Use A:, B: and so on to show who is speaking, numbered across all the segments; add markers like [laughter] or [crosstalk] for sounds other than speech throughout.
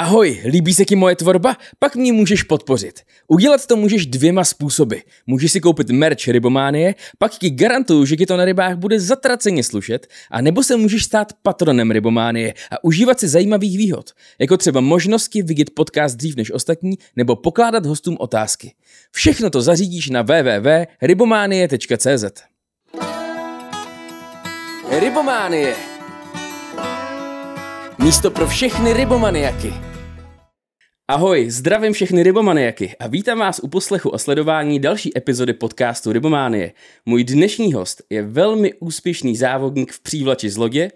A: Ahoj, líbí se ti moje tvorba? Pak mě můžeš podpořit. Udělat to můžeš dvěma způsoby. Můžeš si koupit merch Rybománie, pak ti garantuju, že ti to na rybách bude zatraceně slušet, a nebo se můžeš stát patronem Rybománie a užívat si zajímavých výhod, jako třeba možnosti vidět podcast dřív než ostatní nebo pokládat hostům otázky. Všechno to zařídíš na www.rybománie.cz Rybománie. Místo pro všechny rybomaniaky. Ahoj, zdravím všechny rybomaniaky a vítám vás u poslechu a sledování další epizody podcastu Rybománie. Můj dnešní host je velmi úspěšný závodník v přívlači z lodě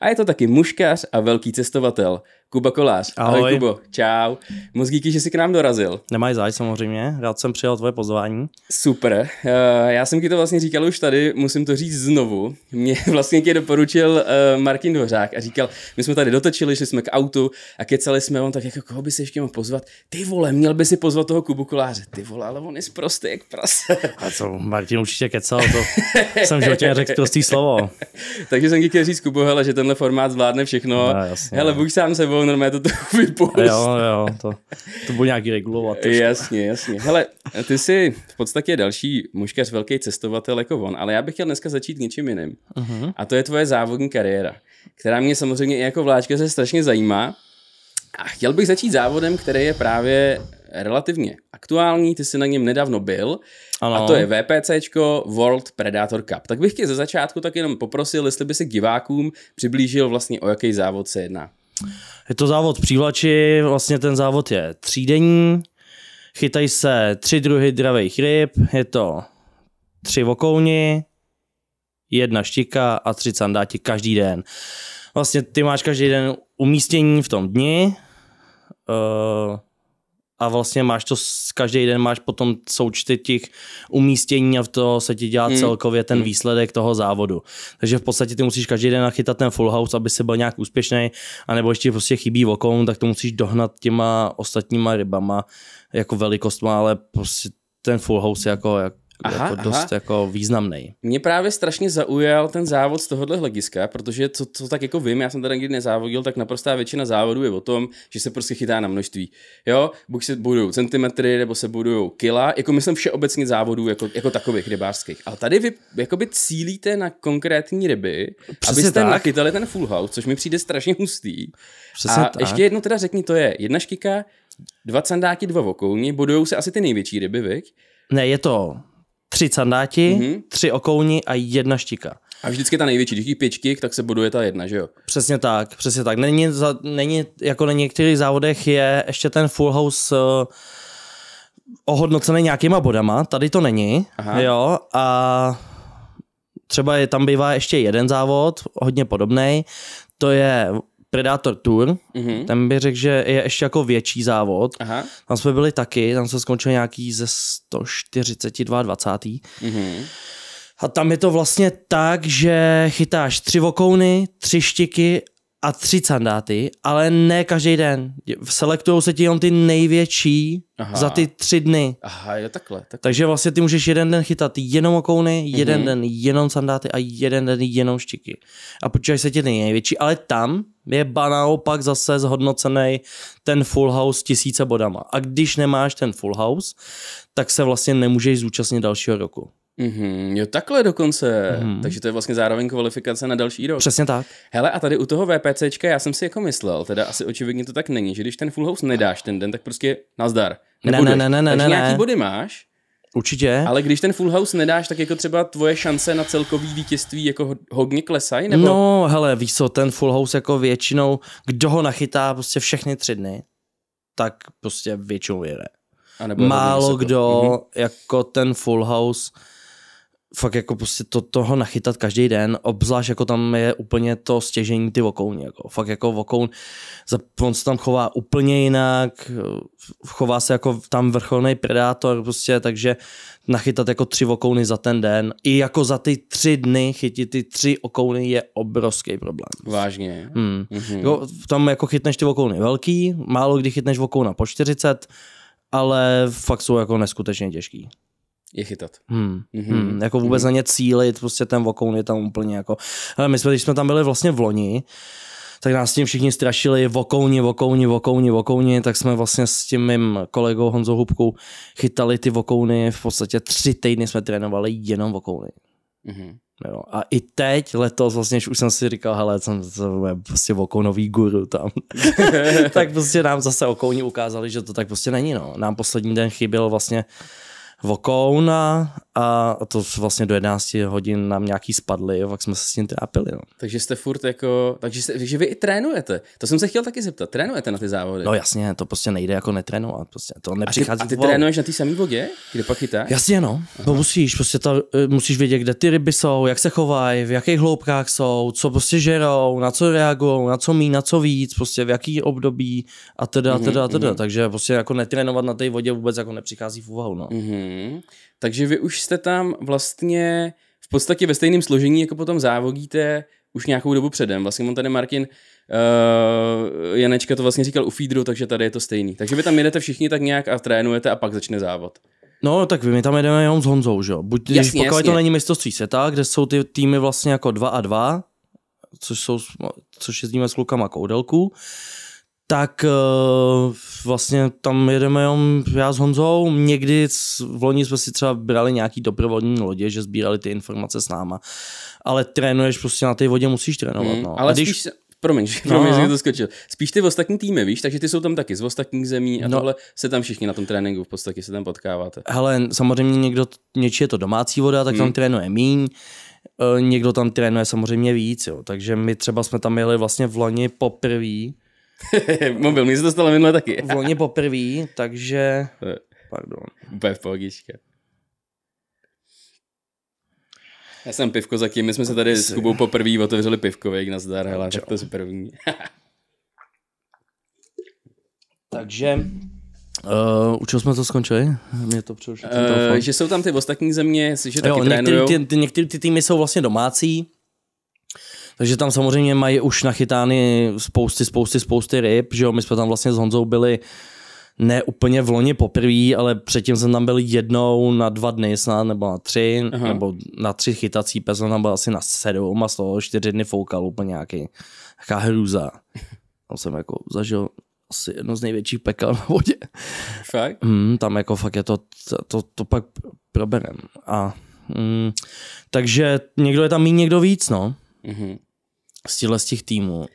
A: a je to taky muškař a velký cestovatel. Kuba Kolář. Ahoj. Ahoj Kubo, čau. Moc díky, že jsi k nám dorazil. Nemáš záj samozřejmě, rád jsem přijal tvoje pozvání. Super, eh, já jsem ti to vlastně říkal už tady, musím to říct znovu. Mě [laughs] vlastně tě doporučil eh, Martin Dvořák a říkal, my jsme tady dotočili, šli jsme k autu a kecali jsme, on tak jako, koho by se ještě mohl pozvat? Ty vole, měl by si pozvat toho Kubu Koláře. Ty vole, ale on je zprostý jak prase. [laughs] A co, Martin určitě kecal, to jsem životě řekl prostý slovo. [laughs] Takže jsem ti chtěl říct, Kubo, hele, že tenhle formát zvládne všechno. No, jasně. Hele, no. buď sám sebou, pak normálně to [laughs] vypust. Jo, jo, to, to bude nějaký regulovat. Trošku. Jasně, jasně. Hele, ty jsi v podstatě další muškař, velký cestovatel jako on, ale já bych chtěl dneska začít něčím jiným. Uh-huh. A to je tvoje závodní kariéra, která mě samozřejmě i jako vláčka se strašně zajímá. A chtěl bych začít závodem, který je právě relativně aktuální, ty jsi na něm nedávno byl, ano. a to je VPC World Predator Cup. Tak bych tě ze začátku tak jenom poprosil, jestli by se divákům přiblížil vlastně, o jaký závod se jedná.
B: Je to závod přívlači, vlastně ten závod je třídenní, chytají se tři druhy dravejch ryb, je to tři vokouni, jedna štika a tři sandáti každý den. Vlastně ty máš každý den umístění v tom dni, eh, a vlastně máš to, každý den máš potom součty těch umístění a v to se ti dělá hmm. celkově ten hmm. výsledek toho závodu. Takže v podstatě ty musíš každý den nachytat ten full house, aby se byl nějak úspěšný, anebo ještě prostě chybí vokoun, tak to musíš dohnat těma ostatníma rybama, jako velikostma, ale prostě ten full house je jako, jako jako aha, jako dost aha. jako významný.
A: Mě právě strašně zaujal ten závod z tohohle hlediska, protože co, co tak jako vím, já jsem tady nikdy nezávodil, tak naprostá většina závodů je o tom, že se prostě chytá na množství. Jo, buď se budou centimetry, nebo se budou kila, jako myslím všeobecně závodů jako, jako takových rybářských. Ale tady vy jakoby cílíte na konkrétní ryby, Přesně abyste tak. nachytali ten full house, což mi přijde strašně hustý. Přesně a tak. ještě jedno teda řekni, to je jedna škika, dva sandáky, dva vokouni, budou se asi ty největší ryby, viď? Ne, je to tři candáti, mm-hmm. tři okouni a jedna štika. A vždycky ta největší, když
B: je pěčky, tak se buduje ta jedna, že jo? Přesně tak, přesně tak. Není, za, není jako na některých závodech je ještě ten full house uh, ohodnocený nějakýma bodama, tady to není, Aha. jo, a třeba je, tam bývá ještě jeden závod, hodně podobný, to je Predator Tour, mm-hmm. tam bych řekl, že je ještě jako větší závod. Aha. Tam jsme byli taky, tam se skončil nějaký ze 142 20.
A: Mm-hmm.
B: A tam je to vlastně tak, že chytáš tři vokouny, tři štiky a tři sandáty, ale ne každý den. Selektují se ti jenom ty největší Aha. za ty tři dny.
A: Aha, jo, takhle, takhle. Takže
B: vlastně ty můžeš jeden den chytat jenom okouny, mm-hmm. jeden mhm. den jenom sandáty a jeden den jenom štiky. A počítají se ti ty největší, ale tam je naopak zase zhodnocený ten full house tisíce bodama. A když nemáš ten full house, tak se vlastně nemůžeš zúčastnit dalšího roku.
A: Mm-hmm, jo, takhle dokonce. Mm-hmm. Takže to je vlastně zároveň kvalifikace na další rok. Přesně tak. Hele, a tady u toho VPCčka já jsem si jako myslel, teda asi očividně to tak není, že když ten full house nedáš ten den, tak prostě nazdar. Nebudeš. Ne, ne, ne, ne, Takže ne, ne. nějaký body máš, Určitě. Ale když ten full house nedáš, tak jako třeba tvoje šance na celkový vítězství jako hodně klesají? Nebo... No,
B: hele, víš co, ten full house jako většinou, kdo ho nachytá prostě všechny tři dny, tak prostě většinou jede. Málo kdo mm-hmm. jako ten full house fakt jako prostě to, toho nachytat každý den, obzvlášť jako tam je úplně to stěžení ty vokouny jako fakt jako vokoun, on se tam chová úplně jinak, chová se jako tam vrcholný predátor prostě, takže nachytat jako tři vokouny za ten den, i jako za ty tři dny chytit ty tři okouny je obrovský problém.
A: Vážně. Hmm. Mm-hmm. Jako,
B: tam jako chytneš ty vokouny velký, málo kdy chytneš vokouna po 40, ale fakt jsou jako neskutečně těžký
A: je chytat. Hmm. Mm-hmm. Hmm. Jako vůbec mm-hmm.
B: na ně cílit, prostě ten vokoun je tam úplně jako... Ale my jsme, když jsme tam byli vlastně v loni, tak nás tím všichni strašili vokouni, vokouni, vokouni, vokouni, tak jsme vlastně s tím mým kolegou Honzou Hubkou chytali ty vokouny, v podstatě tři týdny jsme trénovali jenom vokouny. Mm-hmm. Jo. A i teď, letos, vlastně už jsem si říkal, hele, jsem, jsem prostě vokounový guru tam. [laughs] tak prostě nám zase okouni ukázali, že to tak prostě není. No. Nám poslední den chyběl vlastně vokouna a to vlastně do 11 hodin nám nějaký spadly, jo, pak jsme se s tím trápili. No.
A: Takže jste furt jako, takže, jste, takže vy i trénujete. To jsem se chtěl taky zeptat, trénujete na ty závody? No
B: jasně, to prostě nejde jako netrénovat, prostě to nepřichází. A ty, a ty vol. trénuješ
A: na té samé vodě, kde pak chytáš? Jasně
B: no, no Aha. no musíš, prostě ta, e, musíš vědět, kde ty ryby jsou, jak se chovají, v jakých hloubkách jsou, co prostě žerou, na co reagují, na co mí, na co víc, prostě v jaký období a
A: teda, mm-hmm, teda, teda. Mm-hmm. Takže prostě jako netrénovat na té vodě vůbec jako nepřichází v úvahu. No. Mm-hmm. Takže vy už jste tam vlastně v podstatě ve stejném složení, jako potom závodíte už nějakou dobu předem. Vlastně on tady Martin uh, Janečka to vlastně říkal u feedru, takže tady je to stejný. Takže vy tam jedete všichni tak nějak a trénujete a pak začne závod.
B: No, tak vy my tam jedeme jenom s Honzou, že jo? Buď, jasně, když, pokud jasně. to není
A: mistrovství světa, kde jsou ty týmy vlastně jako dva a dva,
B: což, jsou, což jezdíme s klukama koudelku, tak eh, vlastně tam jedeme jenom já s Honzou. Někdy v loni jsme si třeba brali nějaký doprovodní lodě, že sbírali ty informace s náma. Ale trénuješ prostě na té vodě, musíš trénovat. Mm, no. ale A když... spíš, Promiň, [laughs] že, no. jsem no. to
A: skočil. Spíš ty ostatní týmy, víš, takže ty jsou tam taky z ostatních zemí a no. tohle se tam všichni na tom tréninku v podstatě se tam potkáváte.
B: Hele, samozřejmě někdo, něčí je to domácí voda, tak hmm. tam trénuje míň, eh, někdo tam trénuje samozřejmě víc, jo. takže my třeba jsme tam jeli vlastně v loni poprvé
A: [laughs] Mobil, mi se to stalo minule taky. v loni poprvé, takže... [laughs] Pardon. Úplně v pohodičke. Já jsem pivko za my jsme se tady s Kubou poprvé otevřeli pivko, na zdar, hele, tak to je první. [laughs]
B: Takže Uh, u čeho jsme to skončili? Mě to uh, že jsou
A: tam ty ostatní země, že taky jo, některý, ty, ty, některý
B: ty týmy jsou vlastně domácí, takže tam samozřejmě mají už nachytány spousty, spousty, spousty ryb, že jo, my jsme tam vlastně s Honzou byli ne úplně v loni poprvé, ale předtím jsem tam byl jednou na dva dny snad, nebo na tři, Aha. nebo na tři chytací pes, tam byl asi na sedm a z toho čtyři dny foukal úplně nějaký, nějaká hrůza. Tam jsem jako zažil asi jedno z největších pekel na vodě. Fakt? Mm, tam jako fakt je to, to, to, to pak proberem. A, mm, takže někdo je tam mí, někdo víc, no. Mm-hmm. Z těchto z těch týmů. Uh,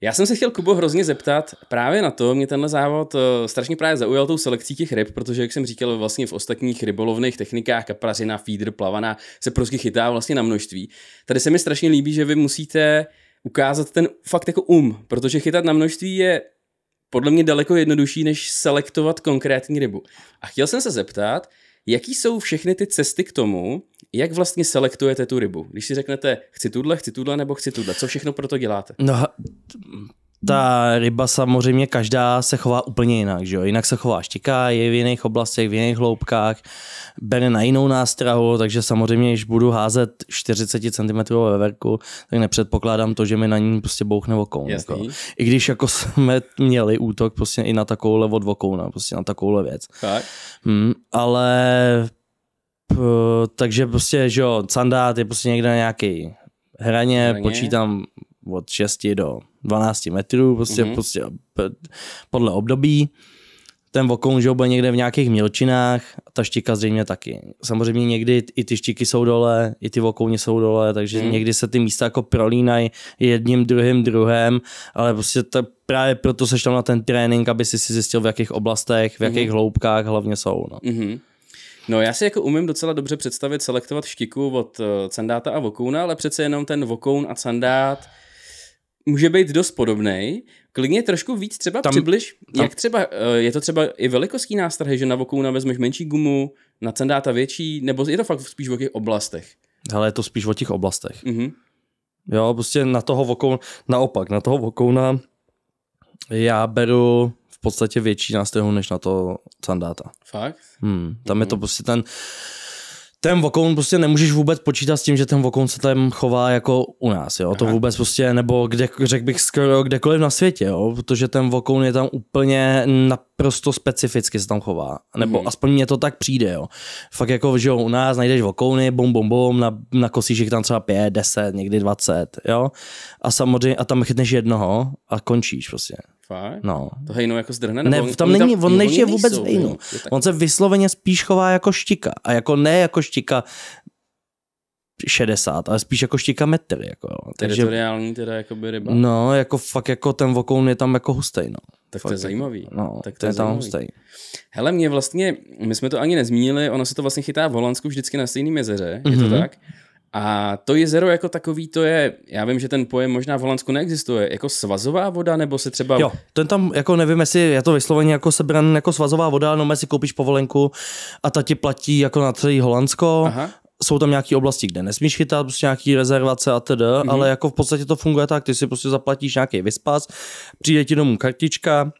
A: já jsem se chtěl, Kubo, hrozně zeptat právě na to, mě tenhle závod uh, strašně právě zaujal tou selekcí těch ryb, protože, jak jsem říkal, vlastně v ostatních rybolovných technikách, kaprařina, feeder, plavaná, se prostě chytá vlastně na množství. Tady se mi strašně líbí, že vy musíte ukázat ten fakt jako um, protože chytat na množství je podle mě daleko jednodušší, než selektovat konkrétní rybu. A chtěl jsem se zeptat, Jaký jsou všechny ty cesty k tomu, jak vlastně selektujete tu rybu? Když si řeknete, chci tuhle, chci tuhle nebo chci tuhle, co všechno pro to děláte?
B: No, ta ryba samozřejmě každá se chová úplně jinak, že jo? Jinak se chová štika, je v jiných oblastech, v jiných hloubkách, bere na jinou nástrahu, takže samozřejmě, když budu házet 40 cm veverku, tak nepředpokládám to, že mi na ní prostě bouchne vokou. Jako. I když jako jsme měli útok prostě i na takovou od vokouna, prostě na takovou věc. Tak. Hmm, ale takže prostě, že jo, sandát je prostě někde na nějaký hraně, hraně. počítám od 6 do 12 metrů, prostě, mm-hmm. prostě podle období. Ten vokoun, že byl někde v nějakých mělčinách, ta štika zřejmě taky. Samozřejmě někdy i ty štiky jsou dole, i ty vokouny jsou dole, takže mm. někdy se ty místa jako prolínají jedním, druhým, druhém, ale prostě to právě proto seš tam na ten trénink, aby si si zjistil, v jakých oblastech, v mhm. jakých mm. hloubkách hlavně jsou. No.
A: Mm-hmm. No já si jako umím docela dobře představit selektovat štiku od uh, eh, candáta a vokouna, ale přece jenom ten vokoun a candát může být dost podobný. Klidně trošku víc třeba tam, přibliž, tam. jak třeba, eh, je to třeba i velikostní nástrahy, že na vokouna vezmeš menší gumu, na cendáta větší, nebo je to fakt spíš o těch oblastech?
B: Hele, je to spíš o těch oblastech. Mm-hmm. Jo, prostě na toho vokouna, naopak, na toho vokouna já beru v podstatě větší nástrahu, než na to sandáta. Fakt? Hmm, tam mm-hmm. je to mhm. prostě ten, uh, ten vokoun prostě nemůžeš vůbec počítat s tím, že ten vokoun se tam chová jako u nás, jo, to vůbec prostě, nebo kde, řekl bych skoro kdekoliv na světě, jo, protože ten vokoun je tam úplně naprosto specificky se tam chová, nebo mm-hmm. aspoň mě to tak přijde, jo. Fakt jako, že jo, u nás najdeš vokouny, bum, bum, bum, na, na kosíšek tam třeba pět, deset, někdy dvacet, jo, a samozřejmě, a tam chytneš jednoho a končíš prostě. Fakt? No.
A: To hejno jako zdrhne? Ne, v tom není, tam, on než je vůbec nejsou, hejno. Je
B: on se vysloveně spíš chová jako štika. A jako ne jako štika 60, ale spíš jako štika metr. Jako, jo. Takže, Teritoriální
A: teda jako by ryba. No,
B: jako fakt jako ten vokoun je tam jako hustej, no.
A: Tak fakt, to je jako- zajímavý. No, tak to je, je tam hustej. Hele, mě vlastně, my jsme to ani nezmínili, ono se to vlastně chytá v Holandsku vždycky na stejném jezeře, mm-hmm. je to mhm. tak? A to jezero jako takový, to je, já vím, že ten pojem možná v Holandsku neexistuje, jako svazová voda, nebo se třeba... Jo, ten tam,
B: jako nevím, jestli je to vysloveně jako sebran jako svazová voda, no si koupíš povolenku a ta ti platí jako na celý Holandsko. Aha. Jsou tam nějaké oblasti, kde nesmíš chytat, prostě nějaké rezervace a td., mhm. ale jako v podstatě to funguje tak, ty si prostě zaplatíš nějaký vyspas, přijde ti domů kartička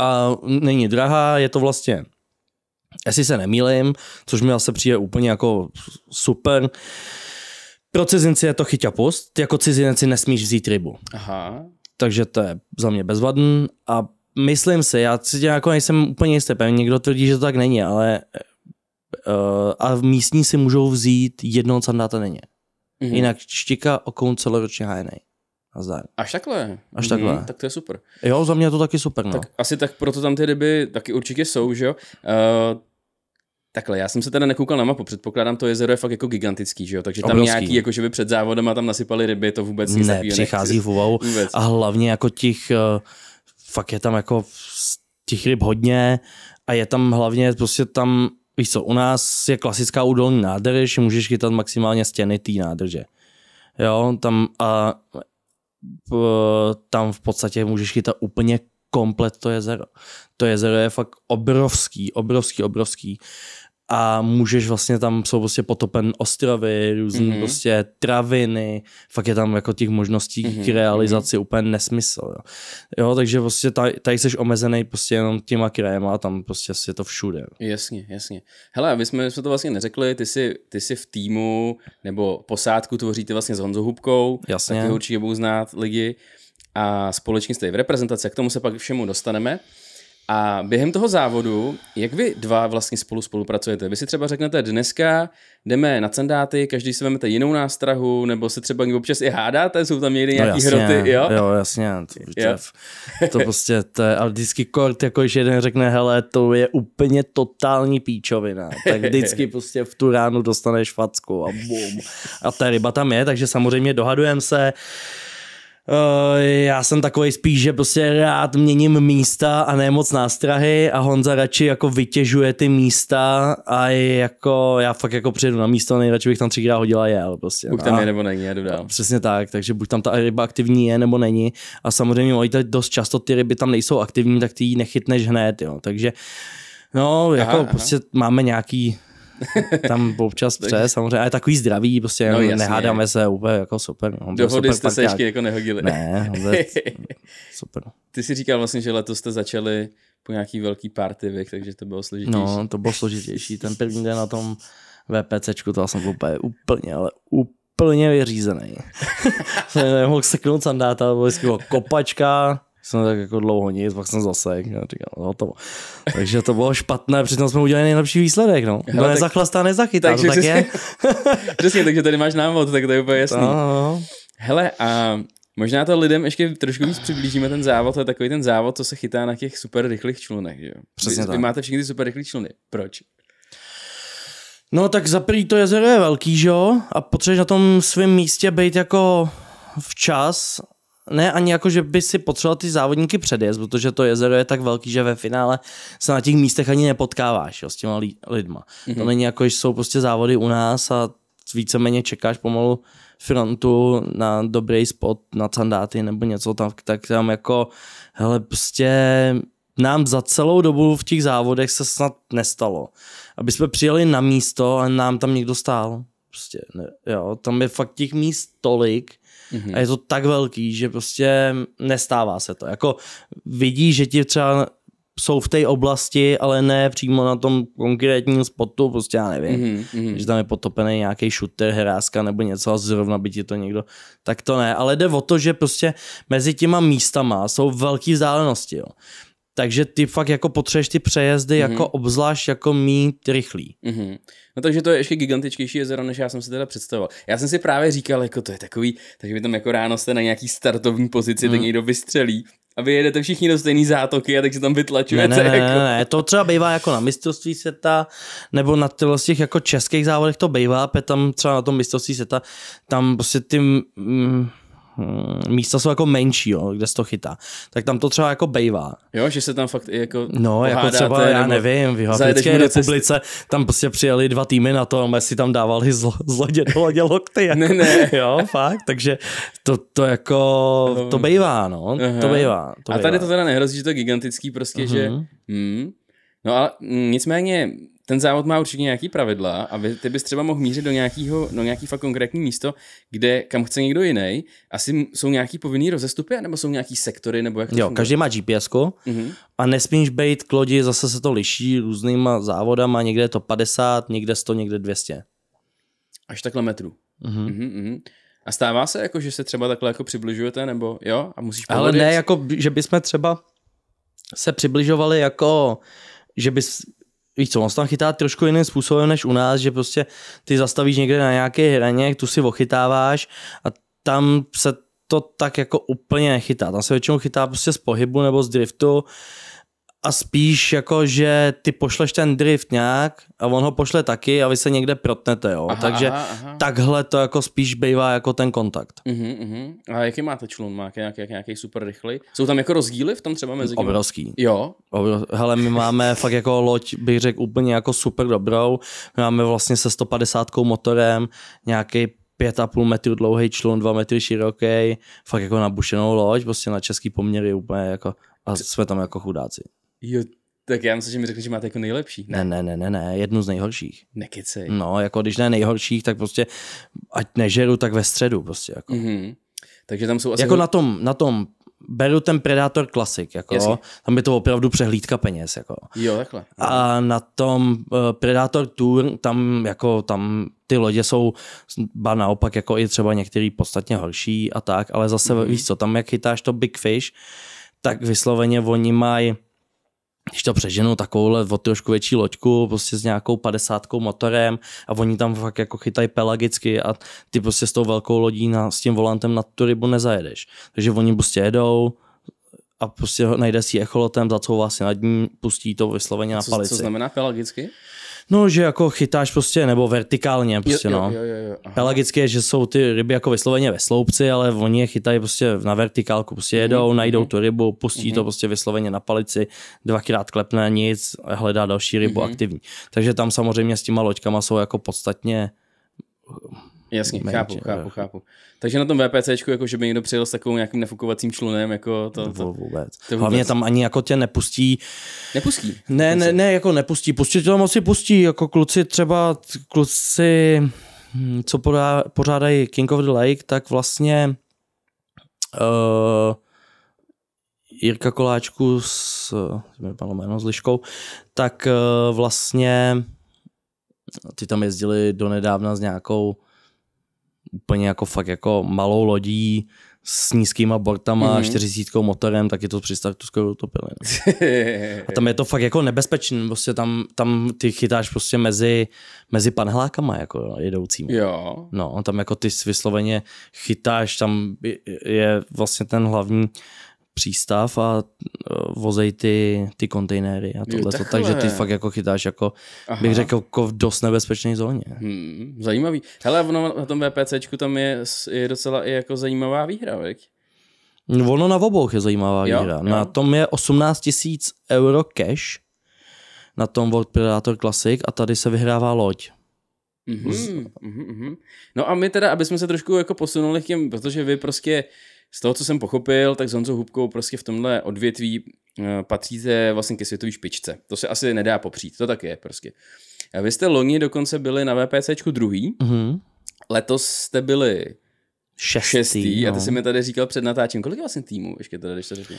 B: a není drahá, je to vlastně jestli se nemýlím, což mi asi přijde úplně jako super. Pro cizinci je to chyťapost, jako cizinci nesmíš vzít rybu. Aha. Takže to je za mě bezvadný a myslím si, já si jako nejsem úplně jistý, pevně někdo tvrdí, že to tak není, ale uh, a v místní si můžou vzít jedno, sandáta denně. Mm-hmm. Jinak štika okoun celoročně hájenej. A Až takhle. Až takhle. Mm, tak to je super. Jo, za mě je to taky super. No. Tak
A: asi tak proto tam ty ryby taky určitě jsou, že jo? Uh, Takhle, já jsem se teda nekoukal na mapu, předpokládám, to jezero je fakt jako gigantický, že jo? Takže tam Obrovský. nějaký, jako že by před závodem tam nasypali ryby, to vůbec nic Ne, přichází
B: v úvahu. A hlavně jako těch, eh, fakt je tam jako těch ryb hodně a je tam hlavně prostě tam, víš co, u nás je klasická údolní nádrž, můžeš chytat maximálně stěny té nádrže. Jo, tam a tam v podstatě můžeš chytat úplně komplet to jezero. To jezero je fakt obrovský, obrovský, obrovský a můžeš vlastně tam, jsou prostě potopen ostrovy, různé mm-hmm. prostě traviny, fakt je tam jako těch možností mm-hmm. k realizaci mm-hmm. úplně nesmysl. Jo. jo takže prostě tady, tady jsi omezený prostě jenom těma krajem a tam prostě je to všude.
A: Jasně, jasně. Hele, my jsme, jsme to vlastně neřekli, ty jsi, ty jsi v týmu nebo posádku tvoříte vlastně s Honzou Hubkou, jasně. taky určitě budou znát lidi a společně jste v reprezentaci, k tomu se pak všemu dostaneme. A během toho závodu, jak vy dva vlastně spolu spolupracujete? Vy si třeba řeknete, dneska jdeme na cendáty, každý si vezmete jinou nástrahu, nebo se třeba občas i hádáte, jsou tam někdy no nějaký no, jasně, hroty, jo? Jo,
B: jasně, to, jo. to, prostě, to je, ale vždycky kort, jako když jeden řekne, hele, to je úplně totální píčovina, [laughs] tak vždycky prostě v tu ránu dostaneš facku a bum. A ta ryba tam je, takže samozřejmě dohadujeme se, Eh, já jsem takový spíš, že prostě rád měním místa a ne moc nástrahy a Honza radši jako vytěžuje ty místa a jako já fakt jako přijedu na místo, nejradši bych tam třikrát hodila je, ale prostě. Buď no. tam je nebo není, já jdu dál. Přesně tak, takže buď tam ta ryba aktivní je nebo není a samozřejmě oni dost často ty ryby tam nejsou aktivní, tak ty ji nechytneš hned, jo. takže No, jako aha, prostě aha. máme nějaký tam občas [laughs] přes, samozřejmě, ale takový zdravý, prostě no, nehádáme se úplně jako super. No, Dohody super jste parťák. se ještě jako nehodili. Ne, [laughs] super.
A: Ty si říkal vlastně, že letos jste začali po nějaký velký party věk, takže to bylo složitější. No,
B: to bylo složitější. Ten první den na tom VPCčku, to jsem byl úplně, úplně, ale úplně vyřízený. [laughs] nemohl seknout sandáta, nebo jako kopačka, jsem tak jako dlouho nic, pak jsem zasek no, říkám, no, to, Takže to bylo špatné, přitom jsme udělali nejlepší výsledek,
A: no. Kdo no, tak... nezachlastá, nezachytá, takže to tak přesně, je. [laughs] přesně, takže tady máš návod, tak to je úplně jasný. No, no, no. Hele, a možná to lidem ještě trošku víc přiblížíme ten závod, to je takový ten závod, co se chytá na těch super rychlých člunech, jo. Přesně vy, tak. vy máte všechny ty super rychlé čluny, proč? No tak za prvý to jezero je velký,
B: že jo? A potřebuješ na tom svém místě být jako včas ne ani jako, že by si potřeboval ty závodníky předjezd, protože to jezero je tak velký, že ve finále se na těch místech ani nepotkáváš jo, s těma lidma. Mm-hmm. To mhm. není jako, že jsou prostě závody u nás a víceméně čekáš pomalu frontu na dobrý spot na sandáty nebo něco tam, tak tam jako, hele, prostě nám za celou dobu v těch závodech se snad nestalo. Aby jsme přijeli na místo a nám tam někdo stál. Prostě, ne, jo, tam je fakt těch míst tolik, Mm-hmm. A je to tak velký, že prostě nestává se to. Jako vidí, že ti třeba jsou v té oblasti, ale ne přímo na tom konkrétním spotu, prostě já nevím, mm-hmm. že tam je potopený nějaký shooter, hráska nebo něco a zrovna by ti to někdo, tak to ne, ale jde o to, že prostě mezi těma místama jsou velký vzdálenosti,
A: jo takže ty fakt jako potřebuješ ty přejezdy mm-hmm. jako obzvlášť jako mít rychlý. Mm-hmm. No takže to je ještě gigantičtější jezero, než já jsem si teda představoval. Já jsem si právě říkal, jako to je takový, takže vy tam jako ráno jste na nějaký startovní pozici, mm. tak mhm. někdo vystřelí a vy jedete všichni do stejné zátoky a tak se tam vytlačujete. Ne, ne, jako. ne, ne,
B: to třeba bývá jako na mistrovství světa, nebo na těch jako českých závodech to bývá, tam třeba na tom mistrovství světa, tam prostě ty... Mm, Hmm, místa jsou jako menší, jo, kde se to chytá, tak tam to třeba jako bejvá.
A: Jo, že se tam fakt jako No, jako třeba, já nevím, v Jihoafrické republice
B: cest... tam prostě přijeli dva týmy na to, a si tam dávali zlo, zlodě do lodě lokty. Jako, ne, ne. [laughs] Jo, fakt, takže to, to jako, no. to bejvá, no, Aha. to bejvá. To a bejvá. tady to
A: teda nehrozí, že to je gigantický prostě, uh-huh. že mhm. Hmm. No a hm, nicméně ten závod má určitě nějaký pravidla a vy, ty bys třeba mohl mířit do nějakého, no nějaký fakt konkrétní místo, kde, kam chce někdo jiný. Asi jsou nějaký povinný rozestupy, nebo jsou nějaký sektory, nebo jak to Jo, funguje? každý
B: má GPS mm-hmm. a nesmíš být k lodi, zase se to liší různýma závodama, někde je to 50, někde 100, někde 200.
A: Až takhle metrů. Mm-hmm. Mhm, mm-hmm, A stává se jako, že se třeba takhle jako přibližujete, nebo jo, a musíš povodit? Ale ne,
B: jako, že bychom třeba se přibližovali jako, že bys víš co, on se tam chytá trošku jiným způsobem než u nás, že prostě ty zastavíš někde na nějaké hraně, tu si ochytáváš a tam se to tak jako úplně nechytá. Tam se většinou chytá prostě z pohybu nebo z driftu a spíš jako, že ty pošleš ten drift nějak a on ho pošle taky a vy se někde protnete, jo. Aha, Takže aha, aha. takhle to jako spíš bývá jako ten kontakt.
A: Uh-huh, uh-huh. A jaký máte člun? Má nějaký, nějaký super rychlý? Jsou tam jako rozdíly v tom třeba mezi nimi? Obrovský. Jo?
B: Obrov... Hele, my máme [laughs] fakt jako loď, bych řekl, úplně jako super dobrou. My máme vlastně se 150 motorem nějaký pět a půl metru dlouhý člun, dva metry široký, fakt jako nabušenou loď, prostě na český poměry úplně jako a jsme tam jako chudáci.
A: Jo, tak já myslím, že mi řekli, že máte jako nejlepší. Ne,
B: ne, ne, ne, ne, jednu z nejhorších. Nekecej. No, jako když ne nejhorších, tak prostě ať nežeru, tak ve středu prostě
A: jako. Mm-hmm. Takže tam jsou asi... Jako na
B: tom, na tom beru ten Predator Classic, jako, Jasně. tam je to opravdu přehlídka peněz. Jako. Jo, takhle. A na tom uh, Predator Tour, tam, jako, tam ty lodě jsou ba naopak jako i třeba některý podstatně horší a tak, ale zase mm-hmm. víš co, tam jak chytáš to Big Fish, tak vysloveně oni mají když to přeženu, takovouhle o trošku větší loďku, prostě s nějakou padesátkou motorem a oni tam fakt jako chytají pelagicky a ty prostě s tou velkou lodí na, s tím volantem na tu rybu nezajedeš. Takže oni prostě jedou, a prostě najde si echolotem, zacouvá si nad ním, pustí to vysloveně na co, Co znamená
A: pelagicky?
B: No, že jako chytáš prostě, nebo vertikálně prostě, jo, no. Jo, jo, jo, Pelagické, že jsou ty ryby jako vysloveně ve sloupci, ale oni je chytají prostě na vertikálku, prostě mhm, jedou, mm-hmm. najdou tu rybu, pustí mm-hmm. to mhm. prostě vysloveně na palici, dvakrát klepne nic, hledá další rybu mm-hmm. aktivní. Takže tam samozřejmě s těma loďkama jsou jako podstatně
A: Jasně, menš, chápu, chápu, jo. Jako- chápu. Takže na tom VPC jako že by někdo přijel s takovým nějakým nefukovacím člunem, jako to, to, to vůbec. to vůbec. Hlavně tam ani jako tě nepustí. Nepustí?
B: Ne, ne, ne, jako nepustí. Pustí to tam asi pustí, jako kluci třeba, kluci, hm, co podá, pořádají King of the Lake, tak vlastně uh, Jirka Koláčku s, mi jméno, s Liškou, tak uh, vlastně ty tam jezdili donedávna s nějakou úplně jako fakt jako malou lodí s nízkýma bortama, mm-hmm. 40 motorem, tak je to při startu skoro utopili. No.
A: [laughs] A tam
B: je to fakt jako nebezpečný, prostě tam, tam ty chytáš prostě mezi, mezi panhlákama jako jedoucími. Jo. No, tam jako ty vysloveně chytáš, tam je vlastně ten hlavní přístav a eh, vozej ty, ty kontejnery a tohle. Takže ty fakt jako chytáš jako, Aha. bych řekl, jako v dost nebezpečné zóně. Hmm,
A: zajímavý. Hele, ono na tom VPCčku tam je, je docela i jako zajímavá výhra, veď?
B: Ono na obou je zajímavá jo, výhra. Jo. Na tom je 18 tisíc euro cash, na tom World Predator Classic a tady se vyhrává loď.
A: Mm-hmm, mm-hmm. No a my teda, abychom se trošku jako posunuli k těm, protože vy prostě uh, z toho, co jsem pochopil, tak s Honzou Hubkou prostě v tomhle odvětví eh, patříte vlastně ke světové špičce. To se asi nedá popřít, to tak je prostě. A vy jste loni dokonce byli na VPCčku druhý, mm-hmm. letos jste byli Šestý. Šestý. No. A ty no. jsi mi tady říkal před natáčením, kolik je vlastně týmů, ještě teda, když to řeknu?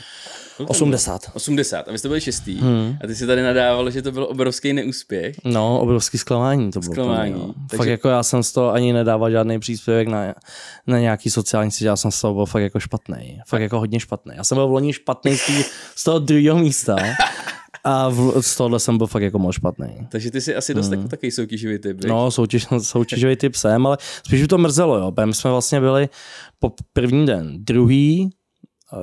A: 80. 80. A vy jste byli šestý. Hmm. A ty si tady nadával, že to byl obrovský neúspěch. No, obrovský
B: zklamání to bylo. Zklamání. Plně, no. Takže... Fakt jako já jsem z toho ani nedával žádný příspěvek na, na nějaký sociální sítě, já jsem z toho byl fakt jako špatný. Fakt jako hodně špatný. Já jsem byl v loni špatný z toho druhého místa. [laughs] A v, z tohohle jsem byl fakt jako moc špatný.
A: Takže ty jsi asi dost mm. Jako takový soutěživý typ, víš? No,
B: soutěž, soutěživý typ jsem, ale spíš by to mrzelo, jo. My jsme vlastně byli po první den druhý,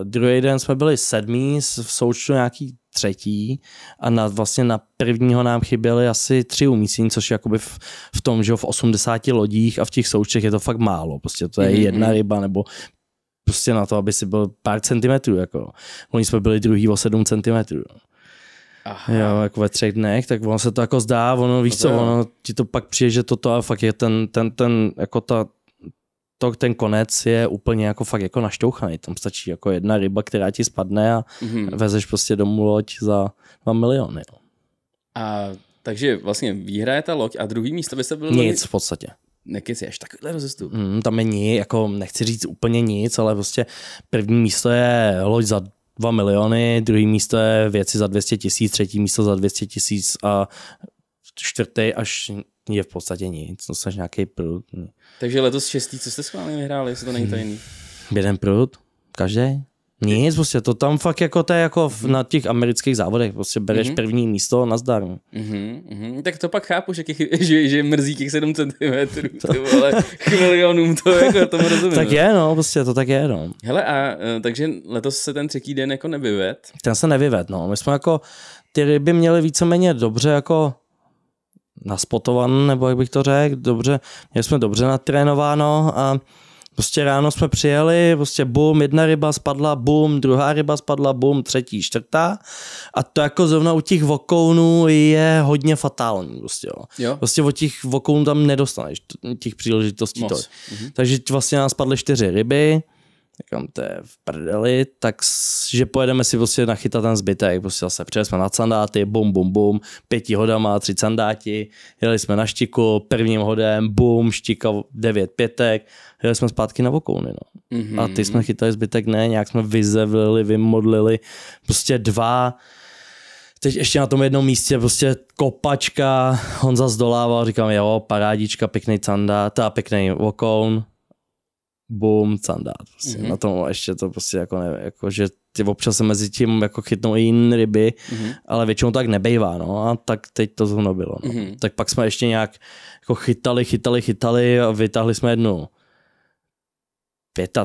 B: druhý den jsme byli sedmý, v součtu nějaký třetí a na, vlastně na prvního nám chyběly asi tři umístění, což je jakoby v, v tom, že v 80 lodích a v těch součtech je to fakt málo, prostě to je mm-hmm. jedna mhm. ryba nebo prostě na to, aby si byl pár centimetrů, jako. Oni jsme byli druhý o sedm centimetrů. Aha. Jo, jako ve třech dnech, tak ono se to jako zdá, ono víš to co, ono ti to pak přijde, že toto a fakt je ten, ten, ten jako ta, to, ten konec je úplně jako fakt jako naštouchaný. Tam stačí jako jedna ryba, která ti spadne a mm-hmm. vezeš prostě domů loď za 2 miliony.
A: Jo. No. A takže vlastně výhra je ta loď a druhý místo by se bylo... Nic v podstatě. Nekecy, až takhle rozestup.
B: Mm, tam je nic, jako nechci říct úplně nic, ale prostě první místo je loď za 2 miliony, druhý místo je věci za 200 tisíc, třetí místo za 200 tisíc a čtvrtý až je v podstatě nic, no jsi nějaký prut.
A: Takže letos šestý, co jste schválně vyhráli, jestli to není tajný? Hm.
B: Hmm. Jeden prut, každý. Nic, prostě to tam fakt jako to je jako v, mhm. na těch amerických závodech, prostě bereš mm-hmm. první místo, zdar. Mm-hmm,
A: mhm, mm-hmm. Tak to pak chápu, že, těch, že, že mrzí těch 7 cm, [laughs] to... ty vole, k milionům, to jako tomu rozumím. tak no.
B: je, no, prostě to tak je, no.
A: Hele, a e, takže letos se ten třetí den jako nevyved?
B: Ten se nevyved, no. My jsme jako, ty ryby měly víceméně dobře jako naspotovan, nebo jak bych to řekl, dobře, měli jsme dobře natrénováno a Prostě ráno jsme přijeli, prostě bum, jedna ryba spadla, bum, druhá ryba spadla, bum, třetí, čtvrtá. A to jako zrovna u těch vokounů je hodně fatální. Prostě, jo. Jo. prostě od těch vokounů tam nedostaneš těch příležitostí. Mhm. Takže vlastně nás spadly čtyři ryby, Říkám, to je v prdeli, takže pojedeme si prostě nachytat ten zbytek. Prostě zase přijeli jsme na sandáty, bum, bum, bum, pěti hodama, tři sandáti, jeli jsme na štiku, prvním hodem, bum, štika, devět pětek, jeli jsme zpátky na vokouny, no. Mm-hmm. A ty jsme mhm. chytali zbytek, ne, nějak jsme vyzevlili, vymodlili, prostě dva, teď ještě na tom jednom místě prostě kopačka, Honza zdolával, říkám, jo, parádička, pěkný canda, ta pěkný vokoun, boom, candát. Prostě. Mm-hmm. Na tom ještě to prostě jako, ne, jako že ty občas se mezi tím jako chytnou i jiné ryby, mm-hmm. ale většinou tak nebejvá, no a tak teď to zrovna bylo. No. Mm-hmm. Tak pak jsme ještě nějak jako chytali, chytali, chytali a vytáhli jsme jednu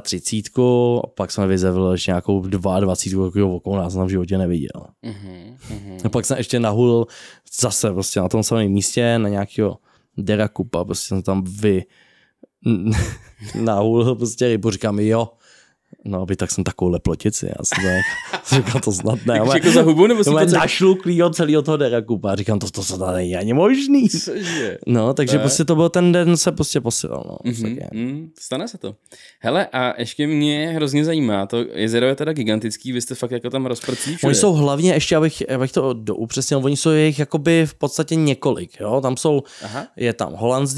B: 35, a pak jsme vyzevili ještě nějakou 22, takového okolo nás jsem v životě neviděl. Mm-hmm. A pak jsem ještě nahulil zase prostě na tom samém místě, na nějakého derakupa, prostě jsem tam vy, [laughs] na hůl prostě rybu, říkám, jo, No, aby tak jsem takovou plotici, já jsem [laughs] říkal, to snad ne. Ale, jako, jako za hubu, nebo jsem to cel... našluklýho celého toho derakupa. Říkám, to, to tady není ani možný. Cože? No, takže to prostě to byl ten den, se prostě posilal.
A: No, mm-hmm, mm, stane se to. Hele, a ještě mě hrozně zajímá, to jezero je teda gigantický, vy jste fakt jako tam rozprcí všude. Oni jsou
B: hlavně, ještě abych, abych to upřesnil, oni jsou jejich jakoby v podstatě několik, jo, tam jsou, Aha. je tam Hollands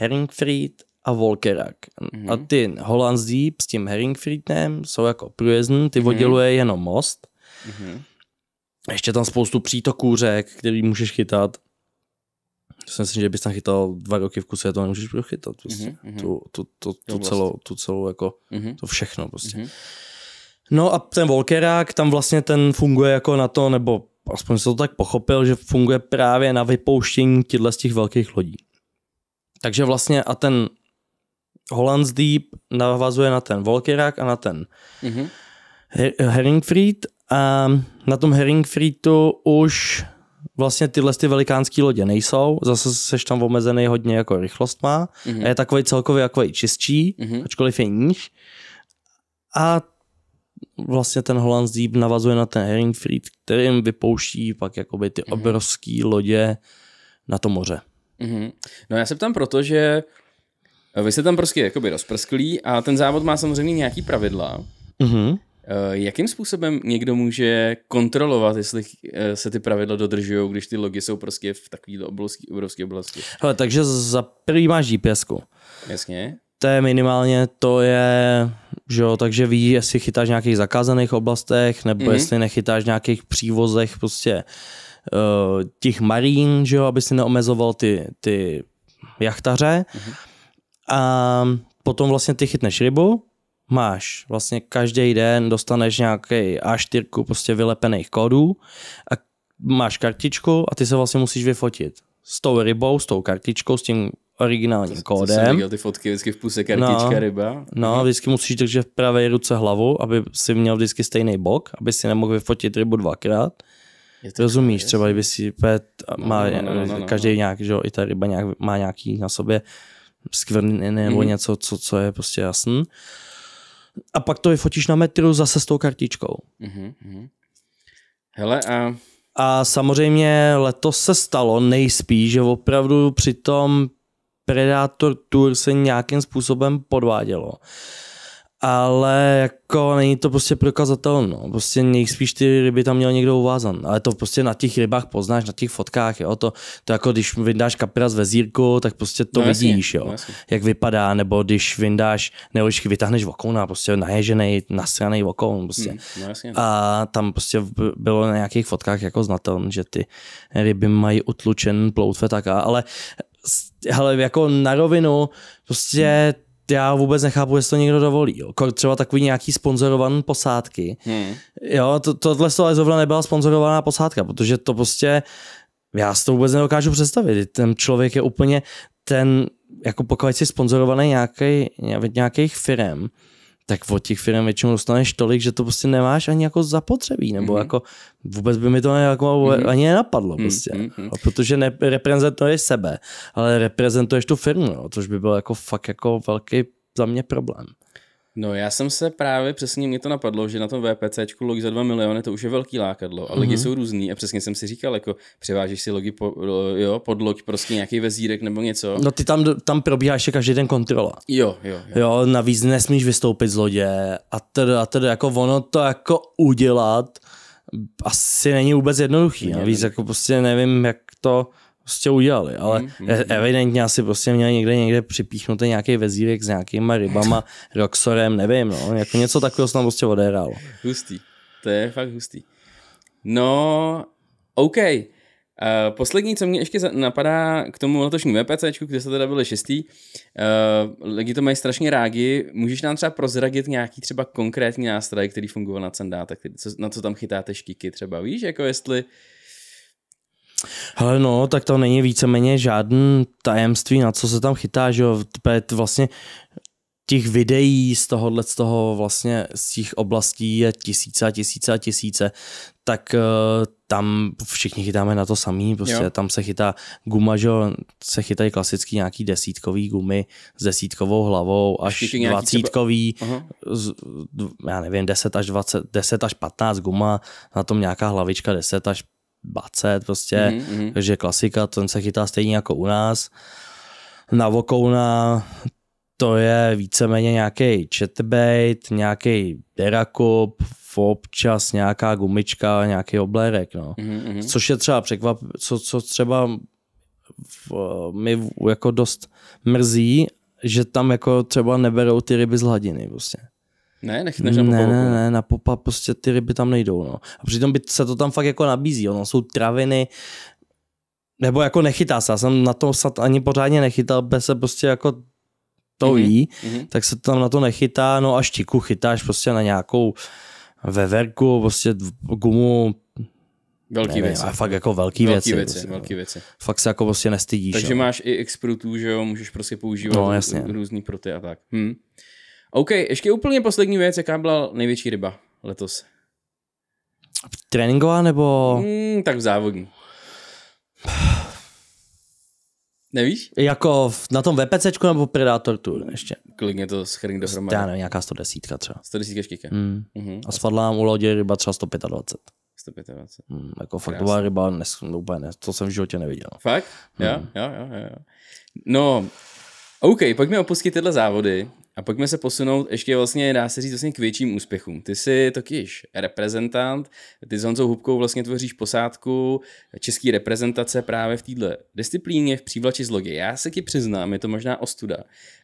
B: Herringfried a Volkerak. Mm-hmm. A mhm. ty holandský s tím Herringfriedem jsou jako průjezdní, ty mm-hmm. odděluje jenom most. Mm-hmm. Ještě tam spoustu přítoků řek, který můžeš chytat. To si myslím, že bys tam chytal dva roky v kuse, to nemůžeš prochytat. Prostě. Mm-hmm. Tu, tu, tu, tu, tu, vlastně. celou, tu celou, jako, mm-hmm. to všechno prostě. Mm-hmm. No a ten Volkerák, tam vlastně ten funguje jako na to, nebo aspoň jsem to tak pochopil, že funguje právě na vypouštění těchto z těch velkých lodí. Takže vlastně a ten Hollands Deep navazuje na ten Volkerak a na ten mm-hmm. Her- Herringfried a na tom Herringfriedu už vlastně tyhle ty velikánské lodě nejsou, zase seš tam omezený hodně jako rychlost má mm-hmm. a je takový celkově jako čistší, mm-hmm. ačkoliv je níž. A vlastně ten Hollands Deep navazuje na ten Herringfried, kterým vypouští pak jakoby ty mm-hmm. obrovské lodě na to moře.
A: Mm-hmm. No já se ptám proto, že eh, vy jste tam prostě jakoby rozprsklí a ten závod má samozřejmě nějaký pravidla. Mm-hmm. Eh, jakým způsobem někdo může kontrolovat, jestli eh, se ty pravidla dodržují, když ty logy jsou prostě v takové obrovské, obrovské oblasti? Hele, takže za prvý máš gps Jasně. To je minimálně, to
B: je, že jo, takže víš, jestli chytáš v nějakých zakázaných oblastech, nebo mm-hmm. jestli nechytáš v nějakých přívozech, prostě uh, Eh, těch marín, že jo, aby si neomezoval ty, ty jachtaře. Mm-hmm. A potom vlastně ty chytneš rybu, máš vlastně každý den dostaneš nějaký A4 prostě vylepených kódů a máš kartičku a ty se vlastně musíš vyfotit s tou rybou, s tou kartičkou, s tím originálním to, kódem. To viděl
A: ty fotky vždycky v puse kartička no, ryba.
B: No, mhm. vždycky musíš držet v pravé ruce hlavu, aby si měl vždycky stejný bok, aby si nemohl vyfotit rybu dvakrát. Rozumíš, třeba kdyby si pet, no, má no, no, no, no, no, no, každý no. nějak, že jo, i ta ryba nějak, má nějaký na sobě skvrny nebo mm. něco, co, co je prostě jasný. A pak to vyfotíš na metru zase s tou kartičkou.
A: Mm-hmm.
B: Hele a... A samozřejmě letos se stalo nejspíš, že opravdu při tom Predator Tour se nějakým způsobem podvádělo. Uh, ale jako není to prostě prokazatelné, no. Prostě nejspíš ty ryby tam měl někdo uvázan, ale to prostě na těch rybách poznáš, na těch fotkách, jo, to, to jako když vydáš kapra z vezírku, tak prostě to no, vidíš, jo, no, jasně. jak vypadá, nebo když vydáš, nebo když vytáhneš a prostě naježený, nasraný vokou. prostě. Hmm, no, A tam prostě bylo na nějakých fotkách jako znatelné, že ty ryby mají utlučen ploutve tak, ale ale jako na rovinu, prostě hmm Prostě já vůbec nechápu, jestli to někdo dovolí. Jo. Třeba takový nějaký sponzorovaný posádky. Hmm. Jo, to, tohle to ale zrovna nebyla sponzorovaná posádka, protože to prostě, já si to vůbec nedokážu představit. Ten člověk je úplně ten, jako pokud jsi sponzorovaný nějaký, nějakých firm, tak od těch firm většinou dostaneš tolik, že to prostě nemáš ani jako zapotřebí, nebo mm-hmm. jako vůbec by mi to ne, jako, mm-hmm. ani nenapadlo mm-hmm. prostě, mm-hmm. protože ne, reprezentuješ sebe, ale reprezentuješ tu firmu, no, což by byl jako fakt jako velký za mě problém.
A: No já jsem se právě, přesně mě to napadlo, že na tom VPCčku logi za 2 miliony to už je velký lákadlo a mm-hmm. logy mhm. jsou různý a přesně jsem si říkal, jako převážíš si logy po, jo, pod log, prostě nějaký vezírek nebo něco. No
B: ty tam, tam probíháš je každý den kontrola. Jo, jo, jo. Jo, navíc nesmíš vystoupit z lodě a tedy, a tedy jako ono to jako udělat asi není vůbec jednoduchý. Navíc jako prostě nevím, jak to prostě udělali, ale mm, mm, e- mm, evidentně asi prostě měli někde někde připíchnutý nějaký vezírek s nějakýma rybama, [laughs] roxorem, nevím, no, jako něco takového se tam prostě odehrálo.
A: Hustý, to je fakt hustý. No, OK. Uh, poslední, co mě ještě napadá k tomu letošnímu VPC, e kde se teda byli šestý, uh, lidi to mají strašně rádi, můžeš nám třeba prozradit nějaký třeba konkrétní nástroj, který fungoval na cendá, na co tam chytáte štíky třeba, víš, jako jestli
B: Hele no, tak to není víceméně žádný tajemství, na co se tam chytá, že jo, vlastně těch videí z tohohle, z toho vlastně, z těch oblastí je tisíce a tisíce a tisíce, tak uh, tam všichni chytáme na to samý, prostě jo. tam se chytá guma, že se chytají klasicky nějaký desítkový gumy s desítkovou hlavou až dvacítkový, třeba... já nevím, 10 až 20, 10 až 15 guma, na tom nějaká hlavička 10 až 20 prostě, mm-hmm. takže klasika, ten se chytá stejně jako u nás. Na Vokouna to je víceméně nějaký chatbait, nějaký derakup, občas nějaká gumička, nějaký oblérek, no. Mm-hmm. Což je třeba překvap, co, co třeba v, mi jako dost mrzí, že tam jako třeba neberou ty ryby z hladiny prostě.
A: Ne, nechceš na Ne, ne,
B: ne, na popa prostě ty ryby tam nejdou, no. A přitom by se to tam fakt jako nabízí, ono jsou traviny, nebo jako nechytá se, já jsem na to ani pořádně nechytal, bez se prostě jako
A: to mm-hmm. jí, mm-hmm.
B: tak se tam na to nechytá, no a štiku chytáš prostě na nějakou veverku, prostě gumu,
A: Velký věc. věci. A fakt jako velký, velký věci. věci prostě, velký no. věci.
B: Fakt se jako prostě nestydíš. Takže jo.
A: máš i exprutů, že jo, můžeš prostě používat no, různý proty a tak. Hm. OK, ještě úplně poslední věc, jaká byla největší ryba letos? Tréninková nebo? Mm, tak v závodní. Nevíš?
B: Jako na tom VPCčku nebo Predator Tour ještě.
A: Klidně to schrní dohromady. Já nevím, nějaká 110 třeba. 110 štika. Mm. Mm-hmm. A
B: spadla nám u lodě ryba třeba 125.
A: 125. Mm, jako fakt to byla
B: ryba, nes, no, úplně ne, to jsem v životě neviděl.
A: Fakt? Mm. Jo, hmm. jo, jo, jo. No, OK, pojďme opustit tyhle závody a pojďme se posunout ještě vlastně, dá se říct, vlastně k větším úspěchům. Ty jsi totiž reprezentant, ty s Honzou Hubkou vlastně tvoříš posádku české reprezentace právě v této disciplíně, v přívlači z logi. Já se ti přiznám, je to možná ostuda,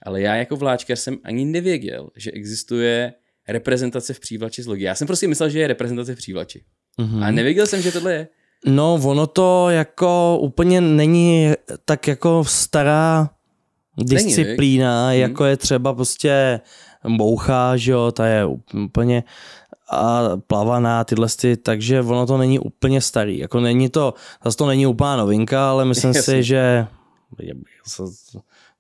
A: ale já jako vláčka jsem ani nevěděl, že existuje reprezentace v přívlači z logi. Já jsem prostě myslel, že je reprezentace v přívlači. Mm-hmm. A nevěděl jsem, že tohle je.
B: No, ono to jako úplně není tak jako stará disciplína, Není, hmm. jako je třeba prostě boucha, že jo, ta je úplně a plavaná, tyhle sty, takže ono to není úplně starý. Jako není to, zase to není úplná novinka, ale myslím [laughs] Jasně. si, že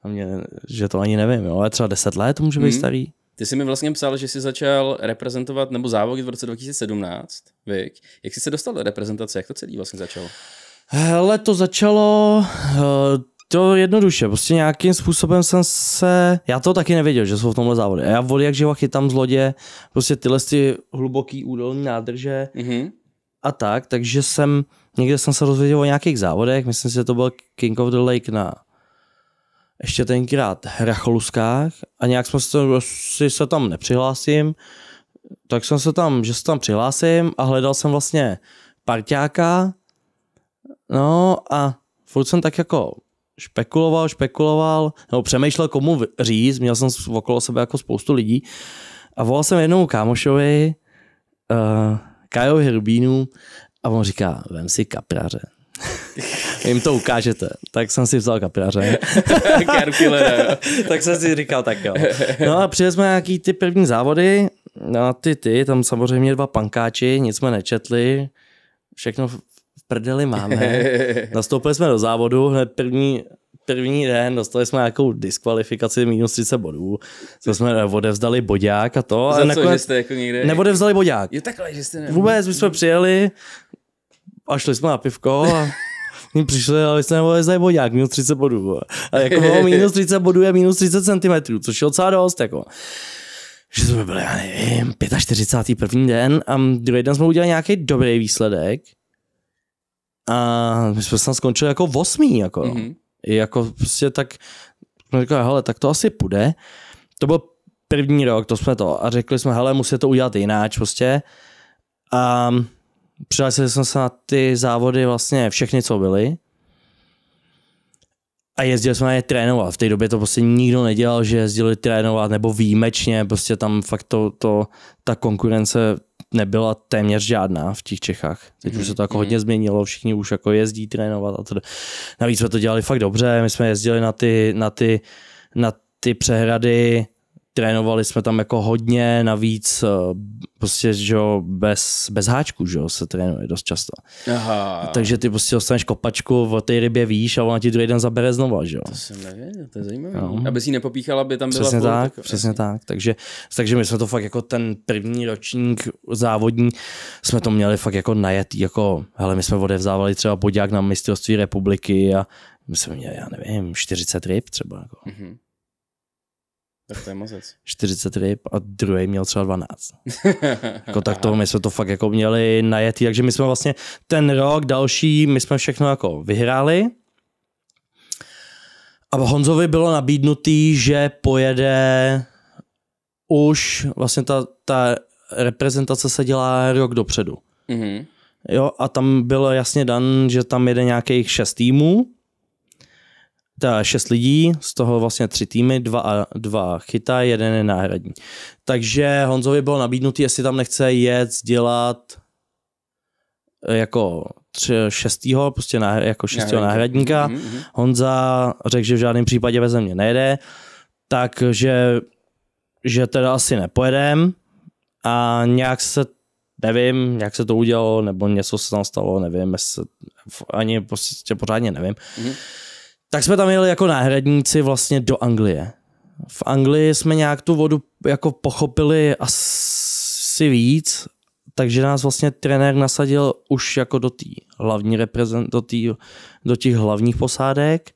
B: mě, že to ani nevím, jo, ale třeba 10 let může být hmm. starý.
A: Ty jsi mi vlastně psal, že jsi začal reprezentovat nebo závodit v roce 2017, Vík. Jak jsi se dostal do reprezentace, jak to celý vlastně začalo?
B: Hele, to začalo uh, to jednoduše, prostě nějakým způsobem jsem se, já to taky nevěděl, že jsou v tomhle závodě. Já vody, jak živa chytám z lodě, prostě tyhle ty hluboký údolní nádrže mm-hmm. a tak, takže jsem, někde jsem se rozvěděl o nějakých závodech, myslím si, že to byl King of the Lake na ještě tenkrát Hracholuskách a nějak jsme se, si se tam nepřihlásím, tak jsem se tam, že se tam přihlásím a hledal jsem vlastně parťáka, no a furt jsem tak jako špekuloval, špekuloval, nebo přemýšlel, komu říct, měl jsem okolo sebe jako spoustu lidí a volal jsem jednou kámošovi, uh, eh, Kajovi Hrubínu, a on říká, vem si kapraře. [laughs] Jim to ukážete. Tak jsem si vzal kapraře. [laughs] [laughs] tak jsem si říkal, tak jo. No a přijeli jsme nějaký ty první závody, no a ty, ty, tam samozřejmě dva pankáči, nic jsme nečetli, všechno prdeli máme. [laughs] Nastoupili jsme do závodu, hned první, první den dostali jsme nějakou diskvalifikaci minus 30 bodů, co jsme odevzdali boďák a to. Za a co, že jste jako někde... Neodevzdali boďák. Jo takhle, že jste... Ne... Vůbec, my jsme přijeli a šli jsme na pivko a [laughs] mi přišli, ale jste neodevzdali boďák, minus 30 bodů. A jako no, [laughs] minus 30 bodů je minus 30 cm, což je docela dost, jako že jsme byli, já nevím, 45. první den a druhý den jsme udělali nějaký dobrý výsledek a my jsme tam skončili jako v osmý, jako, mm-hmm. jako prostě tak, jsme říkali, hele, tak to asi půjde. To byl první rok, to jsme to, a řekli jsme, hele, musíte to udělat jináč, prostě. A přihlásili jsme se na ty závody vlastně všechny, co byly. A jezdili jsme na je trénovat. V té době to prostě nikdo nedělal, že jezdili trénovat nebo výjimečně, prostě tam fakt to, to ta konkurence nebyla téměř žádná v těch Čechách. Teď mm, už se to jako mm. hodně změnilo, všichni už jako jezdí trénovat a to. Navíc jsme to dělali fakt dobře, my jsme jezdili na ty, na ty, na ty přehrady trénovali jsme tam jako hodně, navíc eh, prostě, že jo, bez, bez háčku, že jo, se trénuje dost často. Aha. Takže ty prostě dostaneš kopačku, v té rybě víš a ona ti druhý den zabere znova, že jo. To jsem
A: nevěděl, to je zajímavé. No. Aby si nepopíchala, aby tam byla Přesně půl, tak, tak přesně
B: jasný. tak. Takže, takže my jsme to fakt jako ten první ročník závodní, jsme to měli fakt jako najetý, jako, hele, my jsme odevzávali třeba podílák na mistrovství republiky a my jsme měli, já nevím, 40 ryb třeba. Jako.
A: Mm-hmm. Tak to je mozec.
B: 40 [laughs] ryb a druhý měl třeba 12. [laughs] jako tak to my jsme to fakt jako měli najetý, takže my jsme vlastně ten rok další, my jsme všechno jako vyhráli. A Honzovi bylo nabídnutý, že pojede už, vlastně ta, ta reprezentace se dělá rok dopředu. Mm-hmm. Jo, a tam bylo jasně dan, že tam jede nějakých šest týmů ta šest lidí, z toho vlastně tři týmy, dva, a, dva chytá, jeden je náhradní. Takže Honzovi bylo nabídnutý, jestli tam nechce jet, dělat eh, jako tři, šestýho, prostě na, jako šestýho náhradníka. Mm-hmm. Honza řekl, že v žádném případě ve země nejde. takže že teda asi nepojedem a nějak se nevím, jak se to udělalo, nebo něco se tam stalo, nevím, jestli, ani prostě pořádně nevím. Mm-hmm tak jsme tam jeli jako náhradníci vlastně do Anglie. V Anglii jsme nějak tu vodu jako pochopili asi víc, takže nás vlastně trenér nasadil už jako do té hlavní reprezent, do, tý, do těch hlavních posádek.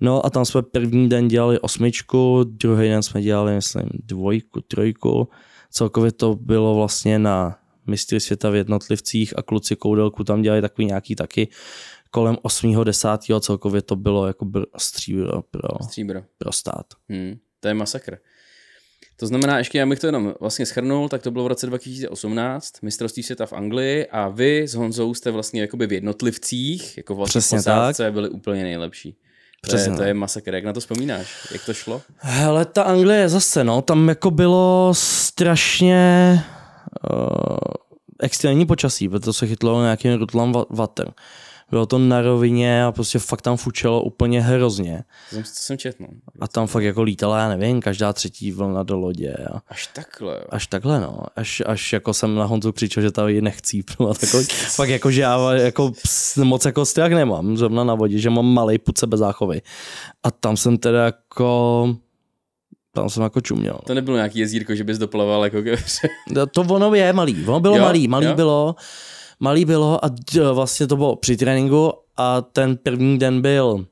B: No a tam jsme první den dělali osmičku, druhý den jsme dělali, myslím, dvojku, trojku. Celkově to bylo vlastně na mistry světa v jednotlivcích a kluci koudelku tam dělali takový nějaký taky kolem 8. 10. celkově to bylo jako br-
A: stříbro pro, stříbro. pro stát. Hmm, to je masakr. To znamená, ještě já bych to jenom vlastně schrnul, tak to bylo v roce 2018, mistrovství světa v Anglii a vy s Honzou jste vlastně jakoby v jednotlivcích, jako vlastně Přesně v posádce byli úplně nejlepší. Přesně. To je, to je masakr. Jak na to vzpomínáš? Jak to šlo?
B: Hele, ta Anglie zase, no, tam jako bylo strašně uh, extrémní počasí, protože se chytlo nějakým rutlam vatem. Bylo to na rovině a prostě fakt tam fučelo úplně hrozně.
A: jsem, to jsem čet, no.
B: A tam fakt jako lítala, já nevím, každá třetí vlna do lodě. A... Až takhle. Jo. Až takhle, no. Až, až jako jsem na Honzu křičel, že tam ji nechcí. A takový, [laughs] fakt jako, že já jako ps, moc jako strach nemám zrovna na vodě, že mám malý put sebe záchovy. A tam jsem teda jako tam jsem jako čuměl.
A: To nebylo nějaký jezírko, že bys doplaval jako kevře. To ono je malý, ono bylo jo, malý, malý jo? bylo malý
B: bylo a vlastně to bylo při tréninku a ten první den byl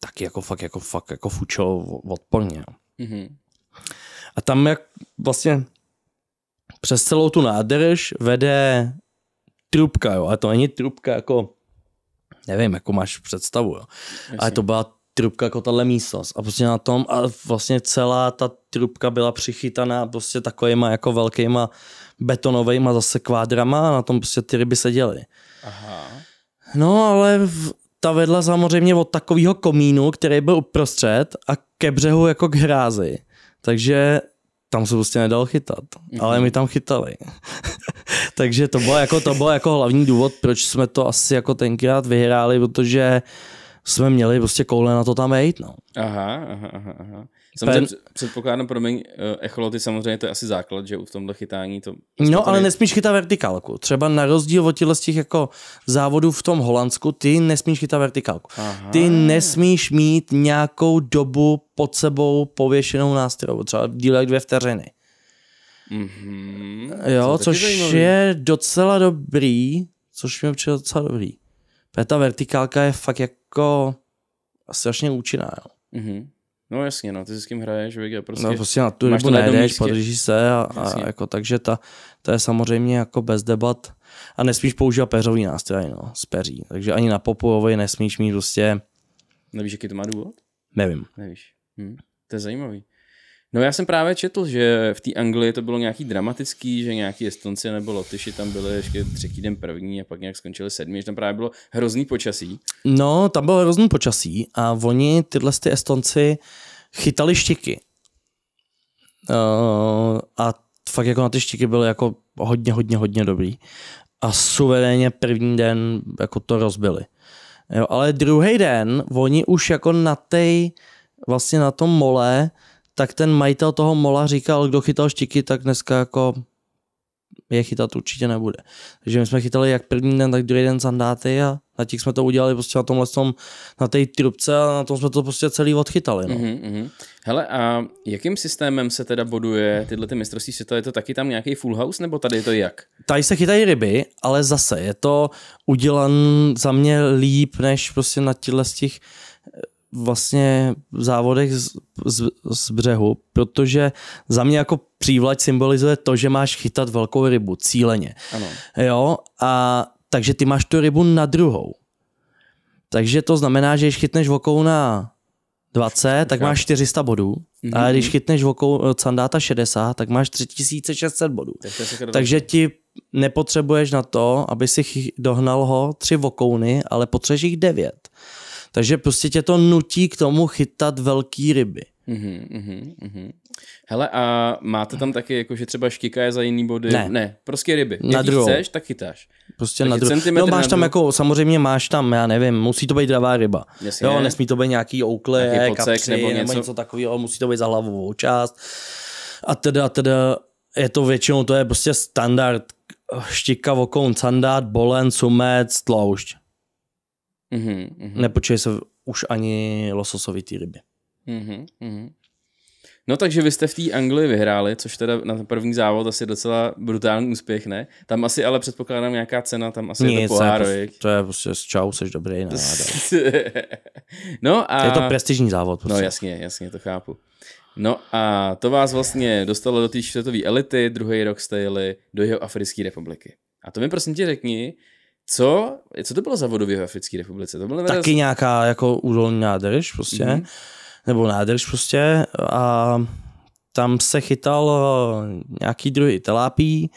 B: taky jako fakt, jako fakt, jako fučo odporně. Mm-hmm. A tam jak vlastně přes celou tu nádrž vede trubka, jo, a to není trubka jako nevím, jako máš představu, jo. Ale to byla trubka jako tahle místnost a prostě na tom a vlastně celá ta trubka byla přichytaná prostě takovýma jako velkýma betonovejma zase kvádrama a na tom prostě ty ryby seděly. Aha. No ale v, ta vedla samozřejmě od takového komínu, který byl uprostřed a ke břehu jako k hrázi. Takže tam se prostě nedal chytat, mm-hmm. ale my tam chytali. [laughs] Takže to bylo, jako, to bylo jako hlavní důvod, proč jsme to asi jako tenkrát vyhráli, protože uh, jsme měli prostě koule na to tam vejít, no.
A: Aha, aha, aha. aha. Samozřejmě Pen... předpokládám, promiň, eh, echoloty samozřejmě to je asi základ, že v tomhle chytání to...
B: Prostě no, ale je... nesmíš chytat vertikálku. Třeba na rozdíl od těch, těch jako závodů v tom Holandsku, ty nesmíš chytat vertikálku. Aha. Ty nesmíš mít nějakou dobu pod sebou pověšenou nástrojovou, třeba díle dvě vteřiny.
A: Mm-hmm. Jo, což je, je
B: docela dobrý, což mi přijde docela dobrý ta vertikálka je fakt jako strašně účinná.
A: Jo. Mm-hmm. No jasně, no, ty si s kým hraješ, že? je prostě... No prostě na tu rybu nejdeš, podrží
B: se a, a jako, takže ta, to je samozřejmě jako bez debat a nesmíš používat peřový nástroj, no, z peří, takže ani na popojovej nesmíš mít prostě...
A: Nevíš, jaký to má důvod? Nevím. Nevíš. Hm. To je zajímavý. No já jsem právě četl, že v té Anglii to bylo nějaký dramatický, že nějaký Estonci nebo Lotyši tam byli ještě třetí den první a pak nějak skončili sedmi, že tam právě bylo hrozný počasí.
B: No, tam bylo hrozný počasí a oni, tyhle ty Estonci, chytali štiky. Uh, a fakt jako na ty štiky byly jako hodně, hodně, hodně dobrý. A suverénně první den jako to rozbili. Jo, ale druhý den, oni už jako na tej, vlastně na tom mole, tak ten majitel toho mola říkal, kdo chytal štiky, tak dneska jako je chytat určitě nebude. Takže my jsme chytali jak první den, tak druhý den sandáty a na těch jsme to udělali prostě na tomhle tom, na té trubce a na tom jsme to prostě celý odchytali. No.
A: Mm-hmm. Hele a jakým systémem se teda boduje tyhle ty mistrovství světa? Je to taky tam nějaký full house nebo tady je to jak?
B: Tady se chytají ryby, ale zase je to udělan za mě líp než prostě na těchto těch vlastně závodech z, z, z břehu, protože za mě jako přívlač symbolizuje to, že máš chytat velkou rybu cíleně. Ano. Jo, a takže ty máš tu rybu na druhou. Takže to znamená, že když chytneš vokou na 20, tak máš 400 bodů. A mhm. když chytneš vokou od Sandáta 60, tak máš 3600 bodů. Takže ti nepotřebuješ na to, aby si dohnal ho tři vokouny, ale potřebuješ jich devět. Takže prostě tě to nutí k tomu chytat velký ryby.
A: Mm-hmm, mm-hmm. Hele, a máte tam taky jako, že třeba štika je za jiný body? Ne. ne prostě ryby. Na Když druhou. chceš, tak chytáš.
B: Prostě tak na druhou. No máš tam jako, samozřejmě máš tam, já nevím, musí to být dravá ryba. Jasně. Jo, nesmí to být nějaký oukle, kapři, nebo něco, nebo něco takového, musí to být za hlavovou část. A teda, teda, je to většinou, to je prostě standard. Štika, vokoun, sandát, bolen, sumec, tloušť. Mm-hmm, mm-hmm, Nepočuje se už ani lososovitý ryby.
A: Mm-hmm, mm-hmm. No takže vy jste v té Anglii vyhráli, což teda na ten první závod asi docela brutální úspěch, ne? Tam asi ale předpokládám nějaká cena, tam asi Nic, je to je To je prostě s čau, seš dobrý ne? [laughs] No a... Je to prestižní závod. No, prostě. No jasně, jasně, to chápu. No a to vás vlastně dostalo do té světové elity, druhý rok jste jeli do jeho Africké republiky. A to mi prosím ti řekni, co? Co to bylo za vodu v Jihoafrické republice? To bylo Taky
B: nějaká jako údolní nádrž prostě, mm-hmm. nebo nádrž prostě a tam se chytal eh, nějaký druhý telápí,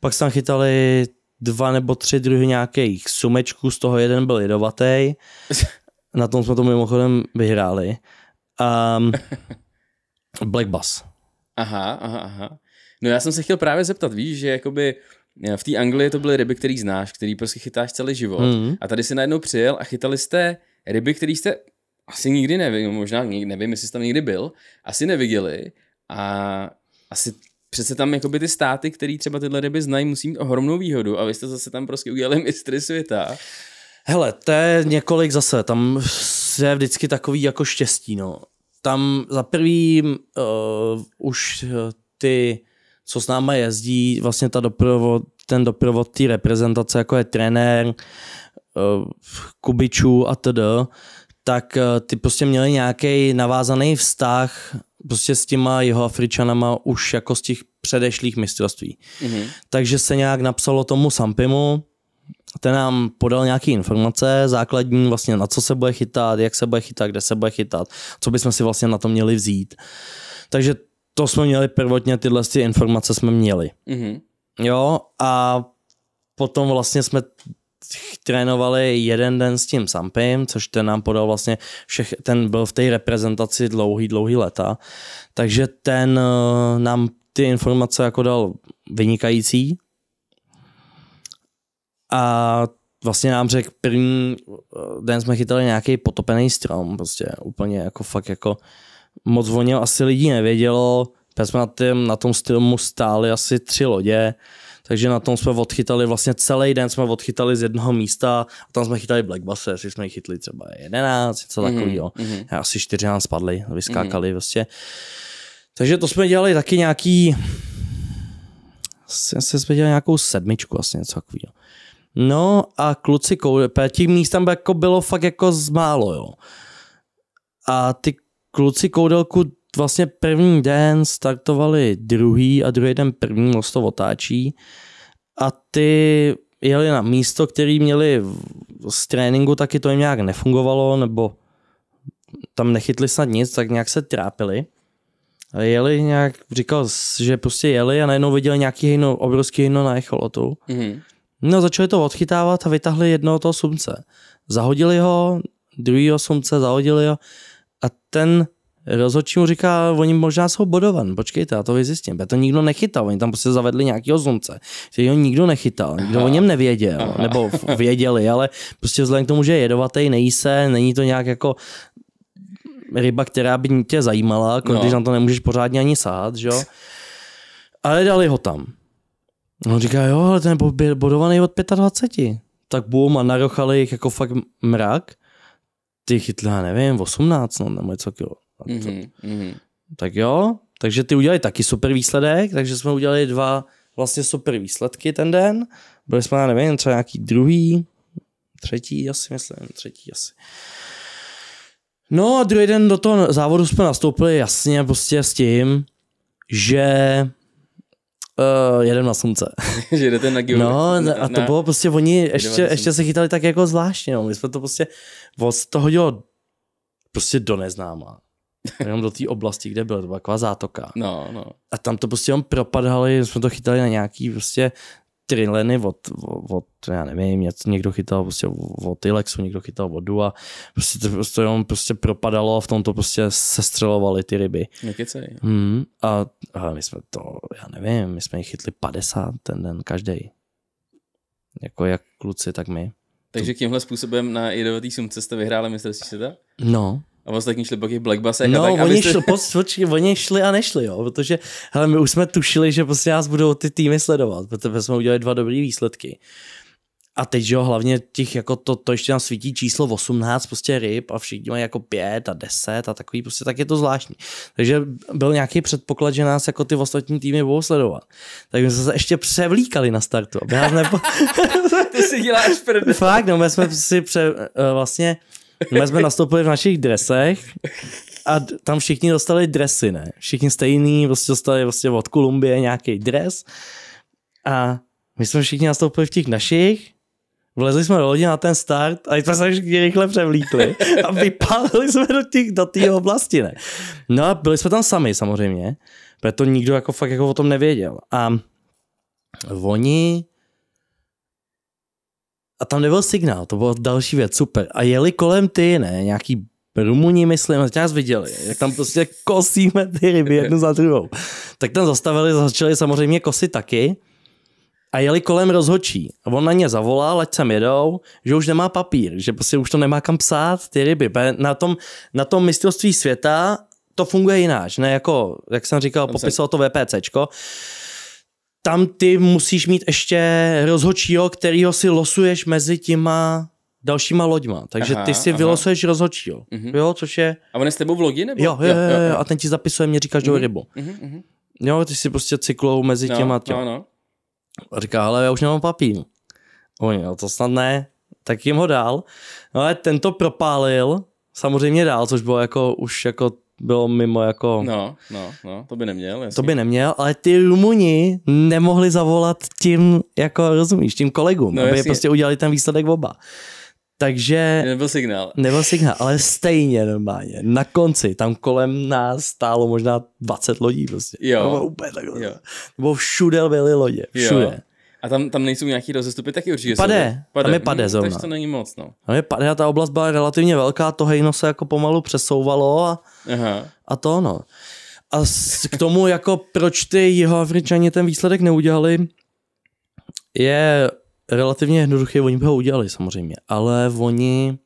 B: pak se tam chytali dva nebo tři druhy nějakých sumečků, z toho jeden byl jedovatý. [laughs] Na tom jsme to mimochodem vyhráli. Um, [laughs] Black Bass.
A: Aha, aha, aha. No já jsem se chtěl právě zeptat, víš, že jakoby Eh, v té Anglii to byly ryby, který znáš, který prostě chytáš celý život. Mm. A tady si najednou přijel a chytali jste ryby, který jste asi nikdy nevím, možná nikdy nevím, jestli jste tam někdy byl, asi neviděli a asi přece tam jakoby ty státy, které třeba tyhle ryby znají, musí mít ohromnou výhodu a vy jste zase tam prostě udělali mistry světa.
B: Hele, to je několik zase, tam je vždycky takový jako štěstí, no. Tam za prvý uh, eh, už eh, ty co s náma jezdí, vlastně ta doprovod, ten doprovod té reprezentace, jako je trenér, eh, Kubičů a td., tak eh, ty prostě měli nějaký navázaný vztah prostě s těma Afričanama už jako z těch předešlých mistrovství. Mm-hmm. Takže se nějak napsalo tomu Sampimu, ten nám podal nějaké informace základní, vlastně na co se bude chytat, jak se bude chytat, kde se bude chytat, co bychom si vlastně na to měli vzít. Takže to jsme měli prvotně, tyhle ty informace jsme měli. Mm-hmm. Jo, a potom vlastně jsme trénovali jeden den s tím Sampim, což ten nám podal vlastně, všech, ten byl v té reprezentaci dlouhý, dlouhý leta, takže ten uh, nám ty informace jako dal vynikající a vlastně nám řekl, první eh, den jsme chytali nějaký potopený strom, prostě úplně jako fakt jako uh, moc o něm asi lidí nevědělo. tak jsme na, tém, na tom stylu stáli asi tři lodě, takže na tom jsme odchytali, vlastně celý den jsme odchytali z jednoho místa a tam jsme chytali Black Bass, jestli jsme chytli třeba 11, něco mm-hmm. takového. Mm-hmm. Asi čtyři nám spadli, vyskákali mm-hmm. vlastně. Takže to jsme dělali taky nějaký, se jsme dělali nějakou sedmičku, asi něco takového. No a kluci koupili, těch míst tam jako bylo fakt jako zmálo, jo. A ty kluci koudelku vlastně první den startovali druhý a druhý den první most otáčí a ty jeli na místo, který měli z tréninku, taky to jim nějak nefungovalo, nebo tam nechytli snad nic, tak nějak se trápili. A jeli nějak, říkal, že prostě jeli a najednou viděli nějaký hejno, obrovský hejno na echolotu. Mm-hmm. No začali to odchytávat a vytahli jednoho toho sumce. Zahodili ho, druhýho sumce zahodili ho a ten rozhodčí mu říká, oni možná jsou bodovan, počkejte, já to vyzjistím. Protože to nikdo nechytal, oni tam prostě zavedli nějaký ozumce, který ho nikdo nechytal, nikdo aha, o něm nevěděl, aha. nebo věděli, ale prostě vzhledem k tomu, že je jedovatý, nejí se, není to nějak jako ryba, která by tě zajímala, jako no. když na to nemůžeš pořádně ani sát, že jo. Ale dali ho tam. On říká, jo, ale ten je bodovaný od 25. Tak bum a narochali jich jako fakt mrak ty chytla, já nevím, 18 no, nebo něco kilo. Mm-hmm. Mhm, tak jo, takže ty udělali taky super výsledek, takže jsme udělali dva vlastně super výsledky ten den. Byli jsme, já nevím, třeba nějaký druhý, třetí asi myslím, třetí asi. No a druhý den do toho závodu jsme nastoupili jasně prostě s tím, že Uh, jedem na slunce.
A: [laughs] že jdete na No, a to bylo prostě, oni ještě, ještě se
B: chytali tak jako zvláštně, no. my jsme to prostě, od to hodilo prostě do neznáma. Jenom do té oblasti, kde byl, to byla taková zátoka. No, no. A tam to prostě jenom propadali, jsme to chytali na nějaký prostě tři leny od, od, já nevím, někdo chytal prostě od Ilexu, někdo chytal od Dua, prostě to prostě jenom prostě propadalo a v tom to prostě sestřelovali ty ryby. Hmm, a, a, my jsme to, já nevím, my jsme jich chytli 50 ten den, každý. Jako jak kluci, tak
A: my. Takže tímhle způsobem na jedovatý sumce jste vyhráli mistrovství světa? No, a ostatní šli po těch blackbasech. No, a tak, oni, abyste... šli,
B: [laughs] počkej, oni šli a nešli, jo, protože hele, my už jsme tušili, že prostě nás budou ty týmy sledovat, protože jsme udělali dva dobrý výsledky. A teď, jo, hlavně těch, jako to, to ještě nám svítí číslo 18 prostě ryb a všichni mají jako 5 a 10 a takový, prostě tak je to zvláštní. Takže byl nějaký předpoklad, že nás jako ty ostatní týmy budou sledovat. Tak my jsme se ještě převlíkali na startu, aby nás nepo... [laughs] ty si děláš prd. Fakt, no, my jsme si pře... Eh, vlastně my jsme nastoupili v našich dresech a tam všichni dostali dresy, ne? Všichni stejný, prostě dostali prostě od Kolumbie nějaký dres a my jsme všichni nastoupili v těch našich Vlezli jsme do lodi na ten start a jsme se všichni rychle převlíkli a vypálili jsme do té do oblasti, ne? No a byli jsme tam sami samozřejmě, protože nikdo jako fakt jako o tom nevěděl. A oni a tam nebyl signál, to bylo další věc, super. A jeli kolem ty, ne, nějaký Rumuní, myslím, že nás viděli, jak tam prostě kosíme ty ryby jednu za druhou. Tak tam zastavili, začali samozřejmě kosit taky a jeli kolem rozhočí. A on na ně zavolal, ať sem jedou, že už nemá papír, že prostě už to nemá kam psát, ty ryby. Na tom, na tom mistrovství světa to funguje jináč, ne jako, jak jsem říkal, popisal to VPCčko tam ty musíš mít ještě rozhodčího, kterýho si losuješ mezi těma dalšíma loďma. Takže aha, ty si aha. vylosuješ rozhodčího. Mm-hmm. jo,
A: což je... A on je s tebou v lodi, nebo? Jo, jo, jo, jo, jo. a ten ti zapisuje, mě říkáš, uh-huh. rybu. Mm-hmm.
B: Jo, ty si prostě cyklou mezi no, těma Tě. No, no. A říká, ale já už nemám papír. Oni, no to snad ne, tak jim ho dal. No ale ten to propálil, samozřejmě dál, což bylo jako už jako bylo mimo jako... No,
A: no, no, to by neměl. Jasně. To by
B: neměl, ale ty Rumuni nemohli zavolat tím, jako rozumíš, tím kolegům, no, aby jasně. prostě udělali ten výsledek oba. Takže...
A: Nebyl signál.
B: Nebyl signál, ale stejně normálně. Na konci, tam kolem nás stálo možná 20 lodí prostě. Jo. Nebo bylo
A: úplně takhle. Jo. Nebo všude byly lodě, všude. Jo. A tam, tam nejsou nějaký rozestupy, taky určitě pade, jsou. Pade, tam je pade hmm, zrovna. Takže to není moc, no.
B: Tam je pade a ta oblast byla relativně velká, to hejno se jako pomalu přesouvalo a, Aha. a to no. A k tomu jako proč ty jeho Afričani ten výsledek neudělali, je relativně jednoduché, oni by ho udělali samozřejmě, ale oni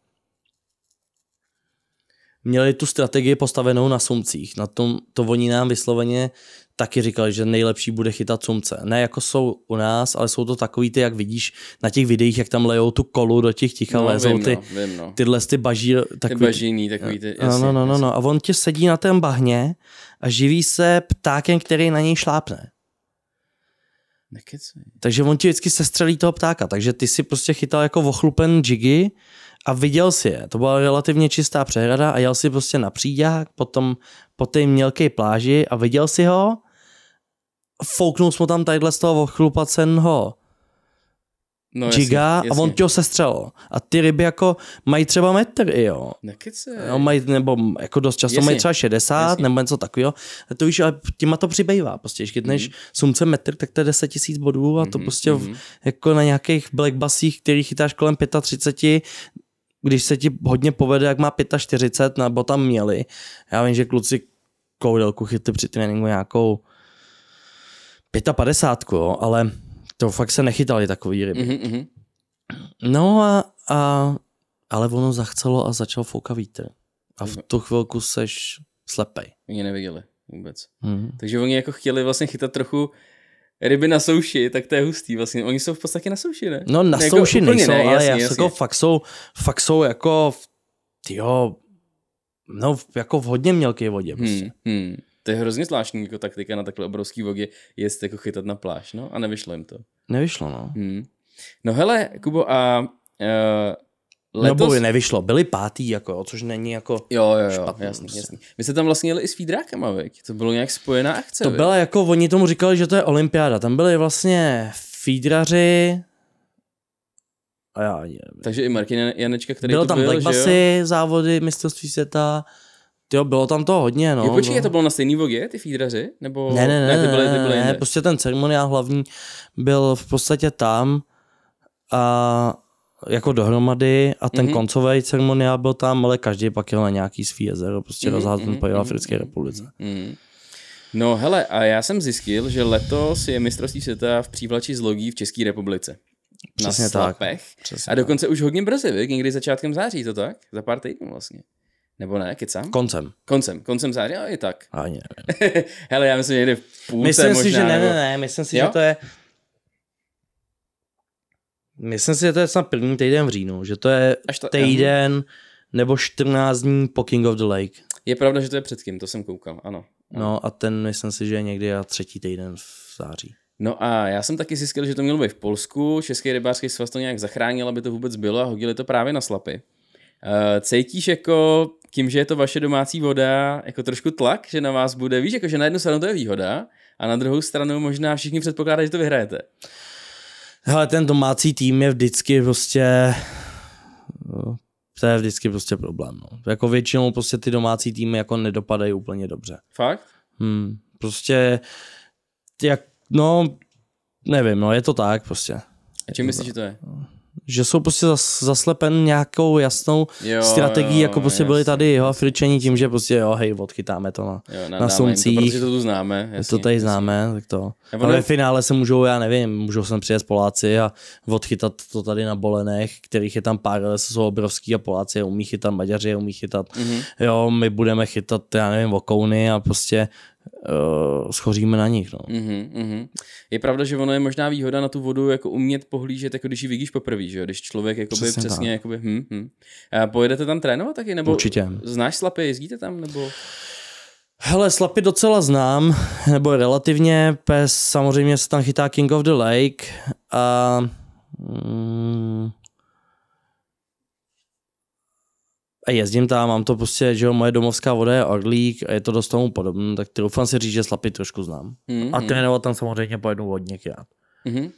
B: měli tu strategii postavenou na sumcích. Na tom, to oni nám vysloveně taky říkali, že nejlepší bude chytat sumce. Ne jako jsou u nás, ale jsou to takový ty, jak vidíš na těch videích, jak tam lejou tu kolu do těch a no, lezou vím, ty, no, vím, no. tyhle ty baží. Takový, ty bažíný, takový ty. No, Jasný, no, no, no, no, no, a on tě sedí na tom bahně a živí se ptákem, který na něj šlápne. Nekecej. Takže on ti vždycky sestřelí toho ptáka, takže ty si prostě chytal jako ochlupen jigy a viděl si je. To byla relativně čistá přehrada a jel si prostě na příďák, potom po té mělké pláži a viděl si ho fouknul jsme tam tadyhle z toho ochlupacenho no, giga jasně, jasně. a on tě ho sestřelil. A ty ryby jako mají třeba metr, jo. Nekyce. No, mají, nebo jako dost často jasně. mají třeba 60 jasně. nebo něco takového. A to už ale těma to přibývá. Prostě, když chytneš mm-hmm. sumce metr, tak to je 10 000 bodů a to mm-hmm. prostě mm V, mhm. jako na nějakých blackbasích, který chytáš kolem 35, když se ti hodně povede, jak má 45, nebo tam měli. Já vím, že kluci koudelku chytli při tréninku nějakou 55, jo, ale to fakt se nechytali takový ryby. Mm-hmm. No a, a, ale ono zachcelo a začal foukat vítr. A v mhm. tu chvilku seš slepej.
A: Oni neviděli vůbec. Mm-hmm. Takže oni jako chtěli vlastně chytat trochu ryby na souši, tak to je hustý vlastně. Oni jsou v podstatě na souši, ne? No na ne, jako souši jako, nejsou, ne, ale jasně, jako jasně. Jako
B: fakt, jsou, fakt jsou jako, jo, no jako v hodně mělké vodě hmm, prostě. Hmm, hmm.
A: To je hrozně zvláštní jako taktika na takhle obrovský vogy, jest jako chytat na pláž, no a nevyšlo jim to.
B: Nevyšlo, no. Hmm.
A: No hele, Kubo, a uh, letos... No byli, nevyšlo, byli pátý, jako, což není jako Jo, jo, jo, špatný, jasný, prostě. jasný. My se tam vlastně jeli i s Fídrákama, viď? To bylo nějak spojená akce, To byla
B: jako, oni tomu říkali, že to je olympiáda. Tam byli vlastně Fídraři,
A: a já, je, Takže i Martin Janečka, který Byl tam byl, Black Basy,
B: závody, mistrovství světa, Jo, bylo tam to hodně, no. Jo, počkej, no. to
A: bylo na stejný vogě, ty fídraři? Nebo... Ne, ne, ne, ne, ty byly, ty byly ne, ne, prostě
B: ten ceremoniál hlavní byl v podstatě tam a jako dohromady a ten mm-hmm. koncový ceremoniál byl tam, ale každý pak jel na nějaký svý jezero, prostě mm-hmm. rozházen mm-hmm. po mhm, Africké mhm, republice.
A: Mm-hmm. No hele, a já jsem zjistil, že letos je mistrovství světa v přívlači z logí v České republice. Přesně na Tak. Přesně a dokonce tak. už hodně brzy, vy? někdy začátkem září, to tak? Za pár týdnů vlastně. Nebo ne, kecám? Koncem. Koncem, koncem září, a i tak. Ani nevím. [laughs] Hele, já myslím, že někdy v půlce Myslím možná, si, že ne, ne, ne, myslím si, jo? že to je... Myslím si, že
B: to je snad první týden v říjnu, že to je Až to, týden aha. nebo 14 dní po King of the Lake.
A: Je pravda, že to je předtím, to jsem koukal, ano.
B: ano. No a ten myslím si, že je někdy a třetí týden
A: v září. No a já jsem taky zjistil, že to mělo být v Polsku, Český rybářský svaz to nějak zachránil, aby to vůbec bylo a hodili to právě na slapy. Uh, cítíš jako tím, že je to vaše domácí voda, jako trošku tlak, že na vás bude, víš, jako že na jednu stranu to je výhoda a na druhou stranu možná všichni předpokládají, že to vyhrajete.
B: Hele, ten domácí tým je vždycky prostě to je vždycky prostě problém. No. Jako většinou prostě ty domácí týmy jako nedopadají úplně dobře. Fakt? Hmm, prostě jak, no, nevím, no je to tak prostě.
A: A čím myslíš, že to je?
B: že jsou prostě zas, zaslepen nějakou jasnou jo, strategií, jo, jako prostě jasný. byli tady jeho Afričani tím, že prostě jo, hej, odchytáme to na, jo, na sluncích. To, protože to tu známe. Jasný, to tady jasný. známe, tak to. Nebo Ale ne... ve finále se můžou, já nevím, můžou sem přijet Poláci a odchytat to tady na Bolenech, kterých je tam pár, ale jsou obrovský a Poláci je umí chytat, Maďaři je umí chytat. Mm-hmm. Jo, my budeme chytat, já nevím, okouny a prostě uh, schoříme na nich. No.
A: Mm-hmm, mm-hmm. Je pravda, že ono je možná výhoda na tu vodu jako umět pohlížet, jako když ji vidíš poprvé, že jo? Když člověk jakoby, přesně, přesně jakoby, hm, hm. A pojedete tam trénovat taky? Nebo Určitě. Znáš slapy, jezdíte tam? Nebo...
B: Hele, slapy docela znám, nebo relativně. Pes samozřejmě se tam chytá King of the Lake a mm, jezdím tam, mám to prostě, že jo, moje domovská voda je orlík a je to dost tomu podobné, tak ty doufám si říct, že slapy trošku znám. Mm-hmm. A hmm. trénovat tam samozřejmě pojedu vodně krát.
A: Mm-hmm.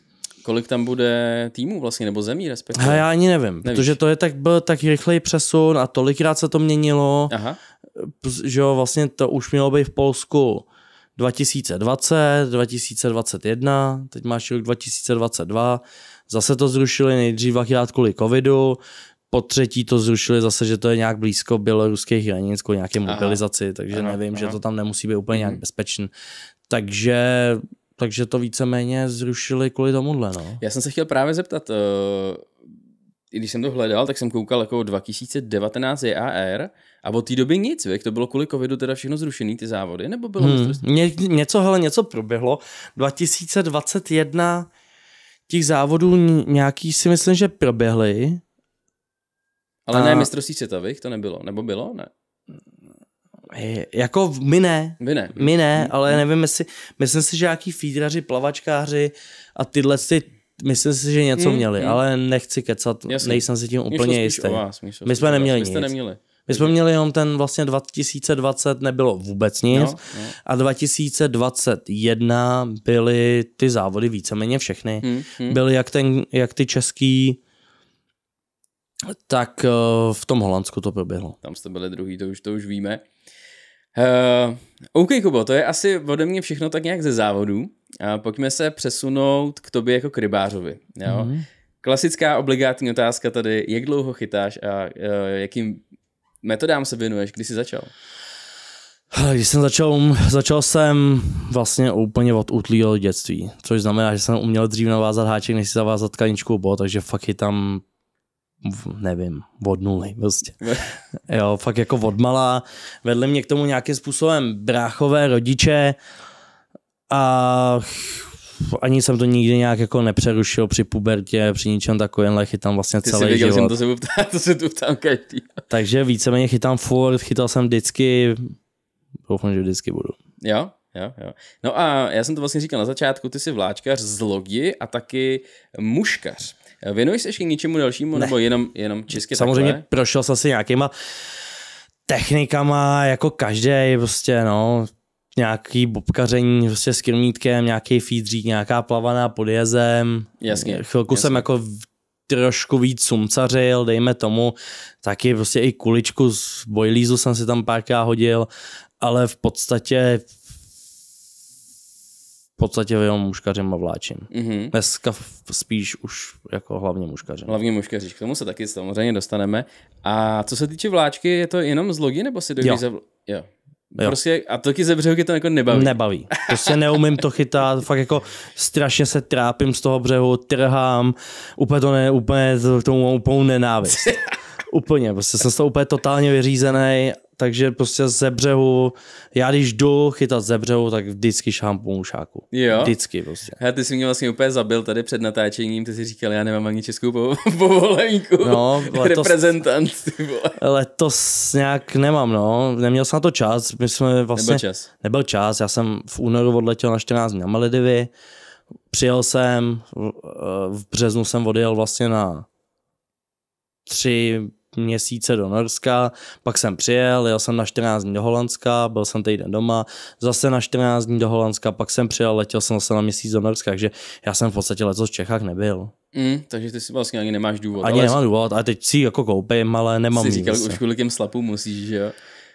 A: Kolik tam bude týmů vlastně, nebo zemí respektive?
B: Já ani nevím, Nevíš. protože to je tak, byl tak rychlej přesun a tolikrát se to měnilo, Aha. že jo, vlastně to už mělo být v Polsku 2020, 2021, teď máš rok 2022, zase to zrušili nejdřív dvakrát kvůli covidu, po třetí to zrušili zase, že to je nějak blízko běloruských hranic, kvůli nějaké mobilizaci, aha, takže aha, nevím, aha. že to tam nemusí být úplně nějak mhm. bezpečný. Takže, takže to víceméně zrušili kvůli tomuhle. No.
A: Já jsem se chtěl právě zeptat, uh, když jsem to hledal, tak jsem koukal jako 2019 AR, a od té doby nic, věk, to bylo kvůli covidu teda všechno zrušený ty závody, nebo bylo hmm, Ně, něco, hele, něco proběhlo.
B: 2021 těch závodů nějaký si myslím, že proběhly, ale a... ne mistrovství
A: světa, To nebylo. Nebo bylo? Ne.
B: Jako my ne. Vy ne. My ne, ale nevím, jestli, myslím si, že nějaký feedraři, plavačkáři a tyhle si Myslím si, že něco hmm, měli, hmm. ale nechci kecat, Jasný. nejsem si tím úplně jistý. Vás, Míšo, my jsme neměli nic. Neměli. My jsme měli jenom ten vlastně 2020 nebylo vůbec nic no, no. a 2021 byly ty závody víceméně všechny. Hmm, hmm. Byly jak, ten, jak ty český
A: tak eh, v tom Holandsku to proběhlo. Tam jste byli druhý, to už, to už víme. Uh, OK, Kubo, to je asi ode mě všechno tak nějak ze závodu. Uh, pojďme se přesunout k tobě jako k rybářovi. Jo? Mm. Klasická obligátní otázka tady, jak dlouho chytáš a uh, jakým metodám se věnuješ, kdy jsi začal?
B: Když jsem začal, začal jsem vlastně úplně od útlýho dětství, což znamená, že jsem uměl dřív navázat háček, než si zavázat tkaničku, bo, takže fakt chytám nevím, od nuly prostě. [laughs] Jo, fakt jako malá. Vedli mě k tomu nějakým způsobem bráchové, rodiče a ani jsem to nikdy nějak jako nepřerušil při pubertě, při ničem takovémhle, chytám vlastně Ty celý jsi věděl, život. Jsem to,
A: se ptá, [laughs] to se tu ptám každý. Takže víceméně
B: chytám furt, chytal jsem vždycky, doufám, že vždycky budu.
A: Jo? Jo, jo. No a já jsem to vlastně říkal na začátku, ty jsi vláčkař z logi a taky muškař. Věnuješ se ještě něčemu dalšímu, ne. nebo jenom, jenom česky Samozřejmě takové? prošel jsem si nějakýma
B: technikama, jako každý, prostě, no, nějaký bobkaření prostě s krmítkem, nějaký feedřík, nějaká plavaná pod jezem. Jasně. Chvilku jasně. jsem jako trošku víc sumcařil, dejme tomu, taky prostě i kuličku z bojlízu jsem si tam párkrát hodil, ale v podstatě podstatě jenom muškařem a vláčím. Mm-hmm. Dneska spíš už jako
A: hlavně muškařem. Hlavně muškaři, k tomu se taky samozřejmě dostaneme. A co se týče vláčky, je to jenom z logi, nebo si dojdeš za... Jo. Jo. Prostě, a to ze břehu to jako nebaví. Nebaví.
B: Prostě neumím to chytat, fakt jako strašně se trápím z toho břehu, trhám, úplně to ne, úplně, to, k tomu úplnou nenávist. [laughs] úplně, prostě jsem z toho úplně totálně vyřízený takže prostě ze břehu, já když jdu chytat ze břehu, tak vždycky šám po mušáku. Jo. Vždycky prostě.
A: A ty jsi mě vlastně úplně zabil tady před natáčením, ty jsi říkal, já nemám ani českou po- [laughs] povolenku. No, letos, Reprezentant, ty vole.
B: Letos nějak nemám, no. Neměl jsem na to čas. My jsme vlastně... Nebyl čas. Nebyl čas, já jsem v únoru odletěl na 14 dní na Maledivy. Přijel jsem, eh, v březnu jsem odjel vlastně na tři měsíce do Norska, pak jsem přijel, jel jsem na 14 dní do Holandska, byl jsem týden doma, zase na 14 dní do Holandska, pak jsem přijel, letěl jsem zase na měsíc do Norska, takže já jsem v podstatě letos v Čechách nebyl.
A: Mm, takže ty si vlastně ani nemáš důvod. Ani ale... nemám
B: důvod, a teď si jako koupím, ale nemám Jsi říkal, už
A: kvůli těm slapům musíš, že jo?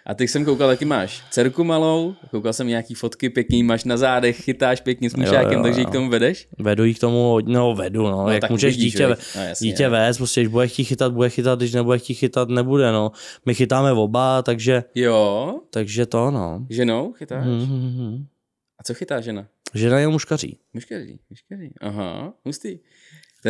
A: A teď jsem koukal, taky máš dcerku malou, koukal jsem nějaký fotky pěkný, máš na zádech, chytáš pěkně s mušákem, takže jí k tomu vedeš?
B: Vedu jí k tomu, no vedu, no, no jak můžeš vidíš, dítě, no, jasně, dítě vést, prostě když bude chtít chytat, bude chytat, když nebude chtít chytat, nebude, no. My chytáme oba, takže...
A: Jo? Takže to, no. Ženou chytáš? Mm-hmm. A co chytá žena? Žena je muškaří. Muškaří, muškaří, aha, hustý.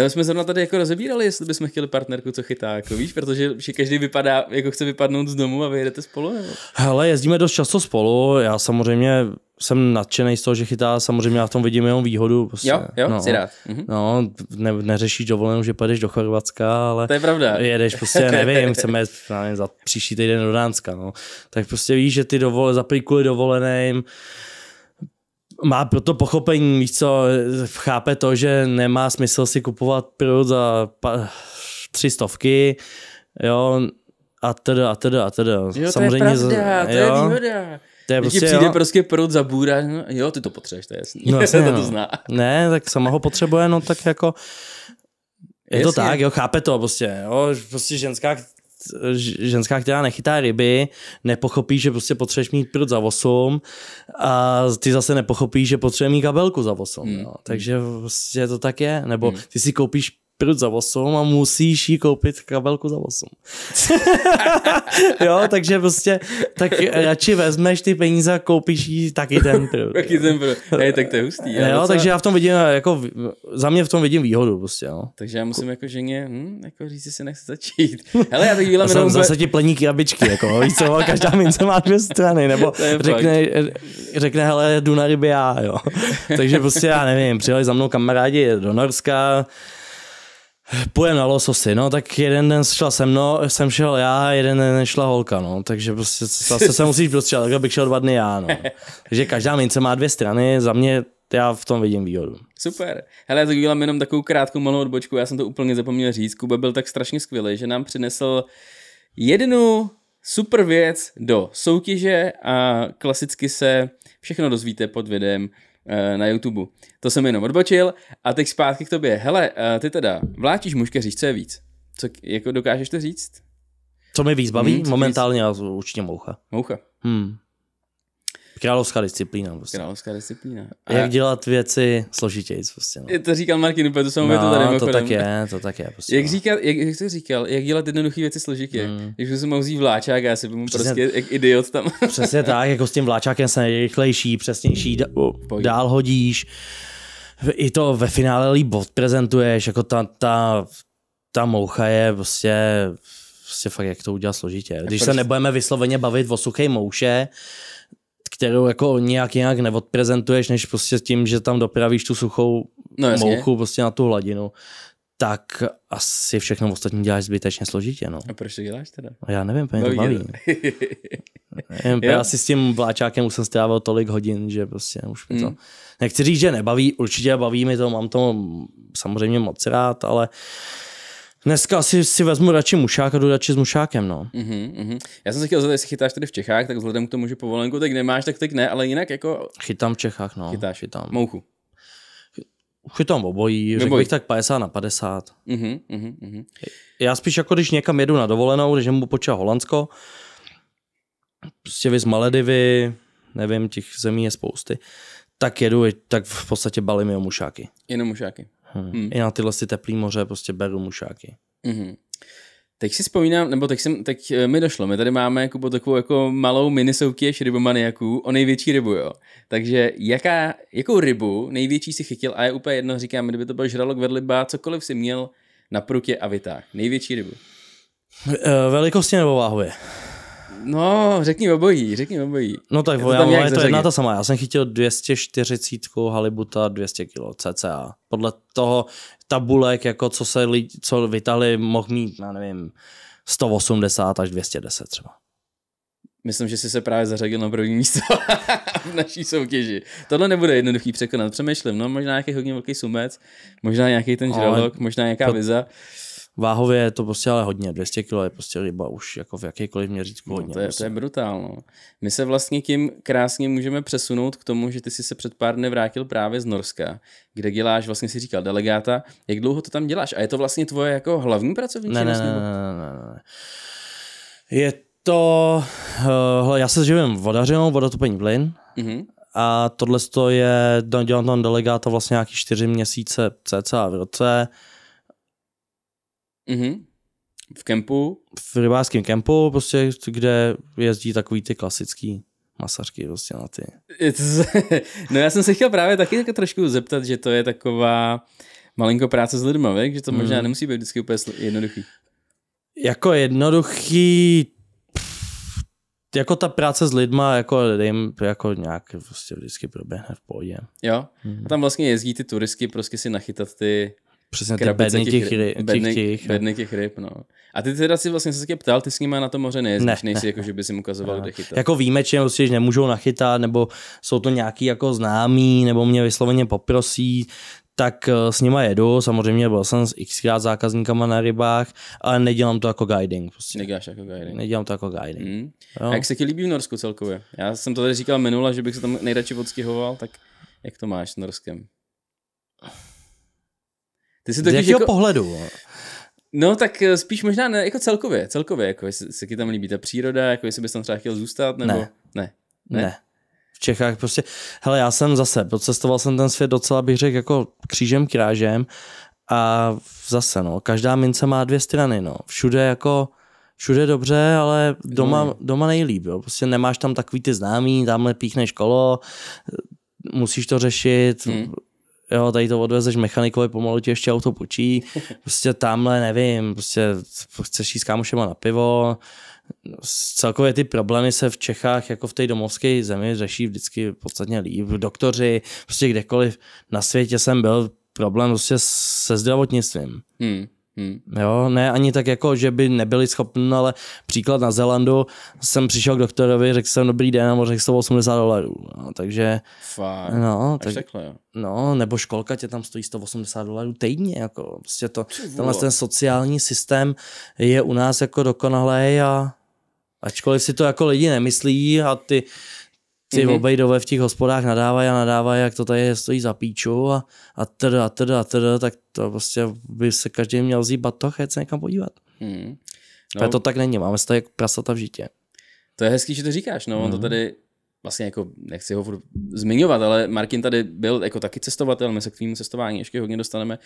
A: No, jsme zrovna tady jako rozebírali, jestli bychom chtěli partnerku, co chytá, jako víš, protože každý vypadá, jako chce vypadnout z domu a vy jedete spolu, nebo?
B: Hele, jezdíme dost často spolu, já samozřejmě jsem nadšený z toho, že chytá, samozřejmě já v tom vidím jenom výhodu. Prostě. Jo, jo, no, jsi rád. Mhm. No, ne, neřešíš dovolenou, že pojedeš do Chorvatska, ale... To je pravda. Jedeš prostě, [laughs] nevím, chceme jet nevím, za příští týden do Dánska, no. Tak prostě víš, že ty dovole, zaplíkuli dovoleným, má proto pochopení, víš co, chápe to, že nemá smysl si kupovat prud za pa, tři stovky, jo, a teda, a teda, a teda. Jo, Samozřejmě, to je pravda, za, to jo, je výhoda. To je prostě, přijde jo.
A: prostě prout za bůra, no, jo, ty to potřebuješ, to je jasný. No, jasný, [laughs] to, to no. zná.
B: Ne, tak sama ho potřebuje, no tak jako... Je jasný. to tak, jo, chápe to prostě, jo, prostě ženská, ženská, která nechytá ryby, nepochopí, že prostě potřebuješ mít prut za 8 a ty zase nepochopíš, že potřebuješ mít kabelku za 8. Hmm. Jo. Takže prostě to tak je. Nebo hmm. ty si koupíš prut za 8 a musíš jí koupit kabelku za 8. [laughs] jo, takže prostě tak radši vezmeš ty peníze a koupíš jí taky ten prut.
A: taky ten prut. Ne, tak to je hustý. Jo, docela... takže já
B: v tom vidím, jako za mě v tom vidím výhodu prostě, jo.
A: Takže já musím jako ženě, hm, jako říct si, nechci začít. [laughs] Hele, já tak dílem jenom... Zase ti
B: pleníky a jako, víš co, každá mince má dvě strany, nebo [laughs] řekne, řekne, hele, jdu na ryby já, jo. takže prostě já nevím, přijeli za mnou kamarádi do Norska, Půjde na lososy, no, tak jeden den šla se mnou, jsem šel já, jeden den šla holka, no, takže prostě zase se musíš prostřelat, tak bych šel dva dny já, no. Takže každá mince má dvě strany, za mě já v tom vidím výhodu.
A: Super. Hele, já udělám jenom takovou krátkou malou odbočku, já jsem to úplně zapomněl říct. Kuba byl tak strašně skvělý, že nám přinesl jednu super věc do soutěže a klasicky se všechno dozvíte pod videem Eh, na YouTube. To jsem jenom odbočil a teď zpátky k tobě. Hele, eh, ty teda vláčíš říct, co je víc? Co, jako dokážeš to říct? Co mi víc baví? Hmm, Momentálně
B: víc? určitě moucha.
A: Moucha. Hmm.
B: Královská disciplína. Prostě. Královská disciplína. A Jak dělat věci složitěji. Prostě,
A: no. To říkal Martin, úplně to jsem no, to tady. to tak je, to tak je. Prostě, jak, no. říkal, jak, jak, jsi říkal, jak dělat jednoduché věci složitě. Mm. Když jsem vzít vláčák a já si byl prostě jak idiot tam. [laughs] přesně tak,
B: jako s tím vláčákem se nejrychlejší, přesnější, dál hodíš. I to ve finále líp prezentuješ jako ta, ta, ta moucha je prostě prostě fakt, jak to udělat složitě. Když se nebudeme vysloveně bavit o suché mouše, kterou jako nějak jinak neodprezentuješ, než prostě tím, že tam dopravíš tu suchou no, mouchu prostě na tu hladinu, tak asi všechno ostatní děláš zbytečně složitě. No. A proč to děláš teda? No, já nevím, paní to baví.
A: [laughs]
B: nevím, já asi s tím vláčákem už jsem strávil tolik hodin, že prostě už mi to... Mm. Nechci říct, že nebaví, určitě baví mi to, mám to samozřejmě moc rád, ale uh, Dneska asi si vezmu radši mušák a jdu radši s mušákem, no.
A: Mm-hmm, mm-hmm. Já jsem se chtěl zeptat, jestli chytáš tady v Čechách, tak vzhledem k tomu, že povolenku tak nemáš, tak teď ne, ale jinak jako...
B: Chytám v Čechách, no. Chytáš. Chytám. Mouchu. Chytám obojí, řekl bych tak 50 na 50. Mm-hmm, mhm, mm-hmm. Já spíš jako když někam jedu na dovolenou, když mu počá Holandsko, prostě vy z Maledivy, nevím, těch zemí je spousty, tak jedu, tak v podstatě balím jenom mušáky.
A: Jenom mušáky.
B: Hmm. I na tyhle si teplý moře prostě beru mušáky.
A: Hmm. Teď si vzpomínám, nebo teď, jsem, teď eh, mi došlo, my tady máme jako takovou jako malou mini soutěž rybomaniaků o největší rybu, jo. Takže jaká, jakou rybu největší si chytil a je úplně jedno, říkám, kdyby to byl žralok, vedliba, cokoliv si měl na prutě a vytáh. Největší rybu.
B: Eh, Velikostně nebo váhově?
A: No, řekni obojí, řekni obojí. No tak je to, tam je to jedna ta
B: sama. Já jsem chytil 240 halibuta 200 kg cca. Podle toho tabulek, jako co se lidi, co vytahli, mohl mít, já nevím, 180 až 210 třeba.
A: Myslím, že jsi se právě zařadil na první místo [laughs] v naší soutěži. Tohle nebude jednoduchý překonat, přemýšlím. No, možná nějaký hodně velký sumec, možná nějaký ten žralok, možná nějaká viza. Váhově je to prostě ale hodně, 200 kg je prostě ryba už jako v jakýkoliv měřítku no, hodně. No, to, je, prostě. to je brutálno. My se vlastně tím krásně můžeme přesunout k tomu, že ty jsi se před pár dny vrátil právě z Norska, kde děláš, vlastně si říkal delegáta, jak dlouho to tam děláš a je to vlastně tvoje jako hlavní pracovní ne, činnost? Ne, ne, ne,
B: ne, ne. Je to, uh, já se živím vodařinou, vodotopení plyn, mm-hmm. A tohle je, dělám tam delegáta vlastně nějaký čtyři měsíce cca v roce.
A: Mm-hmm. V kempu?
B: V rybářském kempu, prostě, kde jezdí takový ty klasický masařky prostě na ty.
A: [laughs] no já jsem se chtěl právě taky tak trošku zeptat, že to je taková malinko práce s lidmi, věk? že to mhm. možná nemusí být vždycky úplně jednoduchý. Jako jednoduchý pff, jako ta
B: práce s lidma, jako dejme, jako nějak prostě vždycky proběhne v pohodě.
A: Jo, mm. a tam vlastně jezdí ty turistky prostě si nachytat ty Přesně ty bedny těch, ryb, bedny, těch, bedny těch ryb, no. A ty teda si vlastně se tě ptal, ty s nimi na to moře nejezdíš, ne, nejsi ne, jako, že bys jim ukazoval, kde chytat. Jako
B: výjimečně, prostě, že nemůžou nachytat, nebo jsou to nějaký jako známí, nebo mě vysloveně poprosí, tak eh, s nima jedu, samozřejmě byl jsem s xkrát zákazníkama na rybách, ale nedělám to jako guiding. Prostě. Neděláš jako guiding. Nedělám to jako guiding. Hmm. A jak se
A: ti líbí v Norsku celkově? Já jsem to tady říkal minule, že bych se tam nejradši odstěhoval, tak jak to máš s Norskem? Ty si Z jakého jako... pohledu? No tak eh, spíš možná ne, jako celkově, celkově, jako jestli se ti tam líbí ta příroda, jako jestli bys tam třeba chtěl zůstat, nebo ne.
B: Ne. ne. ne. V Čechách prostě, hele já jsem zase, procestoval jsem ten svět docela bych řekl jako křížem krážem a zase no, každá mince má dvě strany no, všude jako všude dobře, ale doma, mm. doma nejlíp jo, prostě nemáš tam takový ty známý, tamhle píchneš kolo, musíš to řešit, mm jo, tady to odvezeš mechanikovi, pomalu ti ještě auto počí, [laughs] prostě tamhle nevím, prostě chceš jít s kámošema na pivo, celkově ty problémy se v Čechách jako v té domovské zemi řeší vždycky podstatně líp. Doktoři, prostě kdekoliv na světě jsem byl, problém prostě se zdravotnictvím.
A: Hmm. Hmm.
B: Jo, ne ani tak jako, že by nebyli schopni, ale příklad na Zelandu jsem přišel k doktorovi, řekl jsem dobrý den a mu řekl 180 dolarů. No, takže... Fakt. No, tak, takhle, jo. no, nebo školka tě tam stojí 180 dolarů týdně. Jako, prostě to, tenhle ten sociální systém je u nás jako dokonalý a ačkoliv si to jako lidi nemyslí a ty si mm-hmm. obejdové v těch hospodách nadávají a nadávají, jak to tady stojí za píču a, a teda, a teda, a teda, tak to prostě by se každý měl vzít batoh a se někam podívat. Mm. No, Ale to tak není, máme se to jako prasata v žitě.
A: To je hezký, že to říkáš, no, mm. to mhm. tady vlastně jako, nechci ho furt zmiňovat, ale Martin tady byl jako taky cestovatel, my se k tvému cestování ještě hodně dostaneme,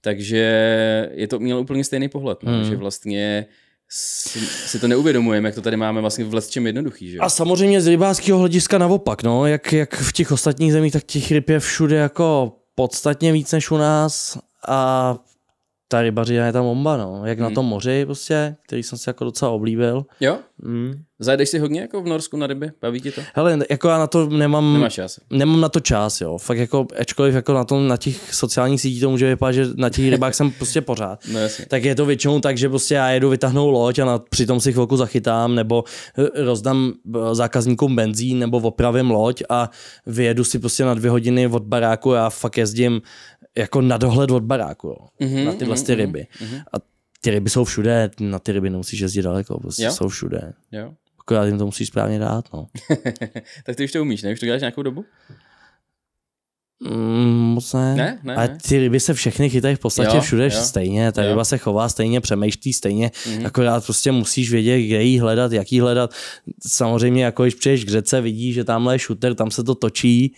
A: takže je to měl úplně stejný pohled, no, mm. že vlastně si, si to neuvědomujeme, jak to tady máme vlastně v lesčem jednoduchý. Že? A
B: samozřejmě z rybářského hlediska naopak, no, jak, jak v těch ostatních zemích, tak těch ryb je všude jako podstatně víc než u nás a ta rybařina je tam bomba, no. Jak hmm. na tom moři prostě, který jsem si jako docela oblíbil.
A: Jo? Hmm. Zajdeš si hodně jako v Norsku na ryby? Baví ti to?
B: Hele, jako já na to nemám... Nemáš čas. Nemám na to čas, jo. Fakt jako, ačkoliv jako na, tom, na těch sociálních sítích to může vypadat, že na těch rybách jsem prostě pořád. [laughs] No, jasně. Tak je to většinou tak, že prostě já jedu vytáhnout loď a na, přitom si chvilku zachytám, nebo eh, rozdám eh, zákazníkům benzín, nebo opravím loď a vyjedu si prostě na dvě hodiny od baráku. Já fakt jezdím jako na dohled od baráku, jo, mm-hmm, na vlastně mm-hmm, ryby. Mm-hmm. A ty ryby jsou všude, na ty ryby nemusíš jezdit daleko, prostě jo? jsou všude. Jo. Akorát jim to musíš správně dát, no. [laughs]
A: tak ty už to umíš, ne? Už to děláš nějakou dobu?
B: Mm, moc ne. ne, ne ale ty ryby se všechny chytají v podstatě jo, všude jo, stejně. Ta jo. ryba se
A: chová stejně,
B: přemýšlí stejně. Mm-hmm. Akorát prostě musíš vědět, kde jí hledat, jak jí hledat. Samozřejmě, jako když přijdeš k řece, vidíš, že tamhle je šuter, tam se to točí.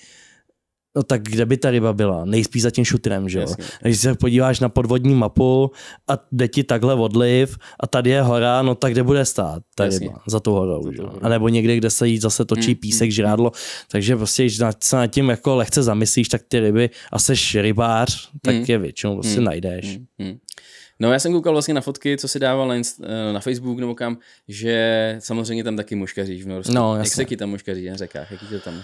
B: No tak kde by ta ryba byla? Nejspíš za tím šutrem, že jo? Jasně. Když se podíváš na podvodní mapu a jde ti takhle odliv a tady je hora, no tak kde bude stát ta Jasně. ryba? Za tou horou, že jo? A nebo někde, kde se jí zase točí hmm. písek, mm, žrádlo. Mm. Takže prostě, když se nad tím jako lehce zamyslíš, tak ty ryby a seš rybář, tak hmm. je většinou prostě hmm. najdeš.
A: Hmm. No já jsem koukal vlastně na fotky, co si dával na, Inst- eh, na Facebook nebo kam, že samozřejmě tam taky muškaříš v Norsku. No, jasně. Jak se ti tam muškaří na řekách? Jaký to tam?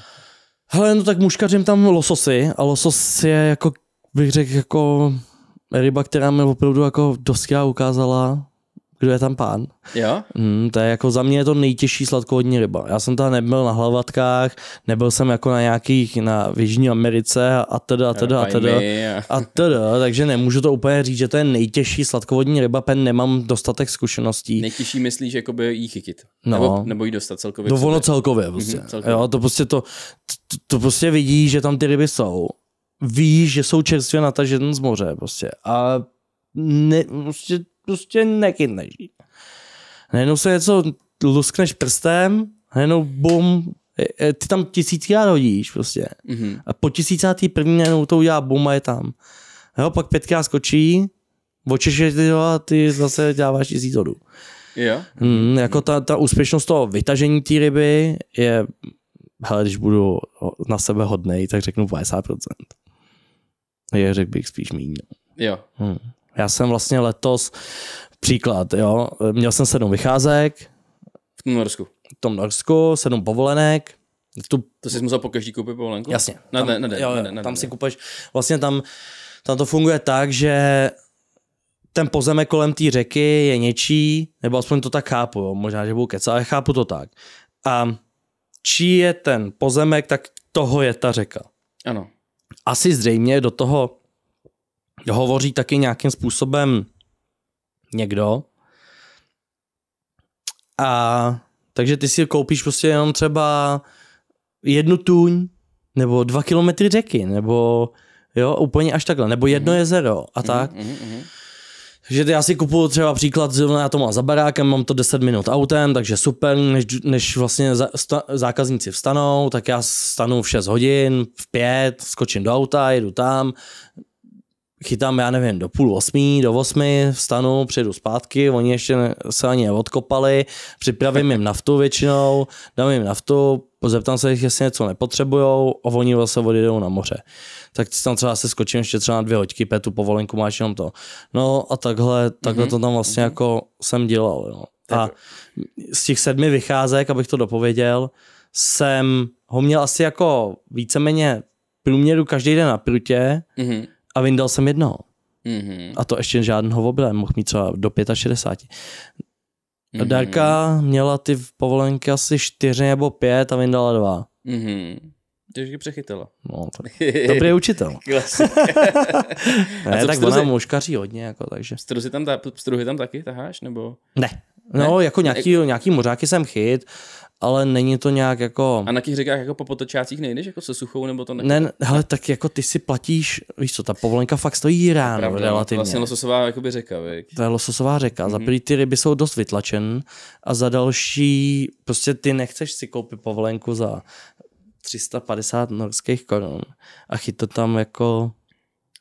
B: Hele, no tak muškařím tam lososy a losos je jako, bych řekl, jako ryba, která mi opravdu jako dost ukázala kdo je tam pán. Jo? Mm, to je jako za mě je to nejtěžší sladkovodní ryba. Já jsem tam nebyl na hlavatkách, nebyl jsem jako na nějakých, na Jižní Americe a teda, a teda, a teda, a teda, takže nemůžu to úplně říct, že to je nejtěžší sladkovodní ryba, pen nemám dostatek zkušeností.
A: Nejtěžší myslíš, jako by jí chytit? No. Nebo, nebo jí dostat celkově? No ono celkově, mhm, prostě. Mm-hmm, celkově. Jo,
B: to prostě to, to, to prostě vidí, že tam ty ryby jsou. Víš, že jsou čerstvě natažené z moře prostě. A ne, prostě prostě nekin leží. Najednou se něco luskneš prstem, najednou bum, ty tam tisíckrát hodíš prostě. Mm-hmm. A po tisícátý první najednou to udělá bum a je tam. Jo, pak pětkrát skočí, očešeš ty a ty zase děláš tisíc hodů. Jo. Mm, jako ta, ta úspěšnost toho vytažení té ryby je, hele, když budu na sebe hodnej, tak řeknu 50%. Je, řekl bych spíš méně. Jo. Hmm. Já jsem vlastně letos, příklad, jo, měl jsem sedm vycházek. V tom Norsku. V tom Norsku, sedm povolenek, tu...
A: To jsi musel po každý koupit povolenku? Jasně. Na, tam, ne, na ne. jo, na, na, tam si kupuješ,
B: vlastně tam, tam to funguje tak, že ten pozemek kolem té řeky je něčí, nebo aspoň to tak chápu, jo. možná, že budu kecat, ale chápu to tak. A čí je ten pozemek, tak toho je ta řeka. Ano. Asi zřejmě do toho hovoří taky nějakým způsobem někdo. A takže ty si koupíš prostě jenom třeba jednu tuň, nebo dva kilometry řeky, nebo jo, úplně až takhle, nebo jedno mm-hmm. jezero a mhm, tak. Mm-hmm. Takže já si kupuju třeba příklad, zrovna já to mám za barákem, mám to 10 minut autem, takže super, než, než vlastně za, sta, zákazníci vstanou, tak já stanu v 6 hodin, v 5, skočím do auta, jedu tam, chytám, já nevím, do půl osmi do osmi, vstanu, přijdu zpátky, oni ještě se ani neodkopali, připravím jim naftu většinou, dám jim naftu, zeptám se jich, jestli něco nepotřebujou a oni vlastně odjedou na moře. Tak tam třeba se skočím ještě třeba na dvě hoďky, petu povolenku máš jenom to. No a takhle, takhle mm-hmm. to tam vlastně mm-hmm. jako jsem dělal. Jo. A z těch sedmi vycházek, abych to dopověděl, jsem ho měl asi jako víceméně průměru každý den na prutě, mm-hmm a vyndal jsem jednoho. Mm-hmm. A to ještě žádného mobilem, mohl mít třeba do 65. Mm-hmm. Darka Mm-hmm. měla ty povolenky asi čtyři nebo pět a vyndala dva. Mm-hmm.
A: Ty už ji přechytala. No, [laughs] to, dobrý učitel. [laughs] ne, a tak pstruzi... ona muškaří hodně, jako, takže. Struhy tam, ta, tam taky taháš, nebo?
B: Ne. No, ne? jako nějaký, ne. nějaký mořáky jsem chyt, ale není to
A: nějak jako... A na těch řekách jako po potočácích nejdeš jako se suchou nebo to ne? Ne,
B: hele, tak jako ty si platíš, víš co, ta povolenka fakt stojí ráno Pravda, no, relativně. To vlastně lososová
A: jakoby řeka, věk.
B: To je lososová řeka. Mm-hmm. Za mhm. prvý ty ryby jsou dost vytlačen a za další prostě ty nechceš si koupit povolenku za 350 norských korun a to tam jako...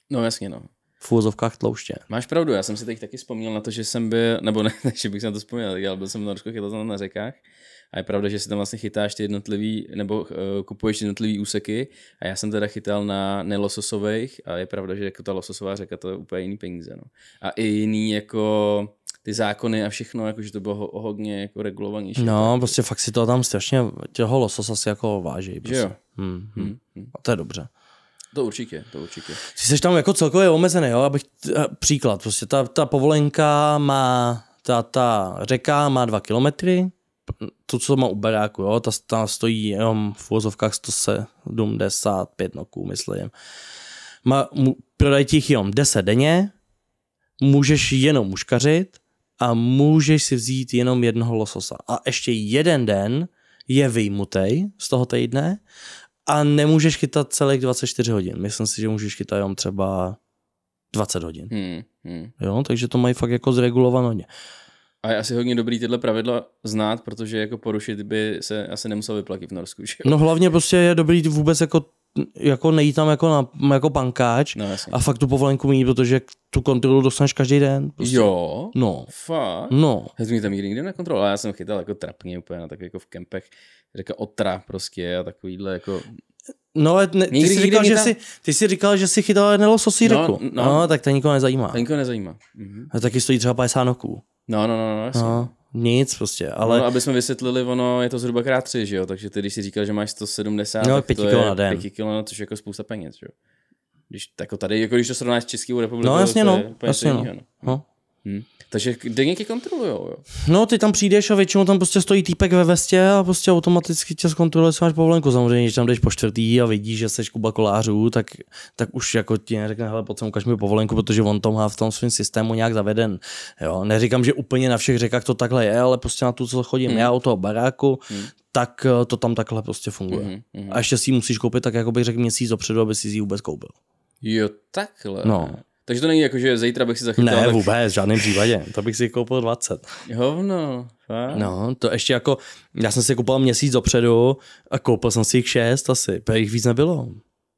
B: No jasně, no v úzovkách tlouště.
A: Máš pravdu, já jsem si teď taky vzpomněl na to, že jsem byl, nebo ne, [laughs] že bych se na to vzpomněl, ale byl jsem v Norsku, chytal jsem na řekách a je pravda, že si tam vlastně chytáš ty jednotlivý, nebo uh, kupuješ jednotlivý úseky a já jsem teda chytal na nelososových a je pravda, že jako ta lososová řeka to je úplně jiný peníze. No. A i jiný jako ty zákony a všechno, jakože to bylo ho, hodně jako regulovanější.
B: No, prostě fakt si to tam strašně, těho lososa si jako váží. Prostě. Jo. Hmm, hmm, hmm. Hmm. A to je dobře.
A: To určitě, to určitě. Ty
B: jsi tam jako celkově omezený, jo? Abych, eh, příklad, prostě ta, ta povolenka má, ta, ta řeka má dva kilometry, to, co má u baráku, jo, ta, ta stojí jenom v úvozovkách 175 noků, myslím. Má, mu, prodají ti jenom 10 denně, můžeš jenom muškařit a můžeš si vzít jenom jednoho lososa. A ještě jeden den je vyjmutej z toho týdne a nemůžeš chytat celých 24 hodin. Myslím si, že můžeš chytat jenom třeba 20 hodin. Hmm, hmm. Jo, takže to mají fakt jako zregulované.
A: A je asi hodně dobrý tyhle pravidla znát, protože jako porušit by se asi nemusel vyplatit v Norsku. Že? No
B: hlavně prostě je dobrý vůbec jako jako nejít tam jako, na, jako pankáč no, a fakt tu povolenku mít, protože tu kontrolu dostaneš každý den. Prostě. Jo? No. Fakt? No.
A: Já jsem tam nikdy na kontrolu, ale já jsem chytal jako trapně úplně, no, tak jako v kempech, řekl otra prostě a takovýhle jako...
B: No, ale ne, ty, jsi říkal, že jsi,
A: ty jsi říkal, že jsi
B: chytal sosíreku. no, No, no, tak to nikoho nezajímá. To nikoho nezajímá. Mhm. A taky stojí třeba 50 noků.
A: No, no, no, no, jasně. no nic prostě, ale... No, no, aby jsme vysvětlili, ono je to zhruba krát tři, že jo? Takže ty, když si říkal, že máš 170, no, tak 5 to kilo je na den. 5 kilo, no, což je jako spousta peněz, že jo? Když, jako tady, jako když to srovnáš s Českou republikou, no, jasně, to no, je jasně, no. no. no. no. Hmm. Takže denně tě kontrolují.
B: No, ty tam přijdeš a většinou tam prostě stojí týpek ve vestě a prostě automaticky tě zkontroluje, co máš povolenku. Samozřejmě, když tam jdeš po čtvrtý a vidíš, že jsi Kuba Kolářů, tak, tak už jako ti neřekne, hele, pojď ukaž mi povolenku, protože on to má v tom svém systému nějak zaveden. Jo, neříkám, že úplně na všech řekách to takhle je, ale prostě na tu, co chodím hmm. já o toho baráku, hmm tak eh, to tam takhle prostě funguje. hmm hmm A ještě si ji musíš koupit tak, jako bych řekl, měsíc dopředu, aby si ji vůbec koupil.
A: Jo, takhle. No, takže to není jako, že zítra bych si zachytil. Ne, tak... vůbec,
B: v žádném případě. To bych si koupil 20.
A: Hovno, fakt?
B: No, to ještě jako, já jsem si koupil měsíc dopředu a koupil jsem si jich šest asi, protože jich víc nebylo.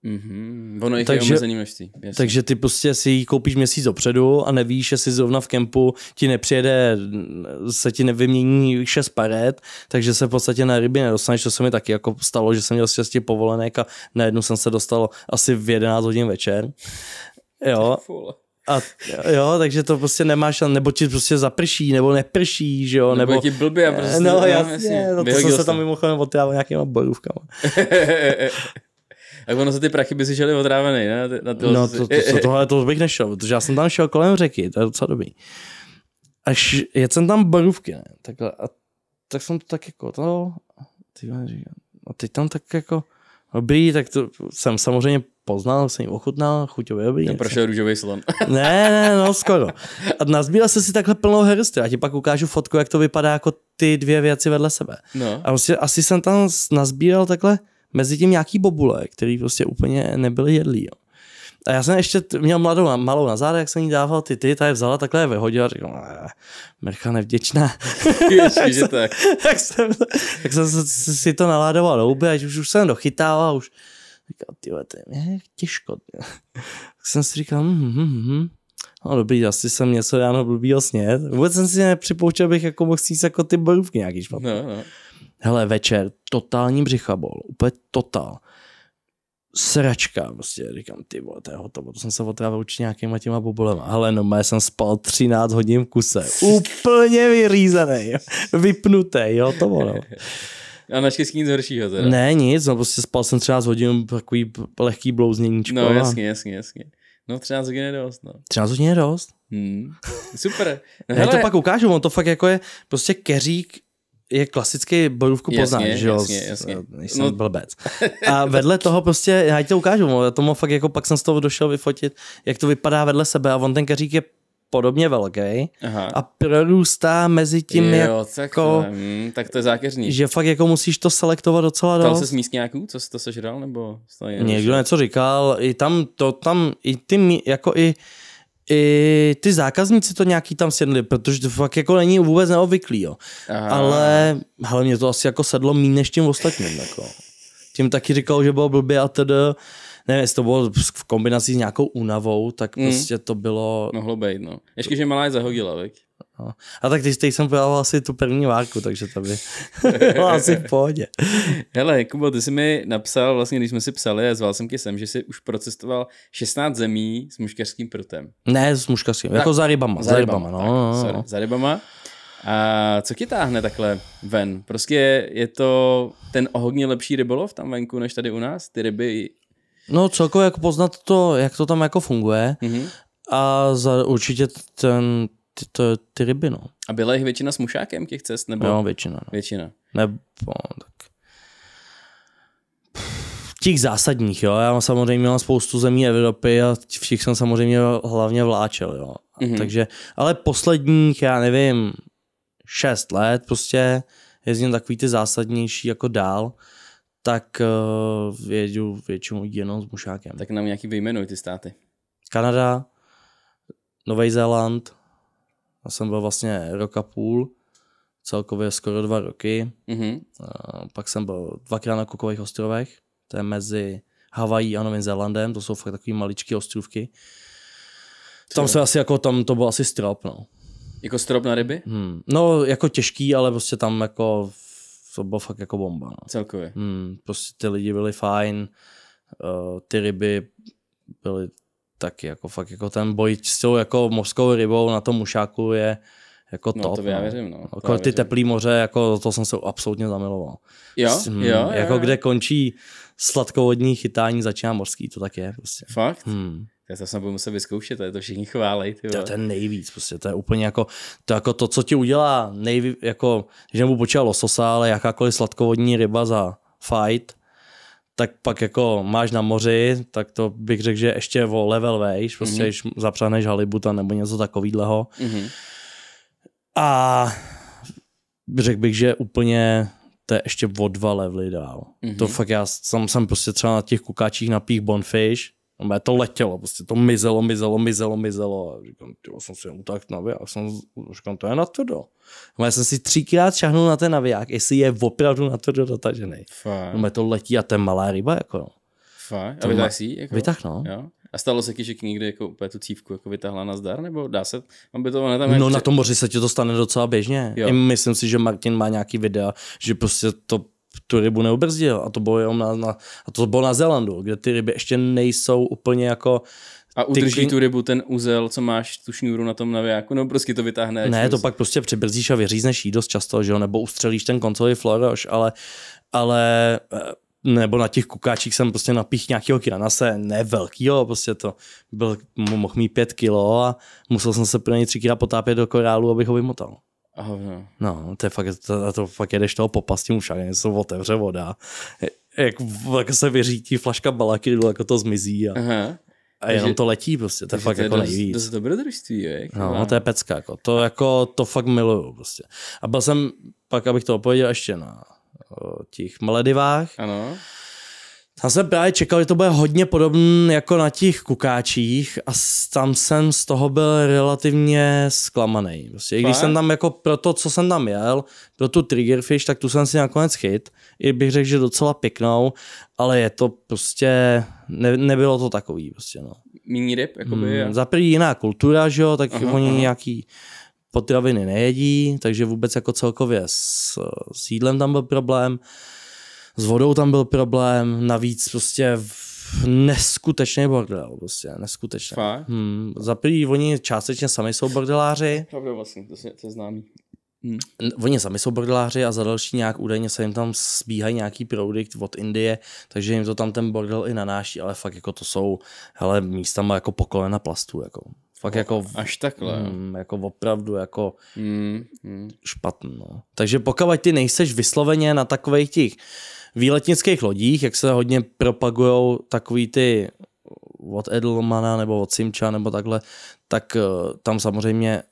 A: Mm-hmm. Ono jich takže, je omezený množství. Jasný. Takže
B: ty prostě si ji koupíš měsíc dopředu a nevíš, jestli zrovna v kempu ti nepřijede, se ti nevymění šest paret, takže se v podstatě na ryby nedostaneš. To se mi taky jako stalo, že jsem měl z povolenek a najednou jsem se dostal asi v 11 hodin večer. Jo. A jo, takže to prostě nemáš, nebo ti prostě zaprší, nebo neprší, že jo, nebo... nebo ti blbě a prostě... No, no jasně, no, to jsem se tam mimochodem otrávil nějakýma bojůvkama.
A: A [laughs] ono se ty prachy by si žili odrávený, ne? Na to, no, to, to, to, tohle
B: to bych nešel, protože já jsem tam šel kolem řeky, to je docela dobrý. Až jet jsem tam barůvky, ne? Takhle, a tak jsem to tak jako to, no, ty a no, teď tam tak jako, Dobrý, tak to jsem samozřejmě poznal, jsem jim ochutnal,
A: chuťově dobrý. Ten prošel růžový slon.
B: [laughs] ne, ne, no skoro. A nazbíral jsem si takhle plnou heristu. Já ti pak ukážu fotku, jak to vypadá jako ty dvě věci vedle sebe. No. A prostě asi jsem tam nazbíral takhle mezi tím nějaký bobule, který prostě úplně nebyly jedlý. Jo. A já jsem ještě měl mladou, malou na zádech, jak jsem jí dával ty, ty, ta je vzala, takhle je vyhodila a říkal, Mercha nevděčná. [laughs] Ježi, tak. [laughs] tak, jsem, tak jsem si to naládoval do huby, až už, už jsem dochytával, už říkal, ty to je těžko. tak jsem si říkal, mm, mm, mm. No dobrý, asi jsem něco ráno blbýho snět. Vůbec jsem si nepřipouštěl, bych jako mohl jíst jako ty borůvky nějaký špatný. No, no. Hele, večer, totální bol, úplně total sračka, prostě říkám, ty vole, to je hotovo, to jsem se otrávil určitě nějakýma těma bubolema, ale no já jsem spal 13 hodin v kuse, [laughs] úplně vyřízený, vypnutý, jo, to bylo.
A: A naštěstí nic horšího teda. Ne,
B: nic, no prostě spal jsem 13 hodin, takový lehký blouzněníčko. No, no jasně, jasně,
A: jasně. No 13 hodin je dost, no.
B: 13 hodin je dost.
A: Hmm. Super. No, Já to pak
B: ukážu, on to fakt jako je prostě keřík je klasicky bojůvku poznáš? že jo? Jasně, jasně. Nejsem no. blbec. A vedle toho prostě, já ti to ukážu, já tomu fakt jako pak jsem z toho došel vyfotit, jak to vypadá vedle sebe a on ten keřík je podobně velký a prorůstá mezi tím jo, jako... Tak,
A: hm, tak to je zákeřní. Že
B: fakt jako musíš to selektovat docela dost. Tam se
A: z nějakou, co jsi to sežral, nebo...
B: Někdo něco říkal, i tam to, tam, i ty, jako i i ty zákazníci to nějaký tam sjedli, protože to fakt jako není vůbec neobvyklý, jo. Aha. Ale hele, mě to asi jako sedlo méně než tím ostatním, jako. Tím taky říkal, že bylo blbě a tedy, nevím, jestli to bylo v kombinaci s nějakou únavou, tak mm. prostě to bylo... Mohlo být, no.
A: Ještě, že malá je zahodila, veď? No. A tak teď, teď jsem podával asi tu první várku, takže to by [laughs] bylo asi v pohodě. Hele, Kubo, ty jsi mi napsal, vlastně když jsme si psali a zval jsem tě sem, že jsi už procestoval 16 zemí s muškařským prutem. Ne,
B: s muškařským, jako za rybama. Za, rybama, no. Tak, sorry, no, no, no.
A: za rybama. A co ti táhne takhle ven? Prostě je to ten ohodně lepší rybolov tam venku, než tady u nás? Ty ryby...
B: No celkově jako poznat to, jak to tam jako funguje. Mm-hmm. A za, určitě ten ty, to, ty ryby, no.
A: A byla jich většina s mušákem těch cest? Nebo... Jo, no, většina. No. Většina.
B: Nebo, no, tak těch zásadních, jo. Já samozřejmě měl spoustu zemí Evropy a v těch jsem samozřejmě hlavně vláčel, jo. Mm-hmm. Takže, ale posledních, já nevím, šest let prostě jezdím takový ty zásadnější jako dál, tak uh, jedu většinou jenom s mušákem. Tak
A: nám nějaký vyjmenuj ty státy.
B: Kanada, Nový Zéland, já jsem byl vlastně rok a půl, celkově skoro dva roky. Mm-hmm. pak jsem byl dvakrát na Kukových ostrovech, to je mezi Havají a Novým Zélandem, to jsou fakt takové maličké ostrovky. Tam se asi jako, tam to byl asi strop, no.
A: Jako strop na ryby? Hmm.
B: No, jako těžký, ale prostě tam jako, to bylo fakt jako bomba. No. Celkově. Hmm. Prostě ty lidi byli fajn, uh, ty ryby byly taky jako fakt jako ten boj s tou jako mořskou rybou na tom mušáku je jako no, top. to já no. věřím, no. Jako ty věřím. teplý moře, jako to jsem se absolutně zamiloval. Jo? Hmm, jo, Jako jo, kde končí sladkovodní chytání, začíná mořský, to tak je prostě. Fakt? Hmm. Já to snad budu muset vyzkoušet, to je to všichni chválej. Ty to, to je nejvíc, prostě, to je úplně jako to, jako to co ti udělá nejvíc, jako, že mu počal lososa, ale jakákoliv sladkovodní ryba za fight, tak pak jako máš na moři, tak to bych řekl, že ještě o level vejš, prostě mm-hmm. zapřehneš halibuta nebo něco takového. Mm-hmm. A řekl bych, že úplně to je ještě o dva levely dál. Mm-hmm. To mhm. fakt já jsem, jsem prostě třeba na těch kukáčích na Peak Bonfish, a to letělo, prostě to mizelo, mizelo, mizelo, mizelo. A říkám, jo, jsem si jenom tak a jsem, říkám, to je na to do. A jsem si třikrát šahnul na ten naviják, jestli je opravdu na to do dotažený. Mě to letí a to je malá ryba, jako no.
A: Fakt? A vytáhl si jako? Vytáhl, no. Jo? A stalo se že někdy jako úplně tu cívku jako vytáhla na zdar, nebo dá se, aby to tam No na tom
B: moři se ti to stane docela běžně. Jo. I myslím si, že Martin má nějaký videa, že prostě to tu rybu neubrzdil a to bylo jenom na, na, a to bylo na Zelandu, kde ty ryby ještě nejsou úplně jako
A: a udrží ty... tu rybu ten uzel, co máš tu šňůru na tom navijáku, no prostě to vytáhne. Ne, to pak
B: prostě přibrzíš a vyřízneš jí dost často, že jo, nebo ustřelíš ten koncový floroš, ale, ale eh, nebo na těch kukáčích jsem prostě napích nějakého kranase, ne velkýho, prostě to byl, mohl mít pět kilo a musel jsem se pro něj třikrát potápět do korálu, abych ho vymotal. A no. no, to je fakt, to, to fakt jedeš toho popastí mu však, něco otevře voda, jak, jak se vyřítí flaška balaky, jako to zmizí a, Aha. A jenom takže, to letí prostě, to je fakt to je jako dost, nejvíc. je
A: dobrodružství, Jako no, no, to je pecka, jako.
B: to jako, to fakt miluju prostě. A byl jsem, pak abych to opověděl ještě na o těch Maledivách. Ano. Já jsem právě čekal, že to bude hodně podobné jako na těch kukáčích a tam jsem z toho byl relativně zklamaný. Prostě, když jsem tam jako pro to, co jsem tam jel, pro tu Triggerfish, tak tu jsem si nakonec chyt. I bych řekl, že docela pěknou, ale je to prostě, ne, nebylo to takový prostě no.
A: Míní ryb? jako hmm,
B: za první jiná kultura, že jo, tak aha, oni aha. nějaký potraviny nejedí, takže vůbec jako celkově s, s jídlem tam byl problém. S vodou tam byl problém, navíc prostě neskutečný bordel, prostě neskutečný. Hmm, za prvý, oni částečně sami jsou bordeláři.
A: Pravda vlastně, to, to je známý. Hmm.
B: Oni sami jsou bordeláři a za další nějak údajně se jim tam sbíhají nějaký produkt od Indie, takže jim to tam ten bordel i nanáší, ale fakt jako to jsou, hele, má jako pokolena plastů, jako. Fakt jako... Až takhle. Mm, jako opravdu jako mm, mm. špatno. No. Takže pokud ty nejseš vysloveně na takových těch výletnických lodích, jak se hodně propagují takový ty od Edelmana nebo od Simča nebo takhle, tak eh, tam samozřejmě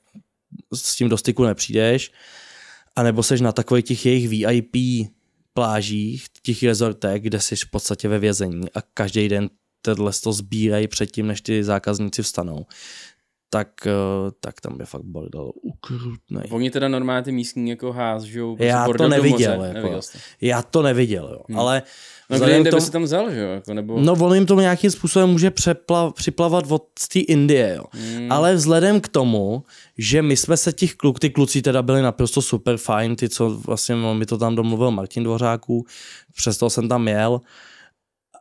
B: s tím do styku nepřijdeš. A nebo seš na takových těch jejich VIP plážích, těch rezortech, kde jsi v podstatě ve vězení a každý den tohle to sbírají předtím, než ty zákazníci vstanou tak, eh, tak tam by fakt bordel ukrutný.
A: Oni teda normálně ty místní jako jo. Prostě já to neviděl, moze, Jako, neviděl
B: já to neviděl, jo.
A: Hmm. ale No kde jinde tom, by se tam vzal, že jo? Jako, nebo... No
B: on jim to nějakým způsobem může přeplav, připlavat od té Indie, jo. Hmm. Ale vzhledem k tomu, že my jsme se těch kluk, ty kluci teda byli naprosto super fajn, ty co vlastně, no, mi to tam domluvil Martin Dvořáků, přesto jsem tam jel, uh,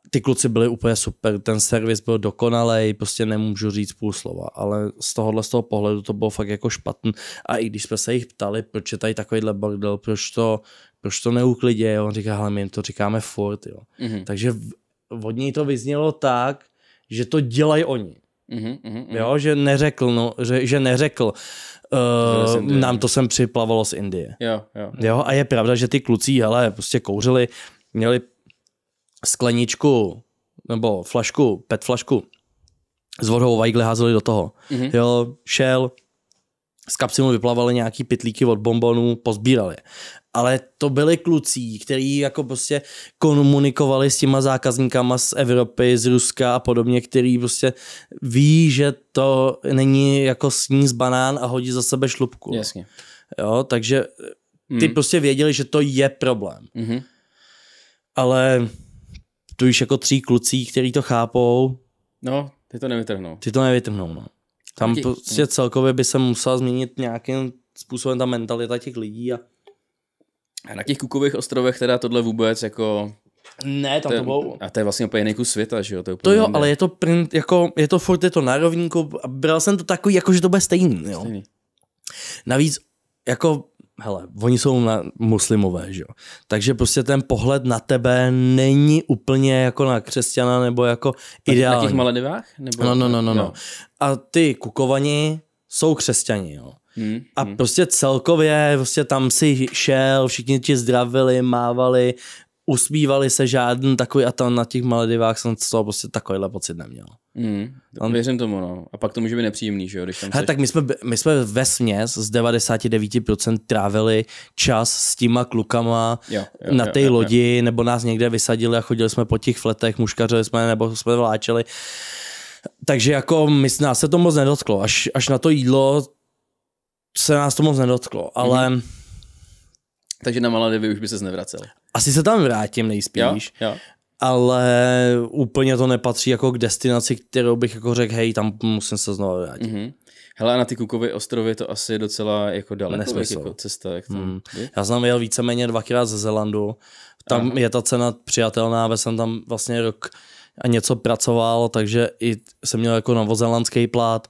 B: ty kluci byli úplně super, ten servis byl dokonalej, prostě nemůžu říct půl slova, ale z tohohle z toho pohledu to bylo fakt jako špatný. A i když jsme se jich ptali, proč je tady takovýhle bordel, proč to, proč to neuklidě, jo? on říká, hele, my jim to říkáme furt, jo. Mm-hmm. Takže v, od něj to vyznělo tak, že to dělají oni.
A: Mm-hmm, mm-hmm. Jo,
B: že neřekl, no, že, že neřekl, uh, nám to sem připlavalo z Indie. Jo, jo. jo, a je pravda, že ty kluci, hele, prostě kouřili, měli skleničku nebo flašku, pet flašku s vodou vajgly házeli do toho. Mm-hmm. Jo, šel, z kapsy mu vyplavali nějaký pitlíky od bombonů, pozbírali. Ale to byli kluci, kteří jako prostě komunikovali s těma zákazníkama z Evropy, z Ruska a podobně, který prostě ví, že to není jako sníz banán a hodí za sebe šlubku. Jasně. Jo, takže eh, ty mm. prostě věděli, že to je problém. Mm-hmm. Ale to už jako tří klucí, který to chápou.
A: No, ty to nevytrhnou.
B: Ty to nevytrhnou, no. Tam Taky. prostě celkově by se musela změnit
A: nějakým způsobem ta mentalita těch lidí a... A na těch Kukových ostrovech teda tohle vůbec jako... Ne, tam to, to bylo... A to je vlastně úplně kus světa, že jo? To, je to jo, ale je to
B: print, jako, je to furt, je to na rovníku bral jsem to takový, jako že to bude stejný, jo? Stejný. Navíc, jako hele, oni jsou na, muslimové, že jo. Takže prostě ten pohled na tebe není úplně jako na křesťana nebo jako ideální. Na těch Maledivách?
A: Nebo... No, no, no, no, no.
B: A ty kukovani jsou křesťani, jo. Hmm, a hmm. prostě celkově, prostě tam si šel, všichni ti zdravili, mávali, usmívali se žádný takový a tam na těch Maledivách jsem z toho prostě takovýhle pocit neměl.
A: Mm, tak Věřím tomu, no. A pak to může být nepříjemný, že jo? Když tam Hele, seš... tak
B: my jsme, my jsme ve směs z 99% trávili čas s těma klukama jo, jo, na té lodi, jo. nebo nás někde vysadili a chodili jsme po těch fletech, muškařili jsme nebo jsme vláčeli. Takže jako my, nás se to moc nedotklo. Až, až na to jídlo se nás to moc nedotklo, ale... Mm.
A: Takže na Maledivy už by se nevracel.
B: Asi se tam vrátím nejspíš. Jo, jo. Ale úplně to nepatří jako k destinaci, kterou bych jako řekl, hej, tam musím se znovu vrátit. Mm-hmm.
A: Hele, na ty Kukovy ostrovy to asi je docela jako daleko jako cesta. Jak tam, mm.
B: Já jsem jel víceméně dvakrát ze Zelandu. Tam Aha. je ta cena přijatelná, ve jsem tam vlastně rok a něco pracoval, takže i jsem měl jako novozelandský plát.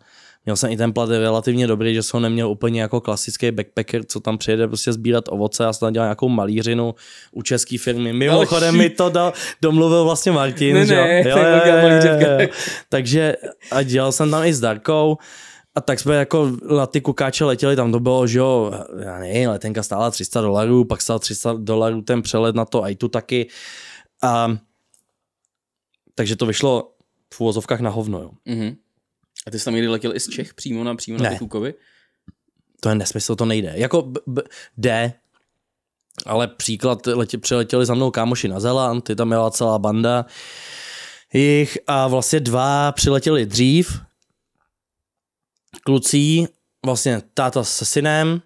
B: Měl jsem i ten plat relativně dobrý, že jsem ho neměl úplně jako klasický backpacker, co tam přijede prostě sbírat ovoce a snad dělá nějakou malířinu u české firmy. Mimochodem mi to dal, domluvil vlastně Martin. Ne, že? ne, jo, jo, jo, jo, jo. Takže a dělal jsem tam i s Darkou. A tak jsme jako na ty kukáče letěli, tam to bylo, že jo, já nevím, letenka stála 300 dolarů, pak stál 300 dolarů ten přelet na to tu taky. A, takže to vyšlo v úvozovkách na hovno, jo.
A: Mm-hmm. A ty jsi tam někdy letěl i z Čech přímo na, přímo na Kukovi?
B: To je nesmysl, to nejde. Jako b- b- jde, ale příklad, letě, přiletěli za mnou kámoši na Zeland, ty tam jela celá banda jich a vlastně dva přiletěli dřív, klucí, vlastně táta se synem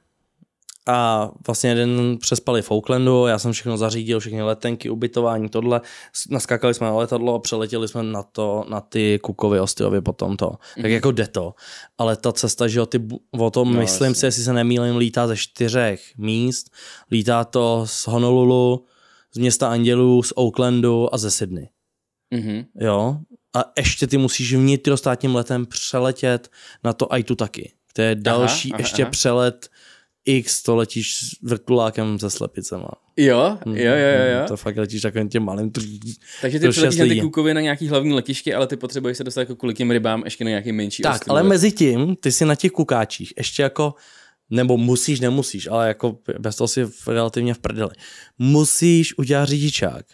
B: a vlastně jeden přespali v Oaklandu, já jsem všechno zařídil, všechny letenky, ubytování, tohle. Naskakali jsme na letadlo a přeletěli jsme na to, na ty Kukovy ostrovy potom to. Mm-hmm. Tak mhm. jako jde to. Ale ta cesta, že o, ty, o tom no, myslím jasný. si, jestli se nemýlím, lítá ze čtyřech míst. Lítá to z Honolulu, z města Andělů, z Oaklandu a ze Sydney. Mm-hmm. Jo? A ještě ty musíš vnitrostátním letem přeletět na to i tu taky. To je další aha, aha, ještě aha. přelet x to letíš s vrtulákem se slepicema. Jo, hmm, jo, jo, hmm, jo. To fakt letíš takovým těm malým. Takže ty přiletíš na ty
A: kůkovy na nějaký hlavní letišky, ale ty potřebuješ se dostat jako kvůli těm rybám ještě na nějaký menší Tak, ostrův. ale mezi
B: tím, ty si na těch kukáčích ještě jako nebo musíš, nemusíš, ale jako bez toho si relativně v prdeli. Musíš udělat řidičák.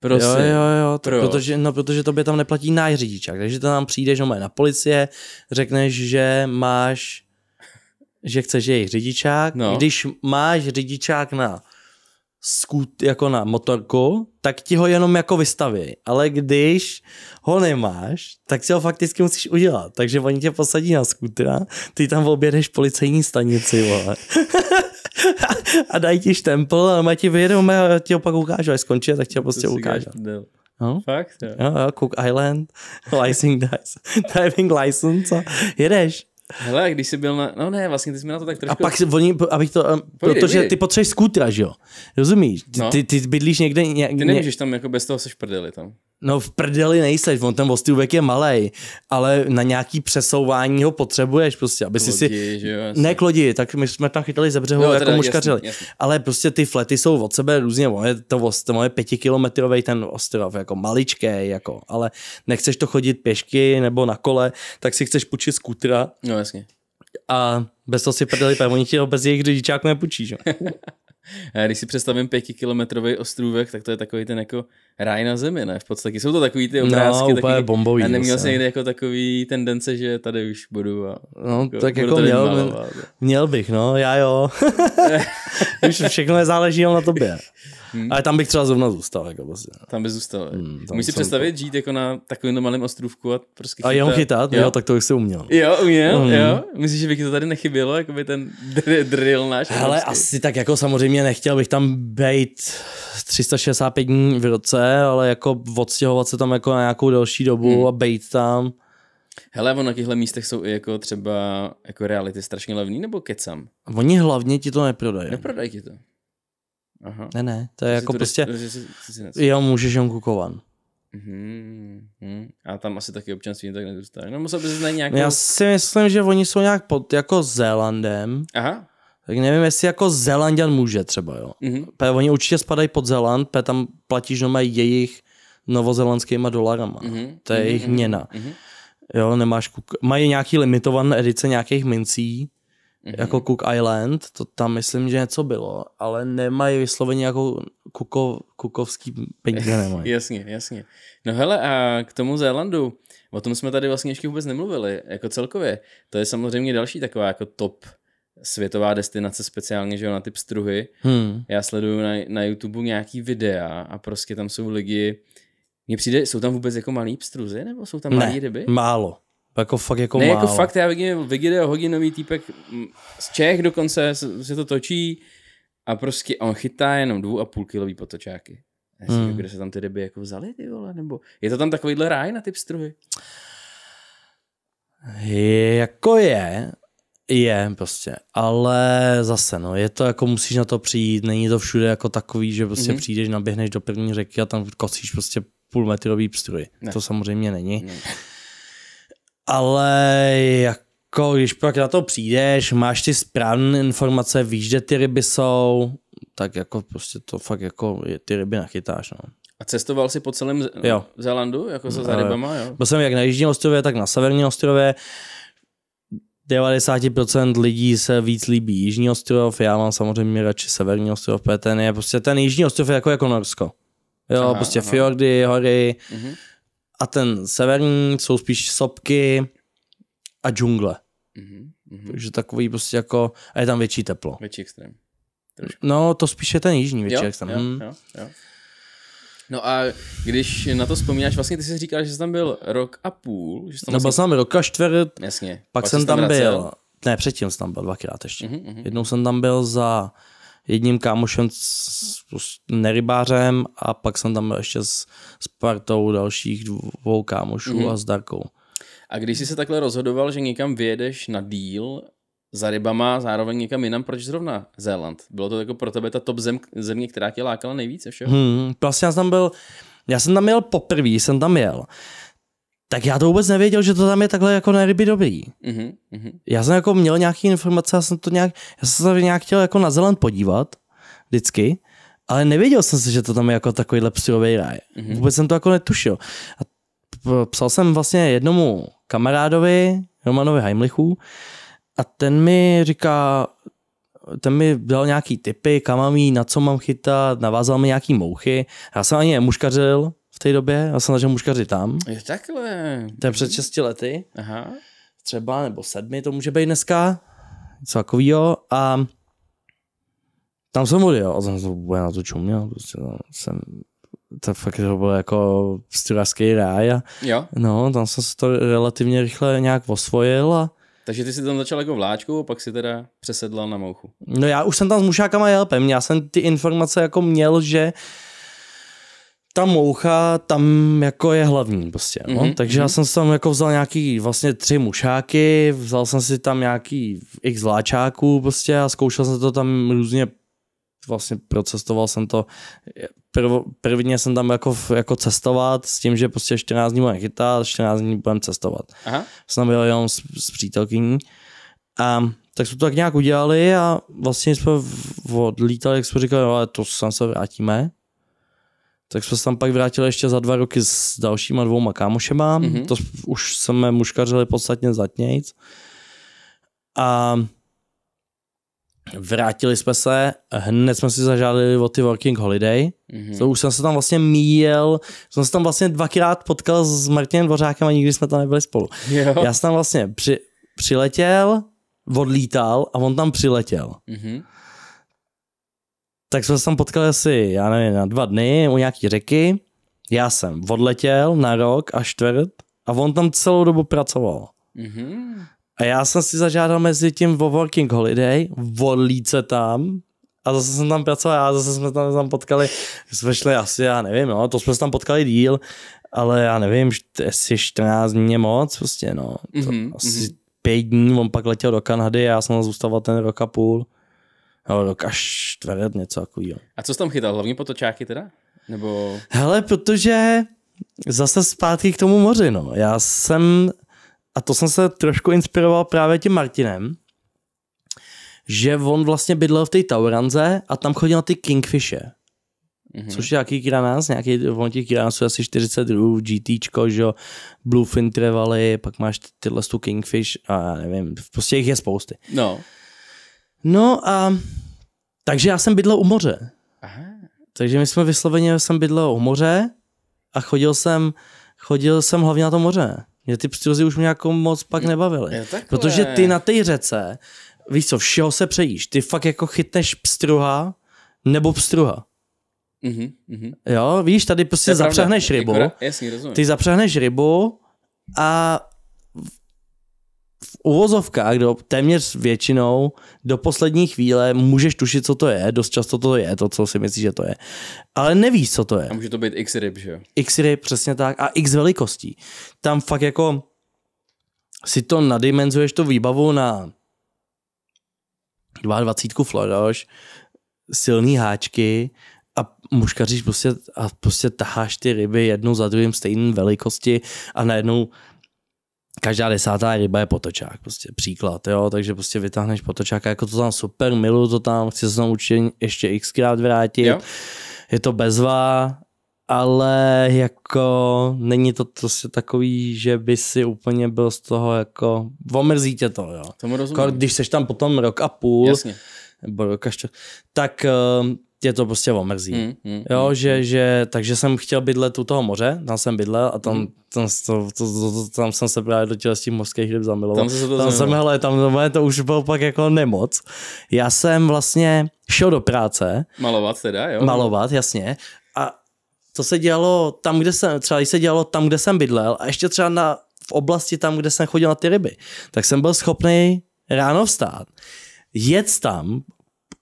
B: Prosím. Jo, jo, jo, to, Pro. protože, no, protože tobě tam neplatí náš řidičák, takže to nám přijdeš na policie, řekneš, že máš že chceš jejich řidičák. No. Když máš řidičák na skut, jako na motorku, tak ti ho jenom jako vystaví. Ale když ho nemáš, tak si ho fakticky musíš udělat. Takže oni tě posadí na skutra, ty tam objedeš policejní stanici, vole. [laughs] a dají ti štempel, ale mají ti vyjedou, a ti ho pak ukážu, až skončí, tak ti ho prostě ukážu. No? Fakt? Jo. jo, Cook Island, [laughs] Dice, [laughs] Diving License a jedeš.
A: Hele, když jsi byl na... No ne, vlastně ty jsi mi na to tak trošku... A pak si,
B: oni, abych to... protože ty potřebuješ skútra, že jo? Rozumíš? Ty, no. ty, ty bydlíš někde... Ně, ty nemůžeš
A: tam jako bez toho seš prdeli tam.
B: No v prdeli nejseš, on ten Vostivek je malý, ale na nějaký přesouvání ho potřebuješ prostě, aby si si... ne klodi, tak my jsme tam chytali ze břehu, no, jako muškařili. Ale prostě ty flety jsou od sebe různě, on je to, ost, on je pětikilometrový ten ostrov, jako maličký, jako, ale nechceš to chodit pěšky nebo na kole, tak si chceš půjčit skutra. No jasně. A bez toho si prdeli, oni ti ho bez jejich řidičáků nepůjčíš. [laughs]
A: Když si představím pětikilometrový ostrůvek, tak to je takový ten jako ráj na zemi, ne? V podstatě jsou to takový ty no, obrázky. No, úplně taky, bombový. A neměl jsem někdy jako takový tendence, že tady už budu a no, jako, tak budu jako měl, malovat,
B: měl bych, no, já jo. [laughs] už všechno je záleží na tobě. Hmm. Ale tam bych třeba zrovna
A: zůstal. Jako vlastně. Tam by zůstal. Hmm, tam Můžeš si představit to... žít jako na takovém malém ostrovku a prostě chytat. A jenom chytat? Jo, jo tak to bych si uměl. Jo, uměl, hmm. jo. Myslíš, že by to tady nechybělo, jako by ten dr- drill náš? Ale prostě. asi
B: tak jako samozřejmě nechtěl bych tam být 365 dní v roce, ale jako odstěhovat se tam jako na nějakou další dobu hmm. a být tam.
A: Hele, ono na těchto místech jsou i jako třeba jako reality strašně levný, nebo kecam?
B: Oni hlavně ti to neprodají.
A: Neprodají ti to. Aha. Ne, ne, to je to jako to prostě, jsi, jsi, jsi jo,
B: můžeš jen Kovan.
A: hmm mhm. A tam asi taky občanství tak nedostane. No musel bys se nějakou... Já si
B: myslím, že oni jsou nějak pod jako Zélandem. Aha. Tak nevím, jestli jako Zélandian může třeba, jo. Mm-hmm. oni určitě spadají pod Zéland, protože tam platíš doma jejich novozelandskýma dolarama. Mm-hmm.
A: To je mm-hmm. měna. Mm-hmm.
B: Jo, nemáš kuk... Mají nějaký limitované edice nějakých mincí, mm-hmm. jako Cook Island, to tam myslím, že něco bylo, ale nemají vysloveně jako kuko, kukovský peníze nemají.
A: [laughs] jasně, jasně. No hele a k tomu Zélandu, o tom jsme tady vlastně ještě vůbec nemluvili, jako celkově. To je samozřejmě další taková jako top světová destinace speciálně, že jo, na ty pstruhy. Hmm. Já sleduju na, na YouTube nějaký videa a prostě tam jsou lidi, mně přijde, jsou tam vůbec jako malý pstruzy, nebo jsou tam malé ryby? málo. Jako fakt jako Ne, jako málo. jako fakt, já vidím, video hodinový týpek z Čech dokonce se to točí a prostě on chytá jenom dvou a půl kilový potočáky. Já hmm. kde se tam ty ryby jako vzali, ty vole, nebo je to tam takovýhle ráj na ty pstruhy?
B: Je, jako je, je prostě, ale zase no, je to jako musíš na to přijít, není to všude jako takový, že prostě mm-hmm. přijdeš, naběhneš do první řeky a tam kocíš prostě půl pstruhy. Ne. To samozřejmě není. Ne ale jako když pak na to přijdeš, máš ty správné informace, víš, kde ty ryby jsou, tak jako prostě to fakt jako ty ryby nachytáš. No.
A: A cestoval jsi po celém jo. Zélandu, jako se no, za rybama? Jo?
B: Byl jsem jak na jižní ostrově, tak na severní ostrově. 90% lidí se víc líbí Jižní ostrov, já mám samozřejmě radši Severní ostrov, protože ten je prostě ten Jižní ostrov je jako, jako Norsko. Jo, aha, prostě aha. fjordy, hory, mhm. A ten severní jsou spíš sopky a džungle. Mm-hmm. Takže takový prostě jako, a je tam větší teplo. Větší extrém. Trošku. No, to spíš je ten jižní větší jo, extrém. Jo, mhm. jo,
A: jo. No a když na to vzpomínáš, vlastně ty jsi říkal, že jsi tam byl rok a půl. Že jsi tam no byl vlastně- jsem
B: tam rok a čtvrt, Jasně. pak, pak jsem tam, tam byl. Ne, předtím jsem tam byl dvakrát ještě. Mm-hmm. Jednou jsem tam byl za jedním kámošem, s, nerybářem a pak jsem tam ještě s, s partou dalších dvou kámošů mm-hmm. a s Darkou.
A: A když jsi se takhle rozhodoval, že někam vyjedeš na díl za rybama, zároveň někam jinam, proč zrovna Zéland? Bylo to jako pro tebe ta top zem, země, která tě lákala nejvíce všeho? Hmm,
B: vlastně já jsem tam byl, já jsem tam jel poprvé, jsem tam jel. Uh, tak já to vůbec nevěděl, že to tam je takhle jako na ryby dobrý.
A: Mm-hmm. Já
B: jsem jako měl nějaké informace, já jsem to nějak, já jsem se nějak chtěl jako na zelen podívat, vždycky, ale nevěděl jsem si, že to tam je jako takovýhle přírodní ráj. Mm-hmm. Vůbec jsem to jako netušil. A psal jsem vlastně jednomu kamarádovi, Romanovi Heimlichu, a ten mi říká, ten mi dal nějaký tipy, kam mám jít, na co mám chytat, navázal mi nějaký mouchy. Já jsem ani nemuškařil, v té době. a jsem začal muškaři tam. Je
A: takhle.
B: To je před 6 lety. Aha. Třeba, nebo sedmi to může být dneska. Co takového. A tam jsem jo. a jsem to vůbec na to čuměl. Prostě tam no. jsem, to fakt to bylo jako stylářský ráj. A, jo. No, tam jsem se to relativně rychle nějak osvojil a
A: takže ty jsi tam začal jako a pak si teda přesedlal na mouchu.
B: No já už jsem tam s mušákama jel pevně, já jsem ty informace jako měl, že ta moucha tam jako je hlavní prostě, no? mm-hmm. takže já mhm. jsem si tam jako vzal nějaký vlastně tři mušáky, vzal jsem si tam nějaký x vláčáků prostě a zkoušel jsem to tam různě vlastně procestoval jsem to, prv, prvně jsem tam jako, jako cestovat s tím, že prostě 14 dní budeme chytat, 14 dní budeme cestovat. Aha. Jsem byl jenom s, s přítelkyní. A tak jsme to tak nějak udělali a vlastně jsme odlítali, jak jsme říkali, no, ale to sem se vrátíme tak jsme se tam pak vrátili ještě za dva roky s dalšíma dvouma kámošema. Mm-hmm. To už jsme muškařili podstatně zatnějc. A vrátili jsme se, hned jsme si zažádali o ty Working Holiday. Mm-hmm. To už jsem se tam vlastně míjel, jsem se tam vlastně dvakrát potkal s Martinem Dvořákem a nikdy jsme tam nebyli spolu. Jo. Já jsem tam vlastně při, přiletěl, odlítal a on tam přiletěl. Mm-hmm tak jsme se tam potkali asi, já nevím, na dva dny u nějaký řeky. Já jsem odletěl na rok a čtvrt a on tam celou dobu pracoval. Mm-hmm. A já jsem si zažádal mezi tím o working holiday, odlít se tam, a zase jsem tam pracoval a zase jsme tam, tam potkali, jsme šli asi, já nevím, no, to jsme se tam potkali díl, ale já nevím, jestli 14 dní je moc, prostě no,
A: to mm-hmm. asi mm-hmm.
B: pět dní, on pak letěl do Kanady a já jsem tam zůstal ten rok a půl jo, rok až čtvrt něco takového.
A: A co jsi tam chytal? Hlavně potočáky teda? Nebo...
B: Hele, protože zase zpátky k tomu moři, no. Já jsem, a to jsem se trošku inspiroval právě tím Martinem, že on vlastně bydlel v té Tauranze a tam chodil na ty kingfishe. Mm-hmm. Což je nějaký granás, nějaký, von těch granásů asi 40 druhů, GTčko, že jo, Bluefin trevaly, pak máš tyhle tu Kingfish a já nevím, prostě jich je spousty. No. No a takže já jsem bydlel u moře. Aha. Takže my jsme vysloveně, jsem bydlel u moře a chodil jsem, chodil jsem hlavně na to moře. Mě ty přírozy už mě jako moc pak nebavily. Protože ty na té řece, víš co, všeho se přejíš. Ty fakt jako chytneš pstruha nebo pstruha.
A: Mm-hmm,
B: Jo, víš, tady prostě zapřehneš rybu. Jako Jasně, rozumím. Ty zapřehneš rybu a v uvozovkách do, téměř většinou do poslední chvíle můžeš tušit, co to je. Dost často to je, to, co si myslíš, že to je. Ale nevíš, co to je. A může to být x ryb, že jo? x ryb, přesně tak. A x velikostí. Tam fakt jako si to nadimenzuješ tu výbavu na 22 Floridoš, silný háčky a muškaříš prostě a prostě taháš ty ryby jednu za druhým stejným velikosti a najednou každá desátá ryba je potočák, prostě příklad, jo, takže prostě vytáhneš potočák. jako to tam super, milu, to tam, chci se tam určitě ještě xkrát vrátit, jo. je to bezvá, ale jako není to prostě takový, že by si úplně byl z toho jako, omrzí tě to, jo. Tomu rozumím. Když seš tam potom rok a půl, Jasně. nebo rok a čtvrt, tak eh, tě to prostě omrzí. Mm, mm, jo, mm. Že, hmm. že, takže jsem chtěl bydlet u toho moře, tam jsem bydlel a tam, mm. tam, to, to, to, to, tam jsem se právě do těch, tím mořských ryb zamiloval. Tam, se to tam jsem, hele, tam to, to už byl pak jako nemoc. Já jsem vlastně šel do práce.
A: Malovat teda, jo? Malovat,
B: jasně. A to se dělalo tam, kde jsem, třeba se dělalo tam, kde jsem bydlel a ještě třeba na, v oblasti tam, kde jsem chodil na ty ryby, tak jsem byl schopný ráno vstát, jet tam,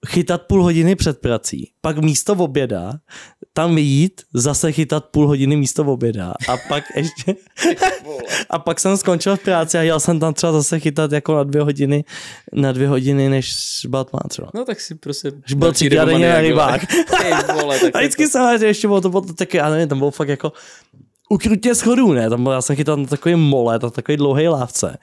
B: chytat půl hodiny před prací, pak místo oběda tam jít, zase chytat půl hodiny místo oběda a pak ještě a pak jsem skončil v práci a jel jsem tam třeba zase chytat jako na dvě hodiny, na dvě hodiny než Batman třeba.
A: No tak si prostě Až byl tři na a
B: Vždycky jako- jsem ještě bylo to, bylo to taky, já nevím, tam bylo fakt jako ukrutně schodů, ne? Tam já jsem chytal na takový molet a takový dlouhý lávce.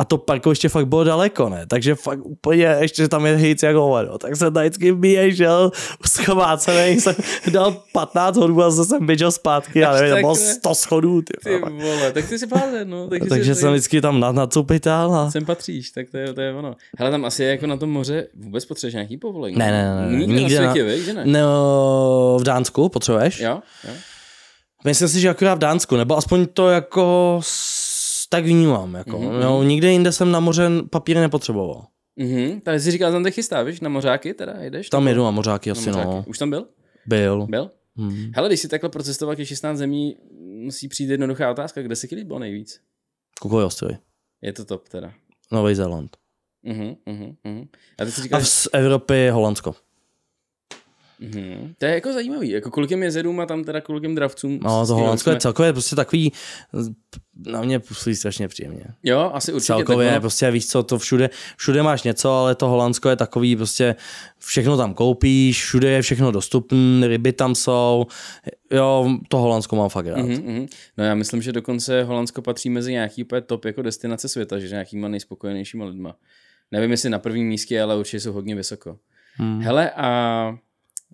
B: A to parko ještě fakt bylo daleko, ne? Takže fakt úplně, ještě tam je hejc jako hovado. No. Tak jsem tady vždycky běžel, schovácený, [laughs] jsem dal 15 hodů a zase jsem běžel zpátky, Já nevím, bylo 100 schodů, ty, ty
A: vole, tak ty si blázen, no. Tak takže jsem vždycky
B: tam nad, nadcoupital a... Sem
A: patříš, tak to je, to je ono. Hele, tam asi jako na tom moře vůbec potřebuješ nějaký povolení. Ne, ne, ne. Nikde, nikde na světě, na... Víš, ne?
B: No, v Dánsku potřebuješ. Jo, jo. Myslím si, že akorát v Dánsku, nebo aspoň to jako tak vnímám. Jako. Mm-hmm. No, nikde jinde jsem na moře papír nepotřeboval.
A: Mm-hmm. Tady si říkal, že tam te chystá, víš, na mořáky teda jdeš? Tam jedu na mořáky asi, na mořáky. no. Už tam byl? Byl. Byl? Mm-hmm. Hele, když jsi takhle procestoval ke 16 zemí, musí přijít jednoduchá otázka, kde se ti líbilo nejvíc? Kukový ostroj. Je to top teda.
B: Nový Zéland.
A: Uh-huh, uh-huh, A, ty jsi říkal, a z Evropy Holandsko. Mm-hmm. To je jako zajímavý, jako kolik je zedům a tam teda kolik dravcům. No to Holandsko je
B: celkově prostě takový, na mě působí strašně příjemně.
A: Jo, asi určitě. Celkově tak, no.
B: prostě víš co, to všude, všude máš něco, ale to Holandsko je takový prostě, všechno tam koupíš, všude je všechno dostupné, ryby tam jsou, jo, to Holandsko mám fakt rád.
A: Mm-hmm. No já myslím, že dokonce Holandsko patří mezi nějaký top jako destinace světa, že nějakýma nejspokojenějšíma lidma. Nevím, jestli na prvním místě, ale určitě jsou hodně vysoko. Hmm. Hele, a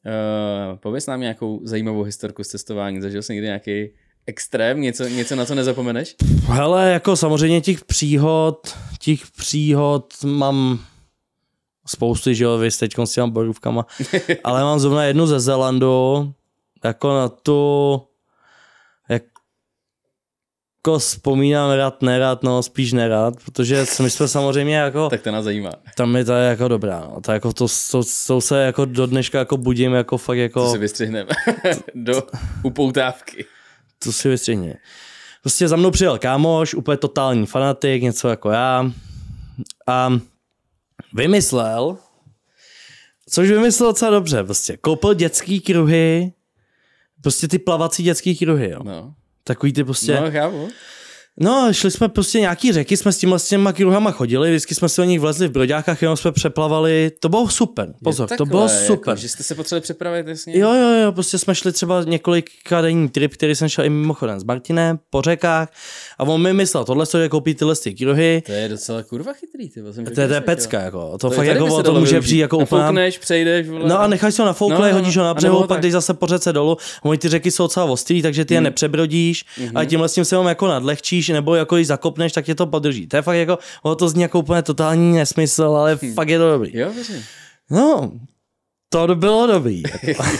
A: Eh, pověz nám nějakou zajímavou historku z cestování. Zažil jsi někdy nějaký extrém, něco, něco na co nezapomeneš?
B: Hele, jako samozřejmě těch příhod, těch příhod mám spoustu, že jo, vy teď s těma borůvkama, [laughs] ale mám zrovna jednu ze Zelandu, jako na tu, jako vzpomínám rád, nerad, no spíš nerad, protože my jsme samozřejmě jako... Tak to nás zajímá. Tam je ta jako dobrá, no. Ta jako to, to, to, se jako do dneška jako budím jako fakt jako... To si vystřihneme [laughs] do upoutávky. To si vystřihne. Prostě za mnou přijel kámoš, úplně totální fanatik, něco jako já. A vymyslel, což vymyslel docela dobře, prostě koupil dětský kruhy, prostě ty plavací dětský kruhy, jo. No Takový ty prostě... No, chápu. No, šli jsme prostě nějaký řeky, jsme s tímhle vlastně s těma kruhama chodili, vždycky jsme se o nich vlezli v broďákách, jenom jsme přeplavali, to bylo super, pozor, takhle, to bylo jako, super. Jako,
A: že jste se potřebovali přepravit, jasně.
B: Jo, jo, jo, prostě jsme šli třeba několika denní trip, který jsem šel i mimochodem s Martinem, po řekách a on mi myslel, tohle stojí, koupit tyhle ty kruhy. To je docela kurva
A: chytrý, ty vlastně. To je, to je pecka,
B: jako, to, to fakt jako to může přijít jako úplně. Nafoukneš,
A: přejdeš, vole. No a necháš se na foukle, no, hodíš ho na břehu, pak jdeš
B: zase po řece dolů, oni ty řeky jsou docela ostrý, takže ty je hmm. nepřebrodíš a mhm. tímhle s tím se jako nadlehčíš pustíš nebo jako ji zakopneš, tak tě to podrží. To je fakt jako, ono to zní jako úplně totální nesmysl, ale hmm. fakt je to dobrý. Jo, No, to bylo dobrý.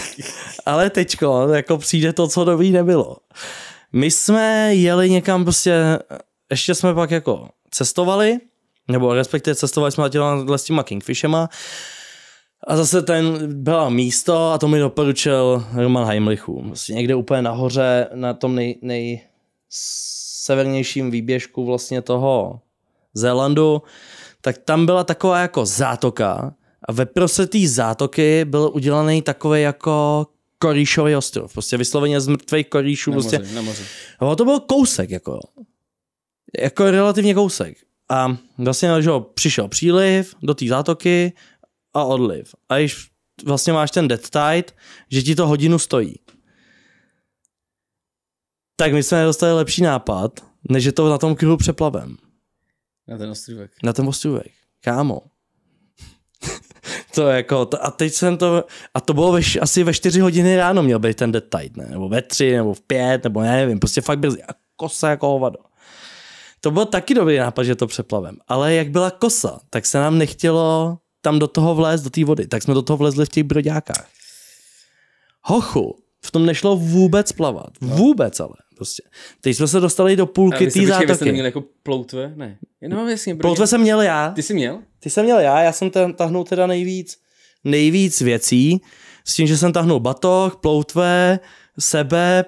B: [laughs] ale teďko, jako přijde to, co dobrý nebylo. My jsme jeli někam prostě, ještě jsme pak jako cestovali, nebo respektive cestovali jsme těla s těma Kingfishema a zase ten byla místo a to mi doporučil Roman Heimlichů. Vlastně prostě někde úplně nahoře na tom nej, nej severnějším výběžku vlastně toho Zélandu, tak tam byla taková jako zátoka a ve prostředí zátoky byl udělaný takový jako korýšový ostrov. Prostě vysloveně z mrtvých korýšů. prostě. No, to byl kousek, jako. Jako relativně kousek. A vlastně, že přišel příliv do té zátoky a odliv. A již vlastně máš ten dead tide, že ti to hodinu stojí tak my jsme dostali lepší nápad, než je to na tom kruhu přeplavem.
A: Na ten ostrůvek.
B: Na ten ostrůvek. Kámo. [laughs] to jako, to, a teď jsem to, a to bylo ve, asi ve 4 hodiny ráno měl být ten detail, ne? nebo ve 3, nebo v 5, nebo nevím, prostě fakt byl a kosa jako hovado. To byl taky dobrý nápad, že to přeplavem, ale jak byla kosa, tak se nám nechtělo tam do toho vlézt, do té vody, tak jsme do toho vlezli v těch broďákách. Hochu, v tom nešlo vůbec plavat, no. vůbec ale. Prostě. Teď jsme se dostali do půlky té zátoky. Vy jste měl
A: jako ploutve? Ne. No, jasně, brudě. ploutve
B: jsem měl já. Ty jsi měl? Ty jsem měl já, já jsem ten, tahnul teda nejvíc, nejvíc věcí, s tím, že jsem tahnul batoh, ploutve, sebe,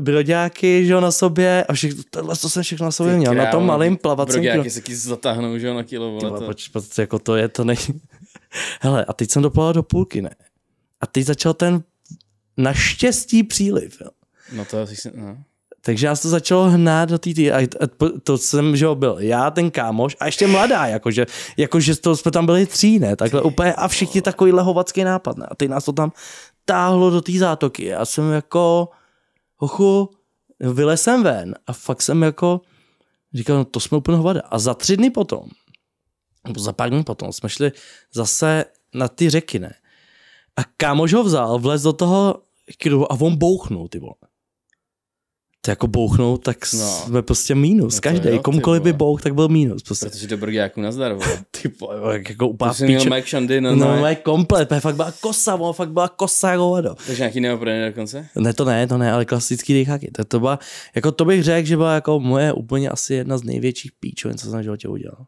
B: broďáky, že jo, na sobě a všechno, tohle, to jsem všechno na sobě měl, na tom malým plavacím kilo. se
A: taky zatáhnou, že jo, na kilo, vole, to.
B: Poč, poč, jako to je, to nej... [laughs] Hele, a teď jsem doplaval do půlky, ne? A teď začal ten naštěstí příliv, jo.
A: No to asi, no.
B: Takže já se to začalo hnát do té, a to jsem, že jo, byl já, ten kámoš a ještě mladá, jakože, jakože to jsme tam byli tří, ne, takhle úplně a všichni takový lehovacký nápad, ne, a ty nás to tam táhlo do té zátoky. Já jsem jako, hochu, vylesem ven a fakt jsem jako říkal, no to jsme úplně hovada. A za tři dny potom, nebo za pár dní potom, jsme šli zase na ty řeky, ne. A kámoš ho vzal, vlez do toho kruhu a on bouchnul, ty vole to jako bouchnout, tak no. jsme prostě mínus. No Každý, komukoliv by bouch, tak byl mínus. Prostě. Protože
A: do brďáku nazdar, [laughs] Ty jako úplně píče. měl Mike Shandy, no, no, no, komplet, to fakt byla kosa, ono fakt byla kosa, jako no. Takže nějaký neoprený dokonce?
B: Ne, to ne, to ne, ale klasický dýcháky. To, to byla, jako to bych řekl, že byla jako moje úplně asi jedna z největších
A: píčovin, co jsem v životě udělal.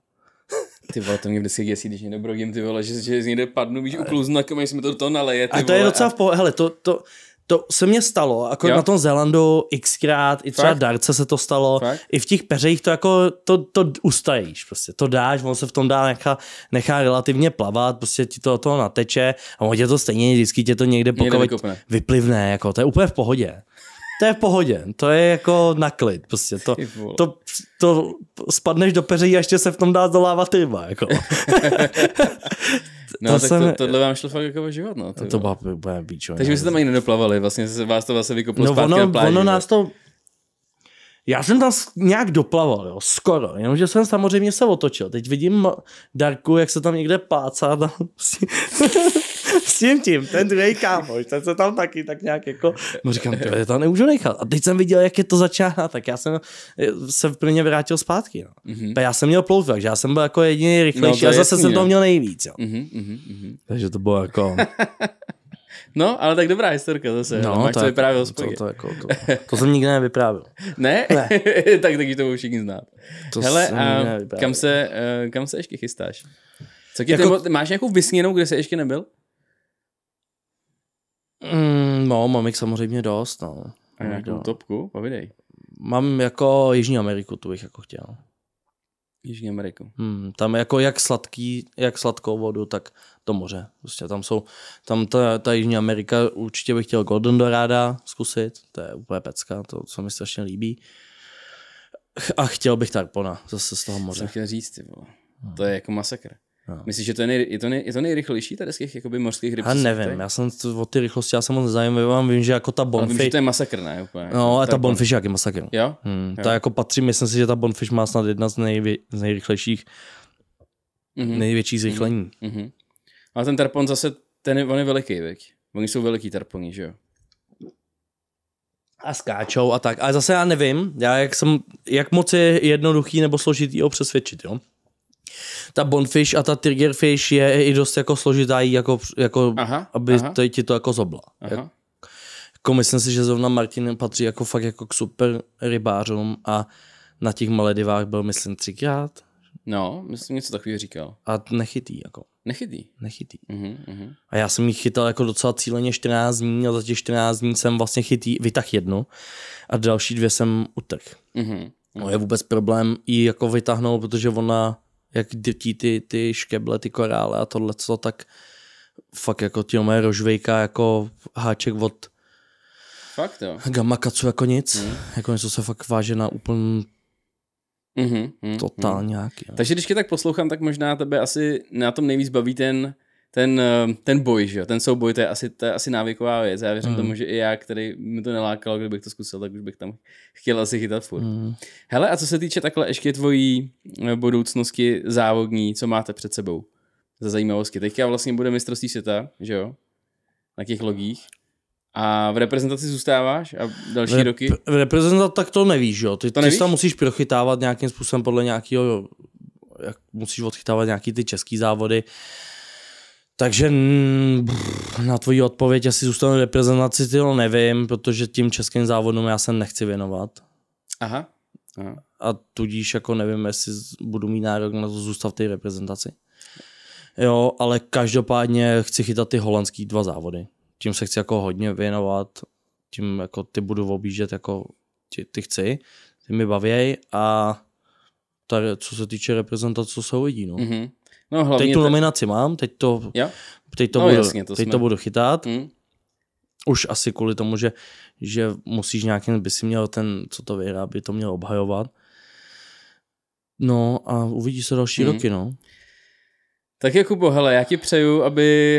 A: Ty vole, to mě vždycky děsí, když někdo brogím, ty vole, že, že někde padnu, víš, uklouznu, na jsme to do toho naleje. a to vole, je docela v pohodě, hele, to, to, to se mně stalo, jako jo? na
B: tom Zelandu xkrát, i třeba Fakt? Darce se to stalo, Fakt? i v těch peřejích to jako, to, to ustajíš prostě, to dáš, on se v tom dá nechá, nechá relativně plavat, prostě ti to toho nateče a on tě to stejně vždycky tě to někde pokud vyplivne, jako to je úplně v pohodě to je v pohodě, to je jako naklid, prostě to, to, to spadneš do peří a ještě se v tom dá zdolávat ryba, jako. [laughs] No, to tak jsem... to, tohle
A: vám šlo fakt jako život, no. To, to byla, být bíčo. Takže my jste tam ani nedoplavali, vlastně se vás to vlastně vykoplo no, zpátky ono, na pláži, ono nás
B: to já jsem tam nějak doplaval, jo, skoro, jenomže jsem samozřejmě se otočil. Teď vidím Darku, jak se tam někde plácá tam s, tím, s tím tím, ten druhý kámoš, ten se tam taky tak nějak jako, no [laughs] říkám, to je to nemůžu nechat. A teď jsem viděl, jak je to začíná, tak já jsem eh, se v plně vrátil zpátky. No. Mm-hmm. Tak já jsem měl plout, takže já jsem byl jako jediný no, rychlejší no, a zase jasný, jsem to no.
A: měl nejvíc. Jo. Mm-hmm, mm-hmm. Takže to bylo jako... [laughs] No, ale tak dobrá historka zase. No, Max to vyprávěl hospodě. To, to, jako,
B: to, to jsem nikdy nevyprávěl. [laughs] ne? ne.
A: [laughs] tak taky to všichni znát. To Hele, a kam se, uh, kam se ještě chystáš? Co jako... tebo, máš nějakou vysněnou, kde jsi ještě nebyl?
B: Mm, no, mám jich samozřejmě dost. No. A nějakou no. topku? Povidej. Mám jako Jižní Ameriku, tu bych jako chtěl. Jižní Ameriku. Hmm, tam jako jak sladký, jak sladkou vodu, tak to moře. Prostě tam jsou, tam ta, ta Jižní Amerika, určitě bych chtěl Golden Dorada zkusit, to
A: je úplně pecka, to co mi strašně líbí. A chtěl bych Tarpona, zase z toho moře. Co chtěl říct, ty vole. Hmm. To je jako masakr. No. Myslíš, že to je, nej, je, to nej, je to nejrychlejší tady z těch jakoby, mořských ryb? Já nevím, tady? já
B: jsem to, o ty rychlosti, já jsem moc vám vím, že jako ta bonfish... Ale vím, že to je masakr, ne? Úplně. No, a ta, ta jako- bonfish jak je masakr. Jo? Hmm, jo. Ta jako patří, myslím si, že ta bonfish má snad jedna z, nejvě, z nejrychlejších, mm-hmm. největší mhm. zrychlení. Mm-hmm.
A: Ale ten tarpon zase, ten je, on je veliký, viď? Oni jsou veliký tarponi, že jo? a skáčou a tak. Ale zase já nevím, já jak, jsem, jak moc je jednoduchý nebo složitý
B: ho přesvědčit, jo? ta Bonfish a ta Triggerfish je i dost jako složitá, jako, jako aha, aby aha. To, ti to jako zobla. Aha. Jako myslím si, že zrovna Martin patří jako fakt jako k super rybářům a na těch Maledivách byl, myslím, třikrát. No, myslím, něco
A: takového říkal.
B: A nechytý, jako. Nechytý?
A: Nechytý. Uh-huh, uh-huh.
B: A já jsem jich chytal jako docela cíleně 14 dní a za těch 14 dní jsem vlastně chytý, vytah jednu a další dvě jsem utrh. Uh-huh, uh-huh. No je vůbec problém ji jako vytáhnout, protože ona jak drtí ty, ty škeble, ty korále a tohle co, tak fakt jako ti rožvejka jako háček od Fakt jo. Gamakacu jako nic. Mm. Jako něco se fakt váže na úplně mm-hmm, mm, totálně mm. nějaký. Jo.
A: No. Takže když tě tak poslouchám, tak možná tebe asi na tom nejvíc baví ten ten, eh, ten boj, že jo, ten souboj, to je asi, to je asi návyková věc. Já věřím mm. tomu, že i já, který mi to nelákalo, kdybych to zkusil, tak už bych tam chtěl asi chytat furt. Mm. Hele, a co se týče takhle ještě tvojí eh, budoucnosti závodní, co máte před sebou za zajímavosti? Teďka vlastně bude mistrovství světa, že jo, na těch logích. A v reprezentaci zůstáváš a další Rep- roky?
B: V reprezentaci tak to nevíš, jo. Ty, to nevíš? ty tam musíš prochytávat nějakým způsobem podle nějakého, jak musíš odchytávat nějaký ty český závody. Uh, takže brr, na tvoji odpověď asi zůstanu reprezentaci, to nevím, protože tím českým závodům já se nechci věnovat. Aha. Aha. A tudíž jako nevím, jestli budu mít nárok na to zůstat v té reprezentaci. Jo, ale každopádně chci chytat ty holandský dva závody. Tím se chci jako hodně věnovat, tím jako ty budu objíždět jako ty, ty chci, ty mi bavěj a tady, co se týče reprezentace, co se uvidí. No. Mm-hmm. No, hlavně teď tu nominaci mám, teď to, jo? Teď to, no, budu, jasně, to, teď jsme... to budu chytat. Hmm. Už asi kvůli tomu, že, že musíš nějakým, by si měl ten, co to by to měl obhajovat. No a uvidí se další hmm. roky, no.
A: Tak jako hele, já ti přeju, aby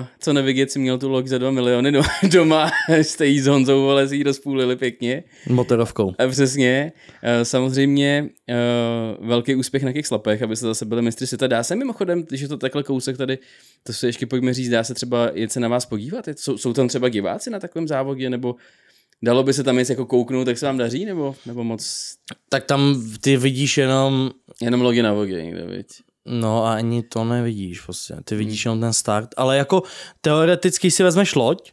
A: uh, co nevidět si měl tu log za 2 miliony [laughs] doma, jste jí s Honzou, ale si ji rozpůlili pěkně. Motorovkou. A eh, přesně. Uh, samozřejmě uh, velký úspěch na těch slapech, aby se zase byli mistři světa. Dá se mimochodem, když je to takhle kousek tady, to se ještě pojďme říct, dá se třeba jet se na vás podívat? Jsou, jsou tam třeba diváci na takovém závodě, nebo Dalo by se tam něco jako kouknout, tak se vám daří, nebo, nebo moc? Tak tam ty vidíš jenom...
B: Jenom logy na vogi, někde, viď? No a ani to nevidíš prostě. Ty vidíš hmm. jenom ten start. Ale jako teoreticky si vezmeš loď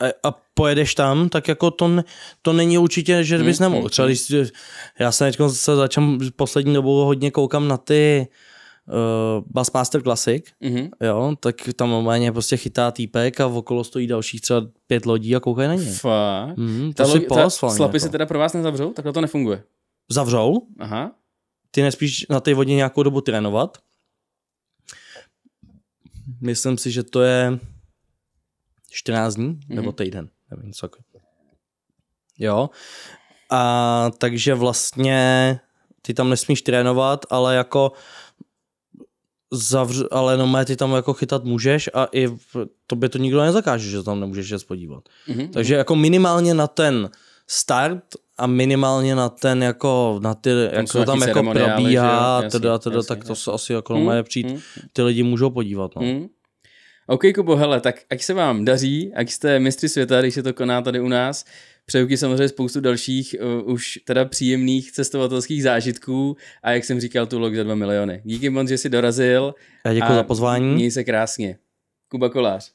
B: a, a pojedeš tam, tak jako to, ne, to není určitě, že hmm, bys hmm. nemohl. Třeba hmm. když, já se teď se začal poslední dobou hodně koukám na ty uh, Bassmaster Classic, mm-hmm. jo, tak tam normálně prostě chytá týpek a okolo stojí dalších třeba pět lodí a koukají na ně. Fakt? Mm, to ta si lo- ta slapy jako. se teda pro vás nezavřou? Takhle to nefunguje. Zavřou? Aha ty nespíš na té vodě nějakou dobu trénovat. Myslím si, že to je 14 dní mm-hmm. nebo mhm. týden, nevím, co. Jako. Jo. A takže vlastně ty tam nesmíš trénovat, ale jako zavř, ale no mé ty tam jako chytat můžeš a i v, by to nikdo nezakáže, že tam nemůžeš jet podívat. Mm-hmm. Takže mhm. jako minimálně na ten start a minimálně na ten jako, na ty, ten jak to tam jako probíhá, že, teda, teda, jasný, tak jasný. to se asi
A: jako hmm, přijít, hmm. ty lidi můžou podívat. No. Hmm. OK, Kubo, hele, tak ať se vám daří, ať jste mistři světa, když se to koná tady u nás, Přeju ti samozřejmě spoustu dalších uh, už teda příjemných cestovatelských zážitků a jak jsem říkal, tu log za 2 miliony. Díky moc, že jsi dorazil. Já děkuji za pozvání. Měj se krásně. Kuba Kolář.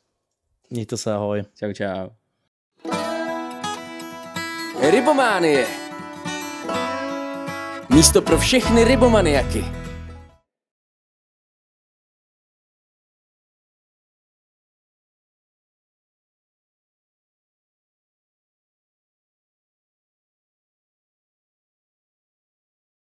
A: Mějte se, ahoj. Čau, čau. Rybománie. Místo pro všechny
B: rybomaniaky.